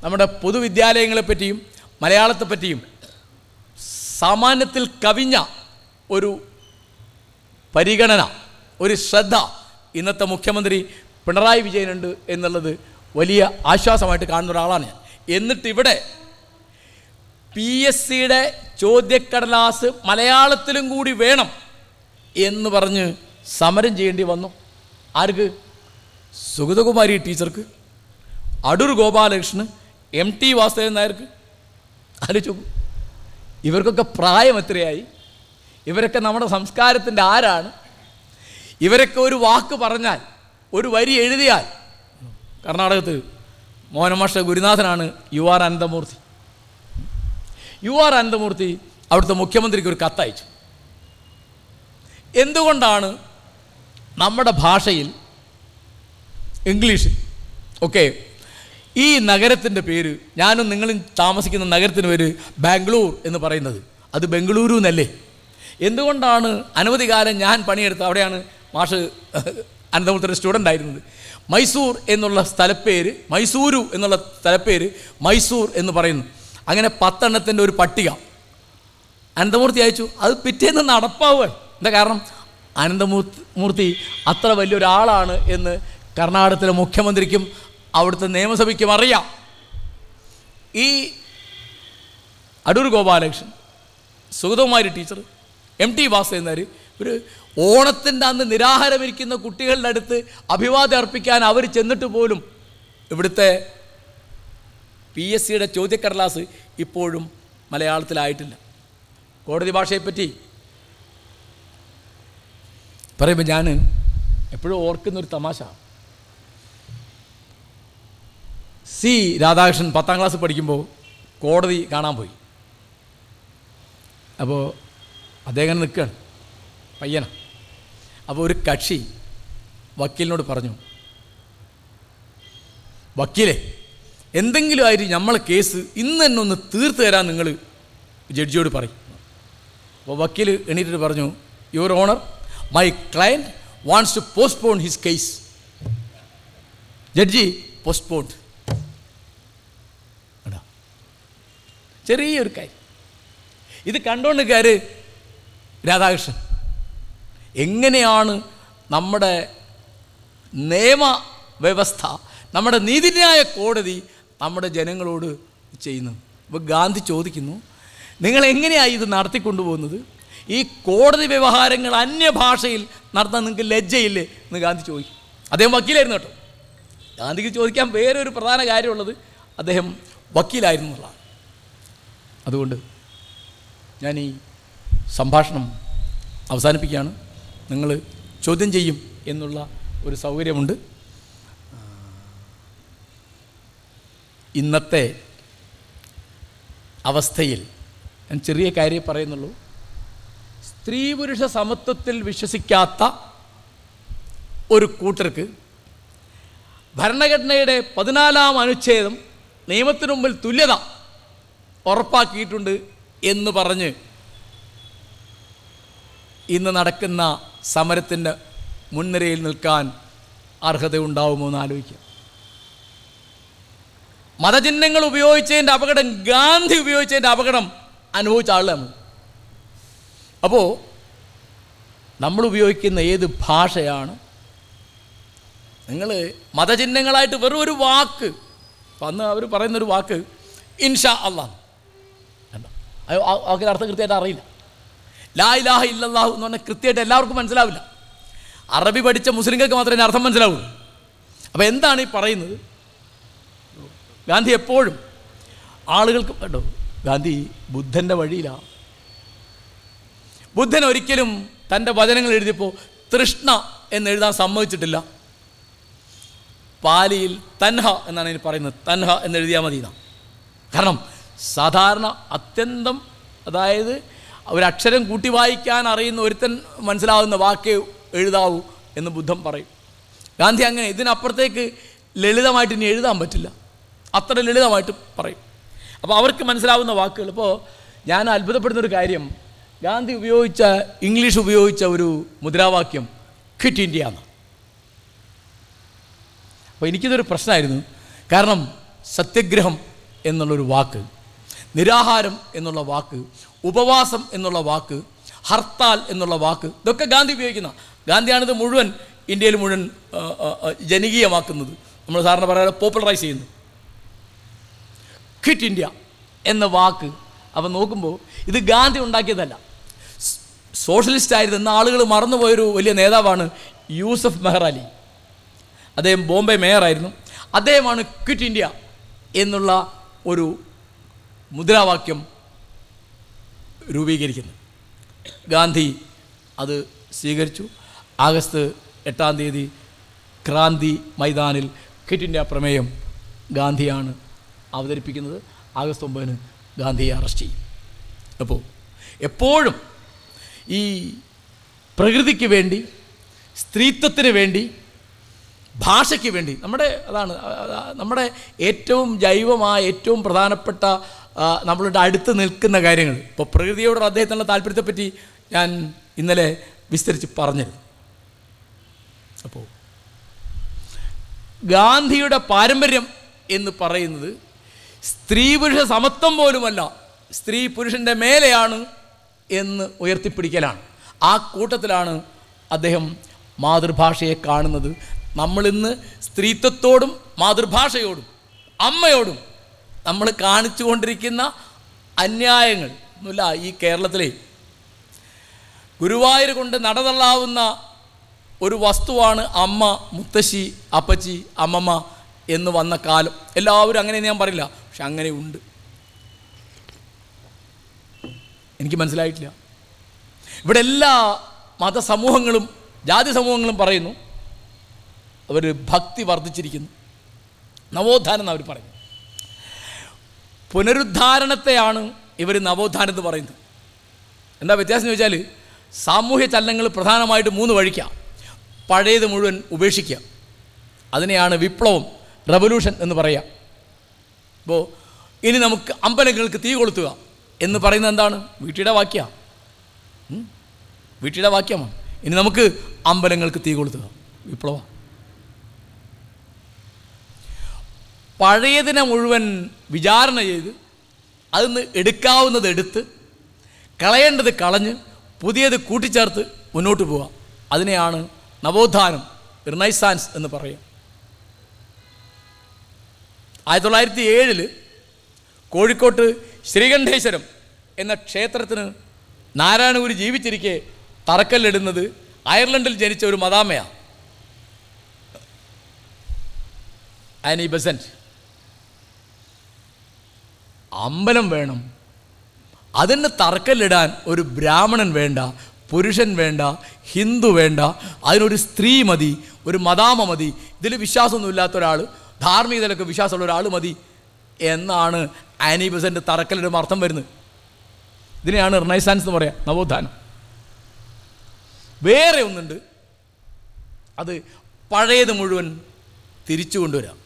നമ്മുടെ പൊതുവിദ്യാലയങ്ങളെപ്പറ്റിയും മലയാളത്തെപ്പറ്റിയും സാമാന്യത്തിൽ കവിഞ്ഞ ഒരു പരിഗണന ഒരു ശ്രദ്ധ ഇന്നത്തെ മുഖ്യമന്ത്രി പിണറായി വിജയനുണ്ട് എന്നുള്ളത് വലിയ ആശ്വാസമായിട്ട് കാണുന്ന ഒരാളാണ് ഞാൻ എന്നിട്ടിവിടെ പി എസ് സിയുടെ ചോദ്യക്കടലാസ് മലയാളത്തിലും കൂടി വേണം എന്ന് പറഞ്ഞ് സമരം ചെയ്യേണ്ടി വന്നു ആർക്ക് സുഗതകുമാരി ടീച്ചർക്ക് അടൂർ ഗോപാലകൃഷ്ണന് എം ടി വാസുദേവൻ നായർക്ക് ആലോചിച്ചു ഇവർക്കൊക്കെ പ്രായം എത്രയായി ഇവരൊക്കെ നമ്മുടെ സംസ്കാരത്തിൻ്റെ ആരാണ് ഇവരൊക്കെ ഒരു വാക്ക് പറഞ്ഞാൽ ഒരു വരി എഴുതിയാൽ കർണാടകത്ത് മോഹനമാഷ ഗുരുനാഥനാണ് U R Ananthamurthy U R Ananthamurthy അവിടുത്തെ മുഖ്യമന്ത്രിക്ക് ഒരു കത്തയച്ചു എന്തുകൊണ്ടാണ് നമ്മുടെ ഭാഷയിൽ ഇംഗ്ലീഷിൽ ഓക്കെ ഈ നഗരത്തിൻ്റെ പേര് ഞാനും നിങ്ങളും താമസിക്കുന്ന നഗരത്തിന് പേര് ബാംഗ്ലൂർ എന്ന് പറയുന്നത് അത് ബംഗളൂരു എന്നല്ലേ എന്തുകൊണ്ടാണ് അനവധി കാലം ഞാൻ പണിയെടുത്ത അവിടെയാണ് മാഷ് അനന്തപുരത്തിൻ്റെ സ്റ്റുഡൻ്റ് ആയിരുന്നത് മൈസൂർ എന്നുള്ള സ്ഥലപ്പേര് മൈസൂരു എന്നുള്ള സ്ഥലപ്പേര് മൈസൂർ എന്ന് പറയുന്നു അങ്ങനെ പത്തെണ്ണത്തിൻ്റെ ഒരു പട്ടിക അനന്തമൂർത്തി അയച്ചു അത് പിറ്റേന്ന് നടപ്പാവുക എന്താ കാരണം അനന്തമൂർത്തി മൂർത്തി അത്ര വലിയൊരാളാണ് എന്ന് കർണാടകത്തിലെ മുഖ്യമന്ത്രിക്കും അവിടുത്തെ നിയമസഭയ്ക്കും അറിയാം ഈ Adoor Gopalakrishnan Sugathakumari teacher M T Vasu എന്നവർ ഒരു ഓണത്തിൻ്റെ അന്ന് നിരാഹാരമിരിക്കുന്ന കുട്ടികളുടെ അടുത്ത് അഭിവാദ്യം അർപ്പിക്കാൻ അവർ ചെന്നിട്ട് പോലും ഇവിടുത്തെ പി എസ് സിയുടെ ചോദ്യക്കടലാസ് ഇപ്പോഴും മലയാളത്തിലായിട്ടില്ല കോടതി ഭാഷയെപ്പറ്റി പറയുമ്പോൾ ഞാൻ എപ്പോഴും ഓർക്കുന്നൊരു തമാശ സി രാധാകൃഷ്ണൻ പത്താം ക്ലാസ് പഠിക്കുമ്പോൾ കോടതി കാണാൻ പോയി അപ്പോൾ അദ്ദേഹം നിൽക്കുകയാണ് പയ്യനാണ് അപ്പോൾ ഒരു കക്ഷി വക്കീലിനോട് പറഞ്ഞു വക്കീലെ എന്തെങ്കിലും ആയിരിക്കും നമ്മളെ കേസ് ഇന്ന് തന്നെ ഒന്ന് തീർത്തു തരാൻ നിങ്ങൾ ജഡ്ജിയോട് പറയും അപ്പോൾ വക്കീൽ എണീറ്റിട്ട് പറഞ്ഞു your honour my client wants to postpone his case judge postpone ചെറിയൊരു കാര്യം ഇത് കാര് രാധാകൃഷ്ണൻ എങ്ങനെയാണ് നമ്മുടെ നിയമ വ്യവസ്ഥ നമ്മുടെ നീതിന്യായ കോടതി നമ്മുടെ ജനങ്ങളോട് ചെയ്യുന്നത് ഇപ്പോൾ ഗാന്ധി ചോദിക്കുന്നു നിങ്ങൾ എങ്ങനെയാണ് ഇത് നടത്തിക്കൊണ്ടുപോകുന്നത് ഈ കോടതി വ്യവഹാരങ്ങൾ അന്യഭാഷയിൽ നടത്താൻ നിങ്ങൾക്ക് ലജ്ജയില്ലേ എന്ന് ഗാന്ധി ചോദിക്കും അദ്ദേഹം വക്കീലായിരുന്നു കേട്ടോ ഗാന്ധിക്ക് ചോദിക്കാൻ വേറെ ഒരു പ്രധാന കാര്യമുള്ളത് അദ്ദേഹം വക്കീലായിരുന്നു എന്നുള്ളതാണ് അതുകൊണ്ട് ഞാൻ ഈ സംഭാഷണം അവസാനിപ്പിക്കുകയാണ് നിങ്ങൾ ചോദ്യം ചെയ്യും എന്നുള്ള ഒരു സൗകര്യമുണ്ട് ഇന്നത്തെ അവസ്ഥയിൽ ഞാൻ ചെറിയ കാര്യം പറയുന്നുള്ളൂ സ്ത്രീ പുരുഷ സമത്വത്തിൽ വിശ്വസിക്കാത്ത ഒരു കൂട്ടർക്ക് ഭരണഘടനയുടെ പതിനാലാം അനുച്ഛേദം നിയമത്തിനു മുമ്പിൽ തുല്യത ഉറപ്പാക്കിയിട്ടുണ്ട് എന്ന് പറഞ്ഞ് ഇന്ന് നടക്കുന്ന സമരത്തിൻ്റെ മുൻനിരയിൽ നിൽക്കാൻ അർഹതയുണ്ടാവുമോ എന്ന് ആലോചിക്കാം മതചിഹ്നങ്ങൾ ഉപയോഗിച്ചതിൻ്റെ അപകടം ഗാന്ധി ഉപയോഗിച്ചതിൻ്റെ അപകടം അനുഭവിച്ച ആളാണ് അപ്പോൾ നമ്മൾ ഉപയോഗിക്കുന്ന ഏത് ഭാഷയാണ് നിങ്ങൾ മതചിഹ്നങ്ങളായിട്ട് വെറും ഒരു വാക്ക് അന്ന് അവർ പറയുന്നൊരു വാക്ക് ഇൻഷാ അള്ളാഹ് അയ്യോ അതിൻ്റെ അർത്ഥം കൃത്യമായിട്ട് അറിയില്ല ലാ ഇലാഹ ഇല്ലാഹു എന്ന് പറഞ്ഞാൽ കൃത്യമായിട്ട് എല്ലാവർക്കും മനസ്സിലാവില്ല അറബി പഠിച്ച മുസ്ലിങ്ങൾക്ക് മാത്രമേ അർത്ഥം മനസ്സിലാവുള്ളൂ അപ്പോൾ എന്താണ് ഈ പറയുന്നത് ഗാന്ധി എപ്പോഴും ആളുകൾക്ക് കേട്ടോ ഗാന്ധി ബുദ്ധൻ്റെ വഴിയിലാണ് ബുദ്ധൻ ഒരിക്കലും തൻ്റെ വചനങ്ങൾ എഴുതിയപ്പോൾ തൃഷ്ണ എന്ന് എഴുതാൻ സമ്മതിച്ചിട്ടില്ല പാലിയിൽ തൻഹ എന്നാണ് ഇനി പറയുന്നത് തൻഹ എന്ന് എഴുതിയാൽ മതി കാരണം സാധാരണ അത്യന്തം അതായത് ഒരക്ഷരം കൂട്ടി വായിക്കാൻ അറിയുന്ന ഒരുത്തൻ മനസ്സിലാവുന്ന വാക്കേ എഴുതാവൂ എന്ന് ബുദ്ധം പറയും ഗാന്ധി അങ്ങനെ ഇതിനപ്പുറത്തേക്ക് ലളിതമായിട്ട് ഇനി എഴുതാൻ പറ്റില്ല അത്ര ലളിതമായിട്ട് പറയും അപ്പോൾ അവർക്ക് മനസ്സിലാവുന്ന വാക്കുകൾ ഇപ്പോൾ ഞാൻ അത്ഭുതപ്പെടുന്ന ഒരു കാര്യം ഗാന്ധി ഉപയോഗിച്ച ഇംഗ്ലീഷ് ഉപയോഗിച്ച ഒരു മുദ്രാവാക്യം ക്വിറ്റ് ഇന്ത്യ എന്ന് അപ്പോൾ എനിക്കിതൊരു പ്രശ്നമായിരുന്നു കാരണം സത്യഗ്രഹം എന്നുള്ളൊരു വാക്ക് നിരാഹാരം എന്നുള്ള വാക്ക് ഉപവാസം എന്നുള്ള വാക്ക് ഹർത്താൽ എന്നുള്ള വാക്ക് ഇതൊക്കെ ഗാന്ധി ഉപയോഗിക്കുന്ന ഗാന്ധിയാണിത് മുഴുവൻ ഇന്ത്യയിൽ മുഴുവൻ ജനകീയമാക്കുന്നത് നമ്മൾ സാറിന് പറയാതെ പോപ്പുലറൈസ് ചെയ്യുന്നു ക്വിറ്റ് ഇന്ത്യ എന്ന വാക്ക് അപ്പം നോക്കുമ്പോൾ ഇത് ഗാന്ധി ഉണ്ടാക്കിയതല്ല സോഷ്യലിസ്റ്റ് ആയിരുന്ന ആളുകൾ മറന്നുപോയൊരു വലിയ നേതാവാണ് യൂസഫ് മെഹ്റാലി അദ്ദേഹം ബോംബെ മേയറായിരുന്നു അദ്ദേഹമാണ് ക്വിറ്റ് ഇന്ത്യ എന്നുള്ള ഒരു മുദ്രാവാക്യം രൂപീകരിക്കുന്നത് ഗാന്ധി അത് സ്വീകരിച്ചു ആഗസ്റ്റ് എട്ടാം തീയതി ക്രാന്തി മൈതാനിൽ ക്വിറ്റ് ഇന്ത്യ പ്രമേയം ഗാന്ധിയാണ് അവതരിപ്പിക്കുന്നത് ആഗസ്റ്റ് ഒമ്പതിന് ഗാന്ധിയെ അറസ്റ്റ് ചെയ്യും അപ്പോൾ എപ്പോഴും ഈ പ്രകൃതിക്ക് വേണ്ടി സ്ത്രീത്വത്തിന് വേണ്ടി ഭാഷയ്ക്ക് വേണ്ടി നമ്മുടെ അതാണ് നമ്മുടെ ഏറ്റവും ജൈവമായ ഏറ്റവും പ്രധാനപ്പെട്ട നമ്മളുടെ അടുത്ത് നിൽക്കുന്ന കാര്യങ്ങൾ ഇപ്പോൾ പ്രകൃതിയോടുള്ള അദ്ദേഹത്തിനുള്ള താല്പര്യത്തെപ്പറ്റി ഞാൻ ഇന്നലെ വിസ്തരിച്ച് പറഞ്ഞത് അപ്പോൾ ഗാന്ധിയുടെ പാരമ്പര്യം എന്ന് പറയുന്നത് സ്ത്രീ പുരുഷ സമത്വം പോലുമല്ല സ്ത്രീ പുരുഷൻ്റെ മേലെയാണ് എന്ന് ഉയർത്തിപ്പിടിക്കലാണ് ആ കൂട്ടത്തിലാണ് അദ്ദേഹം മാതൃഭാഷയെ കാണുന്നത് നമ്മളിന്ന് സ്ത്രീത്വത്തോടും മാതൃഭാഷയോടും അമ്മയോടും നമ്മൾ കാണിച്ചു കൊണ്ടിരിക്കുന്ന അന്യായങ്ങൾ ഒന്നുമില്ല ഈ കേരളത്തിലെ ഗുരുവായൂർ കൊണ്ട് നടതള്ളാവുന്ന ഒരു വസ്തുവാണ് അമ്മ മുത്തശ്ശി അപ്പച്ചി അമ്മമ്മ എന്ന് വന്ന കാലം എല്ലാവരും അങ്ങനെയെന്ന് ഞാൻ പറയില്ല പക്ഷെ അങ്ങനെ ഉണ്ട് എനിക്ക് മനസ്സിലായിട്ടില്ല ഇവിടെ എല്ലാ മതസമൂഹങ്ങളും ജാതി സമൂഹങ്ങളും പറയുന്നു അവർ ഭക്തി വർദ്ധിച്ചിരിക്കുന്നു നവോത്ഥാനം അവർ പറയും പുനരുദ്ധാരണത്തെയാണ് ഇവർ നവോത്ഥാനം എന്ന് പറയുന്നത് എന്താ വ്യത്യാസം എന്ന് വെച്ചാൽ സാമൂഹ്യ ചലനങ്ങൾ പ്രധാനമായിട്ട് മൂന്ന് വഴിക്കാം പഴയത് മുഴുവൻ ഉപേക്ഷിക്കുക അതിനെയാണ് വിപ്ലവം റവല്യൂഷൻ എന്ന് പറയുക അപ്പോൾ ഇനി നമുക്ക് അമ്പലങ്ങൾക്ക് തീ കൊളുത്തുക എന്ന് പറയുന്നത് എന്താണ് വീട്ടിയുടെ വാക്യമാണ് വീട്ടിയുടെ വാക്യമാണ് ഇനി നമുക്ക് അമ്പലങ്ങൾക്ക് തീ കൊളുത്തുക വിപ്ലവം പഴയതിനെ മുഴുവൻ വിചാരണ ചെയ്ത് അതിന്ന് എടുക്കാവുന്നത് എടുത്ത് കളയേണ്ടത് കളഞ്ഞ് പുതിയത് കൂട്ടിച്ചേർത്ത് മുന്നോട്ട് പോവാം അതിനെയാണ് നവോത്ഥാനം റിനൈസാൻസ് എന്ന് പറയും ആയിരത്തി തൊള്ളായിരത്തി ഏഴിൽ കോഴിക്കോട്ട് ശ്രീകണ്ഠേശ്വരം എന്ന ക്ഷേത്രത്തിന് നാരായണഗുരു ജീവിച്ചിരിക്കെ തറക്കല്ലിടുന്നത് അയർലൻഡിൽ ജനിച്ച ഒരു മതാമയാണ് ആനി ബസൻറ്റ് അമ്പലം വേണം അതിന് തർക്കലിടാൻ ഒരു ബ്രാഹ്മണൻ വേണ്ട പുരുഷൻ വേണ്ട ഹിന്ദു വേണ്ട അതിനൊരു സ്ത്രീ മതി ഒരു മതാമ മതി ഇതിൽ വിശ്വാസമൊന്നുമില്ലാത്ത ഒരാൾ ധാർമ്മികതയിലൊക്കെ വിശ്വാസമുള്ള ഒരാൾ മതി എന്നാണ് ആനി ബസൻ്റെ തറക്കല്ലിടുമ്പോൾ അർത്ഥം വരുന്നത് ഇതിനെയാണ് റിനൈസാൻസ് എന്ന് പറയുക നവോത്ഥാനം വേറെ ഒന്നുണ്ട് അത് പഴയത് മുഴുവൻ തിരിച്ചു കൊണ്ടുവരാം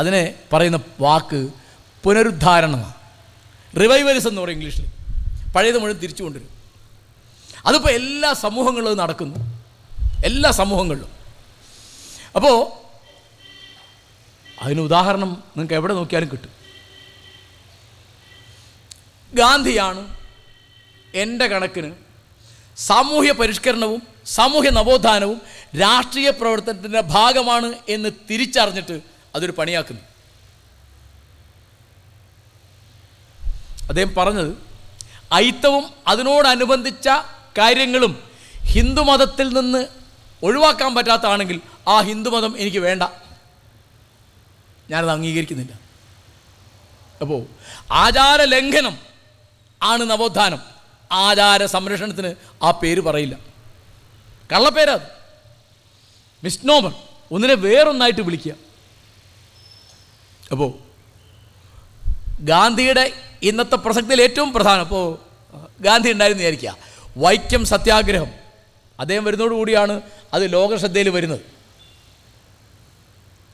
അതിനെ പറയുന്ന വാക്ക് പുനരുദ്ധാരണം റിവൈവൽസ് എന്ന് പറയും ഇംഗ്ലീഷിൽ പഴയത് മുഴുവൻ തിരിച്ചു കൊണ്ടുവരും അതിപ്പോൾ എല്ലാ സമൂഹങ്ങളിലും നടക്കുന്നു എല്ലാ സമൂഹങ്ങളിലും അപ്പോൾ അതിന് ഉദാഹരണം നിങ്ങൾക്ക് എവിടെ നോക്കിയാലും കിട്ടും ഗാന്ധിയാണ് എൻ്റെ കണക്കിന് സാമൂഹ്യ പരിഷ്കരണവും സാമൂഹ്യ നവോത്ഥാനവും രാഷ്ട്രീയ പ്രവർത്തനത്തിൻ്റെ ഭാഗമാണ് എന്ന് തിരിച്ചറിഞ്ഞിട്ട് അതൊരു പണിയാക്കുന്നു അദ്ദേഹം പറഞ്ഞത് ഐത്തവും അതിനോടനുബന്ധിച്ച കാര്യങ്ങളും ഹിന്ദുമതത്തിൽ നിന്ന് ഒഴിവാക്കാൻ പറ്റാത്തതാണെങ്കിൽ ആ ഹിന്ദുമതം എനിക്ക് വേണ്ട ഞാനത് അംഗീകരിക്കുന്നില്ല അപ്പോൾ ആചാര ലംഘനം ആണ് നവോത്ഥാനം ആചാര സംരക്ഷണത്തിന് ആ പേര് പറയില്ല കള്ളപ്പേരത് മിസ്നോമർ ഒന്നിനെ വേറൊന്നായിട്ട് വിളിക്കുക അപ്പോൾ ഗാന്ധിയുടെ ഇന്നത്തെ പ്രസക്തിയിൽ ഏറ്റവും പ്രധാനം ഇപ്പോൾ ഗാന്ധി ഉണ്ടായിരുന്നു വിചാരിക്കുക വൈക്കം സത്യാഗ്രഹം അദ്ദേഹം വരുന്നതോടുകൂടിയാണ് അത് ലോക ശ്രദ്ധയിൽ വരുന്നത്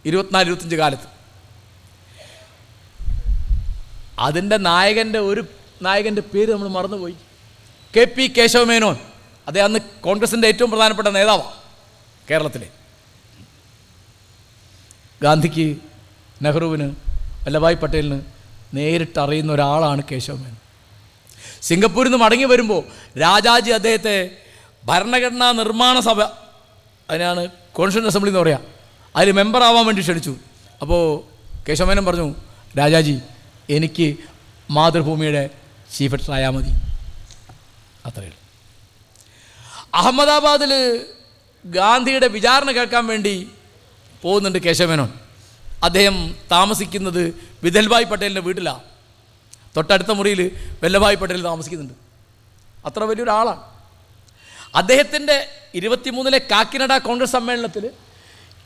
ഇരുപത്തിനാല് ഇരുപത്തഞ്ച് കാലത്ത് അതിൻ്റെ നായകൻ്റെ ഒരു നായകൻ്റെ പേര് നമ്മൾ മറന്നുപോയി കെ പി കേശവമേനോൻ അദ്ദേഹം അന്ന് കോൺഗ്രസിൻ്റെ ഏറ്റവും പ്രധാനപ്പെട്ട നേതാവാണ് കേരളത്തിലെ ഗാന്ധിക്ക് നെഹ്റുവിന് വല്ലഭായ് പട്ടേലിന് നേരിട്ട് അറിയുന്ന ഒരാളാണ് കേശവമേനോൻ സിംഗപ്പൂരിൽ നിന്ന് മടങ്ങി വരുമ്പോൾ രാജാജി അദ്ദേഹത്തെ ഭരണഘടനാ നിർമ്മാണ സഭ അതിനാണ് കോൺസ്റ്റിറ്റ്യൂഷൻ അസംബ്ലി എന്ന് പറയാം അതിൽ മെമ്പറാവാൻ വേണ്ടി ക്ഷണിച്ചു അപ്പോൾ കേശവമേനോൻ പറഞ്ഞു രാജാജി എനിക്ക് മാതൃഭൂമിയുടെ ചീഫ് എഡിറ്റർ ആയാൽ മതി അത്രയേ ഉള്ളൂ അഹമ്മദാബാദിൽ ഗാന്ധിയുടെ വിചാരണ കേൾക്കാൻ വേണ്ടി പോകുന്നുണ്ട് കേശവമേനോൻ അദ്ദേഹം താമസിക്കുന്നത് വിദൽഭായ് പട്ടേലിൻ്റെ വീട്ടിലാണ് തൊട്ടടുത്ത മുറിയിൽ വല്ലഭായ് പട്ടേൽ താമസിക്കുന്നുണ്ട് അത്ര വലിയൊരാളാണ് അദ്ദേഹത്തിൻ്റെ ഇരുപത്തിമൂന്നിലെ കാക്കിനഡ കോൺഗ്രസ് സമ്മേളനത്തിൽ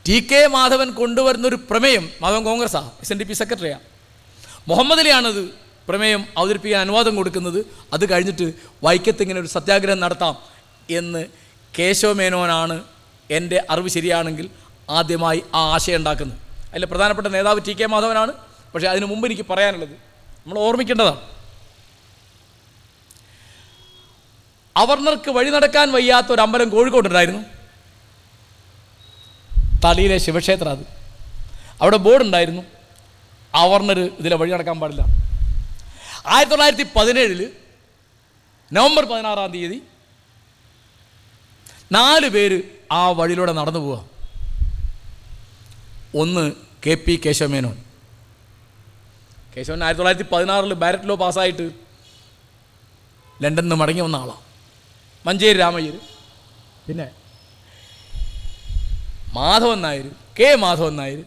ടി കെ മാധവൻ കൊണ്ടുവരുന്നൊരു പ്രമേയം മാധവൻ കോൺഗ്രസ്സാണ് എസ് എൻ ഡി പി സെക്രട്ടറിയാണ് മുഹമ്മദ് അലിയാണത് പ്രമേയം അവതരിപ്പിക്കാൻ അനുവാദം കൊടുക്കുന്നത് അത് കഴിഞ്ഞിട്ട് വൈക്കത്ത് ഇങ്ങനെ ഒരു സത്യാഗ്രഹം നടത്താം എന്ന് കേശവമേനോനാണ് എൻ്റെ അറിവ് ശരിയാണെങ്കിൽ ആദ്യമായി ആ ആശയം ഉണ്ടാക്കുന്നത് അതിലെ പ്രധാനപ്പെട്ട നേതാവ് ടി കെ മാധവനാണ് പക്ഷേ അതിനു മുമ്പ് എനിക്ക് പറയാനുള്ളത് നമ്മൾ ഓർമ്മിക്കേണ്ടതാണ് അവർണർക്ക് വഴി നടക്കാൻ വയ്യാത്ത ഒരു അമ്പലം കോഴിക്കോട്ടുണ്ടായിരുന്നു തളിയിലെ ശിവക്ഷേത്രം അത് അവിടെ ബോർഡുണ്ടായിരുന്നു അവർണർ ഇതിലെ വഴി നടക്കാൻ പാടില്ല ആയിരത്തി തൊള്ളായിരത്തി പതിനേഴില് നവംബർ പതിനാറാം തീയതി നാല് പേര് ആ വഴിയിലൂടെ നടന്നു പോവാം ഒന്ന് കെ പി കേശവമേനോൻ കേശവൻ ആയിരത്തി തൊള്ളായിരത്തി പതിനാറിൽ ബാരറ്റ് ലോ പാസ്സായിട്ട് ലണ്ടനിൽ നിന്ന് മടങ്ങി വന്ന ആളാണ് മഞ്ചേരി രാമയ്യർ പിന്നെ മാധവൻ നായർ കെ മാധവൻ നായർ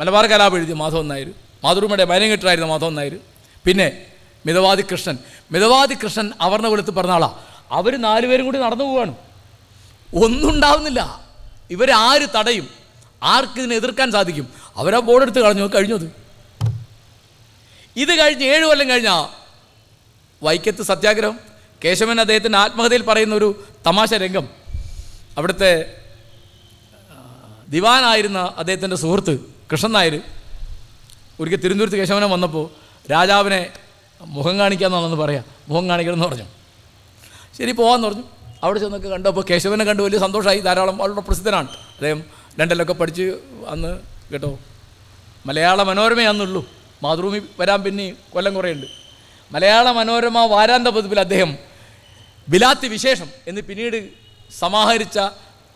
മലബാർ കലാപം എഴുതിയ മാധവൻ നായർ മാതൃമയുടെ മൈനങ്ങെട്ടറായിരുന്ന മാധവൻ നായർ പിന്നെ മിതവാദി കൃഷ്ണൻ മിതവാദി കൃഷ്ണൻ അവരുടെ വെളുത്ത് പിറന്നാളാ അവർ നാലുപേരും കൂടി നടന്നു പോവാണ് ഒന്നും ഇവരാര് തടയും ആർക്ക് ഇതിനെ എതിർക്കാൻ സാധിക്കും അവരാ ബോർഡെടുത്ത് കളഞ്ഞു കഴിഞ്ഞത് ഇത് കഴിഞ്ഞ് ഏഴു കൊല്ലം കഴിഞ്ഞാൽ വൈക്കത്ത് സത്യാഗ്രഹം കേശവൻ അദ്ദേഹത്തിൻ്റെ ആത്മഹത്യയിൽ പറയുന്ന ഒരു തമാശ രംഗം അവിടുത്തെ ദിവാനായിരുന്ന അദ്ദേഹത്തിൻ്റെ സുഹൃത്ത് കൃഷ്ണൻ നായർ ഒരിക്കൽ തിരുവനന്തപുരത്ത് കേശവനെ വന്നപ്പോൾ രാജാവിനെ മുഖം കാണിക്കാമെന്നാണെന്ന് പറയാം മുഖം കാണിക്കണമെന്ന് പറഞ്ഞു ശരി പോകാമെന്ന് പറഞ്ഞു അവിടെ ചെന്നൊക്കെ കണ്ടപ്പോൾ കേശവനെ കണ്ട് വലിയ സന്തോഷമായി ധാരാളം വളരെ പ്രസിദ്ധനാണ് അദ്ദേഹം ലണ്ടനിലൊക്കെ പഠിച്ച് അന്ന് കേട്ടോ മലയാള മനോരമ അന്നുള്ളൂ മാതൃഭൂമി വരാൻ പിന്നെ കൊല്ലം കുറേയുണ്ട് മലയാള മനോരമ വാരാന്ത പതിപ്പിൽ അദ്ദേഹം ബിലാത്തി വിശേഷം എന്ന് പിന്നീട് സമാഹരിച്ച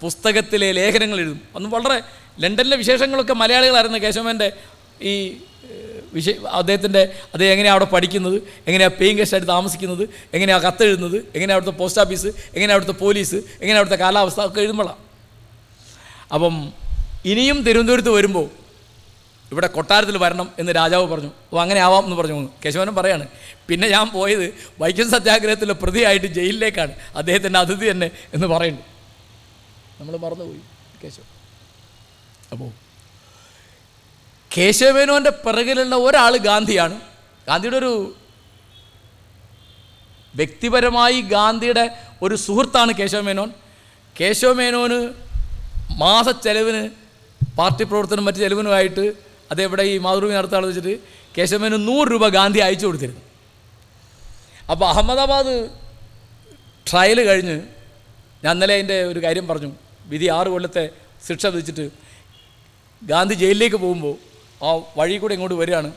പുസ്തകത്തിലെ ലേഖനങ്ങൾ എഴുതും അന്ന് വളരെ ലണ്ടനിലെ വിശേഷങ്ങളൊക്കെ മലയാളികൾ കേശവൻ്റെ ഈ വിശേ അദ്ദേഹത്തിൻ്റെ അദ്ദേഹം എങ്ങനെയാണ് അവിടെ പഠിക്കുന്നത് എങ്ങനെയാണ് പേയിങ് ഗസ്റ്റായിട്ട് താമസിക്കുന്നത് എങ്ങനെയാണ് എഴുതുന്നത് എങ്ങനെയാണ് അവിടുത്തെ പോസ്റ്റ് ഓഫീസ് എങ്ങനെയാണ് അവിടുത്തെ പോലീസ് എങ്ങനെയാണ് അവിടുത്തെ കാലാവസ്ഥ ഒക്കെ എഴുതുമ്പോഴാണ് അപ്പം ഇനിയും തിരുവനന്തപുരത്ത് വരുമ്പോൾ ഇവിടെ കൊട്ടാരത്തിൽ വരണം എന്ന് രാജാവ് പറഞ്ഞു അപ്പോൾ അങ്ങനെ ആവാം എന്ന് പറഞ്ഞു കേശവനും പറയാണ് പിന്നെ ഞാൻ പോയത് വൈക്കം സത്യാഗ്രഹത്തിലെ പ്രതിയായിട്ട് ജയിലിലേക്കാണ് അദ്ദേഹത്തിൻ്റെ അതിഥി തന്നെ എന്ന് പറയുന്നു നമ്മൾ മറന്നുപോയി കേശവൻ അപ്പോൾ കേശവമേനോൻ്റെ പിറകിലുള്ള ഒരാൾ ഗാന്ധിയാണ് ഗാന്ധിയുടെ ഒരു വ്യക്തിപരമായി ഗാന്ധിയുടെ ഒരു സുഹൃത്താണ് കേശവമേനോൻ കേശവമേനോന് മാസ ചെലവിന് പാർട്ടി പ്രവർത്തനം മറ്റ് ചെലവിനുമായിട്ട് അതെവിടെ ഈ മാതൃഭൂമി നടത്താതെ വെച്ചിട്ട് കേശവന് നൂറ് രൂപ ഗാന്ധി അയച്ചു കൊടുത്തിരുന്നു അപ്പോൾ അഹമ്മദാബാദ് ട്രയൽ കഴിഞ്ഞ് ഞാൻ ഇന്നലെ അതിൻ്റെ ഒരു കാര്യം പറഞ്ഞു വിധി ആറ് കൊല്ലത്തെ ശിക്ഷ വിധിച്ചിട്ട് ഗാന്ധി ജയിലിലേക്ക് പോകുമ്പോൾ ആ വഴി കൂടെ ഇങ്ങോട്ട് വരികയാണ്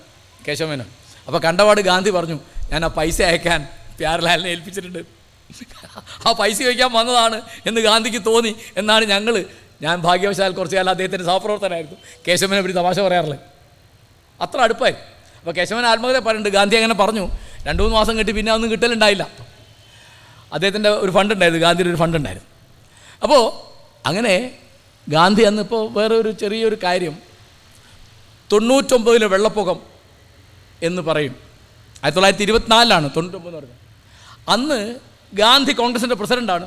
കേശവന് അപ്പോൾ കണ്ടപാട് ഗാന്ധി പറഞ്ഞു ഞാൻ ആ പൈസ അയക്കാൻ പ്യാരലാലിനെ ഏൽപ്പിച്ചിട്ടുണ്ട് ആ പൈസ വയ്ക്കാൻ വന്നതാണ് എന്ന് ഗാന്ധിക്ക് തോന്നി എന്നാണ് ഞങ്ങൾ ഞാൻ ഭാഗ്യവശാൽ കുറച്ച് കാലം അദ്ദേഹത്തിൻ്റെ സഹപ്രവർത്തനായിരുന്നു കേശവനെ ഒരു തമാശ പറയാറില്ല അത്ര അടുപ്പായി അപ്പോൾ കേശവൻ ആത്മകഥ പറയുന്നുണ്ട് ഗാന്ധി അങ്ങനെ പറഞ്ഞു രണ്ട് മൂന്ന് മാസം കിട്ടി പിന്നെ ഒന്നും കിട്ടലുണ്ടായില്ല അദ്ദേഹത്തിൻ്റെ ഒരു ഫണ്ട് ഉണ്ടായിരുന്നു ഗാന്ധിയുടെ ഒരു ഫണ്ട് ഉണ്ടായിരുന്നു അപ്പോൾ അങ്ങനെ ഗാന്ധി അന്നിപ്പോൾ വേറെ ഒരു ചെറിയൊരു കാര്യം തൊണ്ണൂറ്റൊമ്പതിലെ വെള്ളപ്പൊക്കം എന്ന് പറയും ആയിരത്തി തൊള്ളായിരത്തി ഇരുപത്തിനാലിലാണ് തൊണ്ണൂറ്റൊമ്പത് പറയുന്നത് അന്ന് ഗാന്ധി കോൺഗ്രസിൻ്റെ പ്രസിഡൻ്റാണ്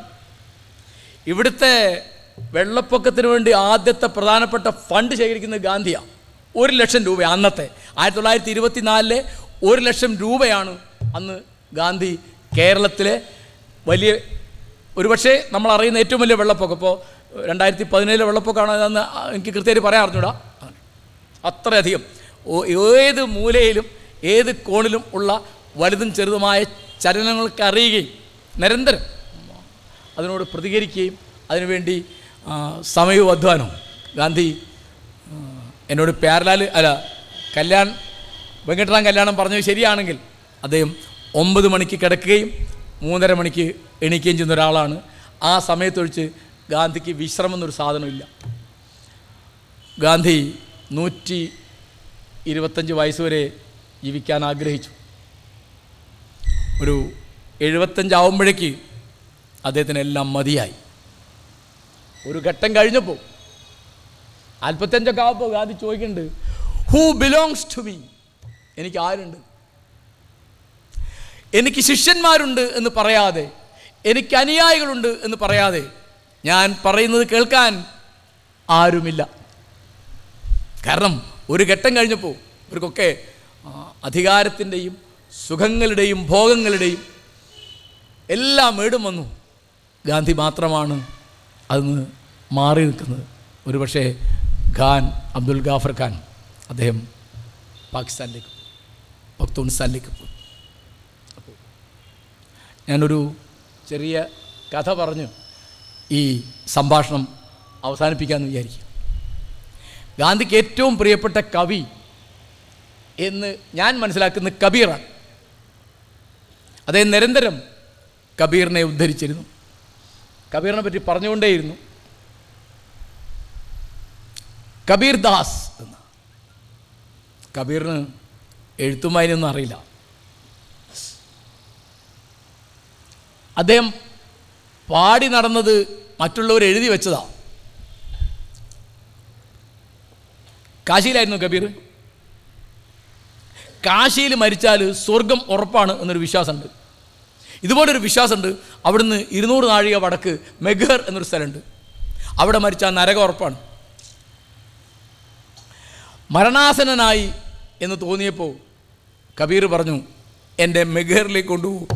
ഇവിടുത്തെ വെള്ളപ്പൊക്കത്തിന് വേണ്ടി ആദ്യത്തെ പ്രധാനപ്പെട്ട ഫണ്ട് ശേഖരിക്കുന്നത് ഗാന്ധിയാണ് ഒരു ലക്ഷം രൂപ അന്നത്തെ ആയിരത്തി തൊള്ളായിരത്തി ഇരുപത്തി നാലിലെ ഒരു ലക്ഷം രൂപയാണ് അന്ന് ഗാന്ധി കേരളത്തിലെ വലിയ ഒരുപക്ഷെ നമ്മൾ അറിയുന്ന ഏറ്റവും വലിയ വെള്ളപ്പൊക്കം ഇപ്പോൾ രണ്ടായിരത്തി പതിനേഴിലെ വെള്ളപ്പൊക്കമാണ് അതെന്ന് എനിക്ക് കൃത്യമായിട്ട് പറയാൻ അറിഞ്ഞൂടാ അത്രയധികം ഏത് മൂലയിലും ഏത് കോണിലും ഉള്ള വലുതും ചെറുതുമായ ചലനങ്ങൾക്ക് അറിയുകയും നിരന്തരം അതിനോട് പ്രതികരിക്കുകയും അതിനുവേണ്ടി സമയവും അധ്വാനവും ഗാന്ധി എന്നോട് പ്യാരലാൽ അല്ല കല്യാൺ വെങ്കട്ടറാം കല്യാണം പറഞ്ഞത് ശരിയാണെങ്കിൽ അദ്ദേഹം ഒമ്പത് മണിക്ക് കിടക്കുകയും മൂന്നര മണിക്ക് എണീക്കുകയും ചെയ്യുന്ന ഒരാളാണ് ആ സമയത്തൊഴിച്ച് ഗാന്ധിക്ക് വിശ്രമം എന്നൊരു സാധനമില്ല ഗാന്ധി നൂറ്റി ഇരുപത്തഞ്ച് വയസ്സ് വരെ ജീവിക്കാൻ ആഗ്രഹിച്ചു ഒരു എഴുപത്തഞ്ചാവുമ്പോഴേക്ക് അദ്ദേഹത്തിനെല്ലാം മതിയായി ഒരു ഘട്ടം കഴിഞ്ഞപ്പോൾ നാൽപ്പത്തഞ്ചൊക്കെ ആവുമ്പോൾ ഗാന്ധി ചോദിക്കുന്നുണ്ട് ഹൂ ബിലോങ്സ് ടു മീ എനിക്ക് ആരുണ്ട് എനിക്ക് ശിഷ്യന്മാരുണ്ട് എന്ന് പറയാതെ എനിക്ക് അനുയായികളുണ്ട് എന്ന് പറയാതെ ഞാൻ പറയുന്നത് കേൾക്കാൻ ആരുമില്ല കാരണം ഒരു ഘട്ടം കഴിഞ്ഞപ്പോൾ ഇവർക്കൊക്കെ അധികാരത്തിൻ്റെയും സുഖങ്ങളുടെയും ഭോഗങ്ങളുടെയും എല്ലാം മേടും വന്നു ഗാന്ധി മാത്രമാണ് അതെന്ന് മാറി നിൽക്കുന്നത് ഒരുപക്ഷെ ഖാൻ അബ്ദുൽ ഗാഫർ ഖാൻ അദ്ദേഹം പാകിസ്ഥാനിലേക്ക് പക്തൂൺസ്ഥാനിലേക്ക് പോയി ഞാനൊരു ചെറിയ കഥ പറഞ്ഞു ഈ സംഭാഷണം അവസാനിപ്പിക്കാമെന്ന് വിചാരിക്കുക ഗാന്ധിക്ക് ഏറ്റവും പ്രിയപ്പെട്ട കവി എന്ന് ഞാൻ മനസ്സിലാക്കുന്ന കബീറാണ് അദ്ദേഹം നിരന്തരം കബീറിനെ ഉദ്ധരിച്ചിരുന്നു കബീറിനെ പറ്റി പറഞ്ഞുകൊണ്ടേയിരുന്നു കബീർ ദാസ് എന്ന് കബീറിന് എഴുത്തും അറിയില്ല അദ്ദേഹം പാടി നടന്നത് മറ്റുള്ളവർ എഴുതി വെച്ചതാണ് കാശിയിലായിരുന്നു കബീർ കാശിയിൽ മരിച്ചാൽ സ്വർഗം ഉറപ്പാണ് എന്നൊരു വിശ്വാസമുണ്ട് ഇതുപോലൊരു വിശ്വാസമുണ്ട് അവിടുന്ന് ഇരുന്നൂറ് നാഴിക വടക്ക് മെഗർ എന്നൊരു സ്ഥലമുണ്ട് അവിടെ മരിച്ചാൽ നരകം ഉറപ്പാണ് മരണാസനായി എന്ന് തോന്നിയപ്പോൾ കബീർ പറഞ്ഞു എൻ്റെ മെഗറിലേക്ക് കൊണ്ടുപോകും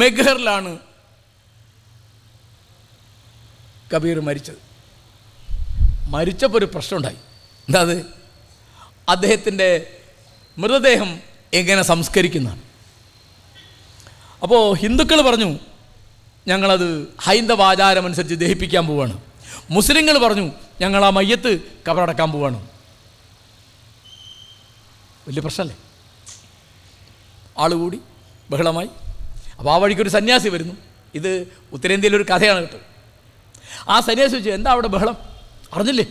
മെഗറിലാണ് കബീർ മരിച്ചത് മരിച്ചപ്പോൾ ഒരു പ്രശ്നമുണ്ടായി ഉണ്ടായി അത് അദ്ദേഹത്തിൻ്റെ മൃതദേഹം എങ്ങനെ സംസ്കരിക്കുന്നതാണ് അപ്പോൾ ഹിന്ദുക്കൾ പറഞ്ഞു ഞങ്ങളത് ഹൈന്ദവാചാരമനുസരിച്ച് ദഹിപ്പിക്കാൻ പോവുകയാണ് മുസ്ലിങ്ങൾ പറഞ്ഞു ഞങ്ങൾ ആ മയ്യത്ത് കബറടക്കാൻ പോവാണ് വലിയ പ്രശ്നമല്ലേ ആളുകൂടി കൂടി ബഹളമായി അപ്പോൾ ആ വഴിക്കൊരു സന്യാസി വരുന്നു ഇത് ഉത്തരേന്ത്യയിലൊരു കഥയാണ് കേട്ടോ ആ സന്യാസി ചോദിച്ചു എന്താ അവിടെ ബഹളം അറിഞ്ഞില്ലേ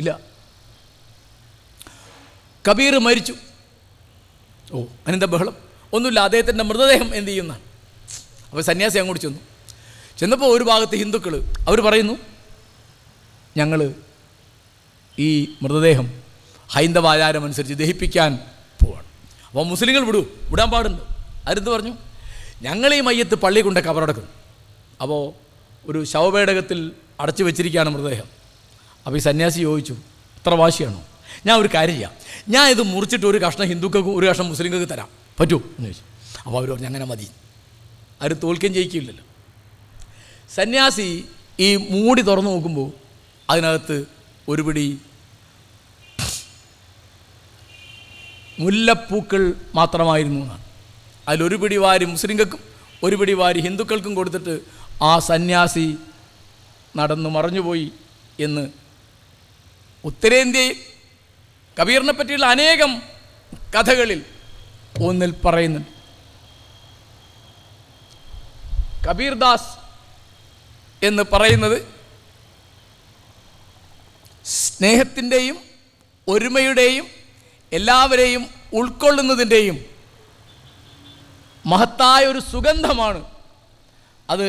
ഇല്ല കബീർ മരിച്ചു ഓ അനന്ത ബഹളം ഒന്നുമില്ല അദ്ദേഹത്തിൻ്റെ മൃതദേഹം എന്ത് ചെയ്യുന്ന അപ്പോൾ സന്യാസി അങ്ങോട്ട് ചെന്നു ചെന്നപ്പോൾ ഒരു ഭാഗത്ത് ഹിന്ദുക്കൾ അവർ പറയുന്നു ഞങ്ങൾ ഈ മൃതദേഹം ഹൈന്ദവ ആചാരമനുസരിച്ച് ദഹിപ്പിക്കാൻ പോവാണ് അപ്പോൾ മുസ്ലിങ്ങൾ വിടൂ വിടാൻ പാടുണ്ട് അരുത് പറഞ്ഞു ഞങ്ങൾ ഈ മയ്യത്ത് പള്ളി കൊണ്ട് കവറടക്കും അപ്പോൾ ഒരു ശവപേടകത്തിൽ അടച്ചു വെച്ചിരിക്കുകയാണ് മൃതദേഹം അപ്പോൾ ഈ സന്യാസി ചോദിച്ചു ഇത്ര വാശിയാണോ ഞാൻ ഒരു കാര്യം ചെയ്യാം ഞാൻ ഇത് മുറിച്ചിട്ട് ഒരു കഷ്ണം ഹിന്ദുക്കൾക്കും ഒരു കഷ്ണം മുസ്ലിങ്ങൾക്ക് തരാം പറ്റൂ എന്ന് ചോദിച്ചു അപ്പോൾ അവർ പറഞ്ഞു അങ്ങനെ മതി അവർ തോൽക്കുകയും ജയിക്കില്ലല്ലോ സന്യാസി ഈ മൂടി തുറന്നു നോക്കുമ്പോൾ അതിനകത്ത് ഒരു പിടി മുല്ലപ്പൂക്കൾ മാത്രമായിരുന്നു എന്നാണ് അതിലൊരുപിടി വാരി മുസ്ലിങ്ങൾക്കും ഒരു വാരി ഹിന്ദുക്കൾക്കും കൊടുത്തിട്ട് ആ സന്യാസി നടന്നു മറഞ്ഞുപോയി എന്ന് ഉത്തരേന്ത്യയിൽ കബീറിനെ പറ്റിയുള്ള അനേകം കഥകളിൽ ഒന്നിൽ പറയുന്നുണ്ട് കബീർദാസ് എന്ന് പറയുന്നത് സ്നേഹത്തിൻ്റെയും ഒരുമയുടെയും എല്ലാവരെയും ഉൾക്കൊള്ളുന്നതിൻ്റെയും മഹത്തായ ഒരു സുഗന്ധമാണ് അത്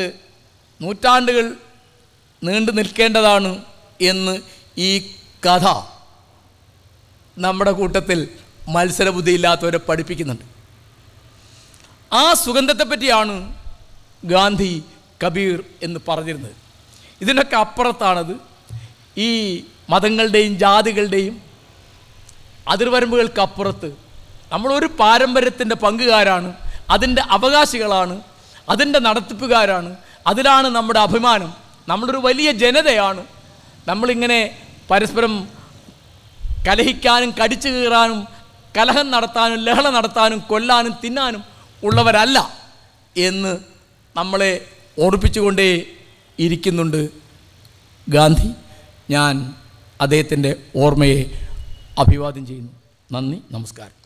നൂറ്റാണ്ടുകൾ നീണ്ടു നിൽക്കേണ്ടതാണ് എന്ന് ഈ കഥ നമ്മുടെ കൂട്ടത്തിൽ മത്സരബുദ്ധിയില്ലാത്തവരെ പഠിപ്പിക്കുന്നുണ്ട് ആ സുഗന്ധത്തെപ്പറ്റിയാണ് ഗാന്ധി കബീർ എന്ന് പറഞ്ഞിരുന്നത് ഇതിനൊക്കെ അപ്പുറത്താണത് ഈ മതങ്ങളുടെയും ജാതികളുടെയും അതിർവരമ്പുകൾക്കപ്പുറത്ത് നമ്മളൊരു പാരമ്പര്യത്തിൻ്റെ പങ്കുകാരാണ് അതിൻ്റെ അവകാശികളാണ് അതിൻ്റെ നടത്തിപ്പുകാരാണ് അതിലാണ് നമ്മുടെ അഭിമാനം നമ്മളൊരു വലിയ ജനതയാണ് നമ്മളിങ്ങനെ പരസ്പരം കലഹിക്കാനും കടിച്ചു കീറാനും കലഹം നടത്താനും ലഹള നടത്താനും കൊല്ലാനും തിന്നാനും ഉള്ളവരല്ല എന്ന് നമ്മളെ ഓർപ്പിച്ചുകൊണ്ടേ ഇരിക്കുന്നുണ്ട് ഗാന്ധി ഞാൻ അദ്ദേഹത്തിൻ്റെ ഓർമ്മയെ അഭിവാദ്യം ചെയ്യുന്നു നന്ദി നമസ്കാരം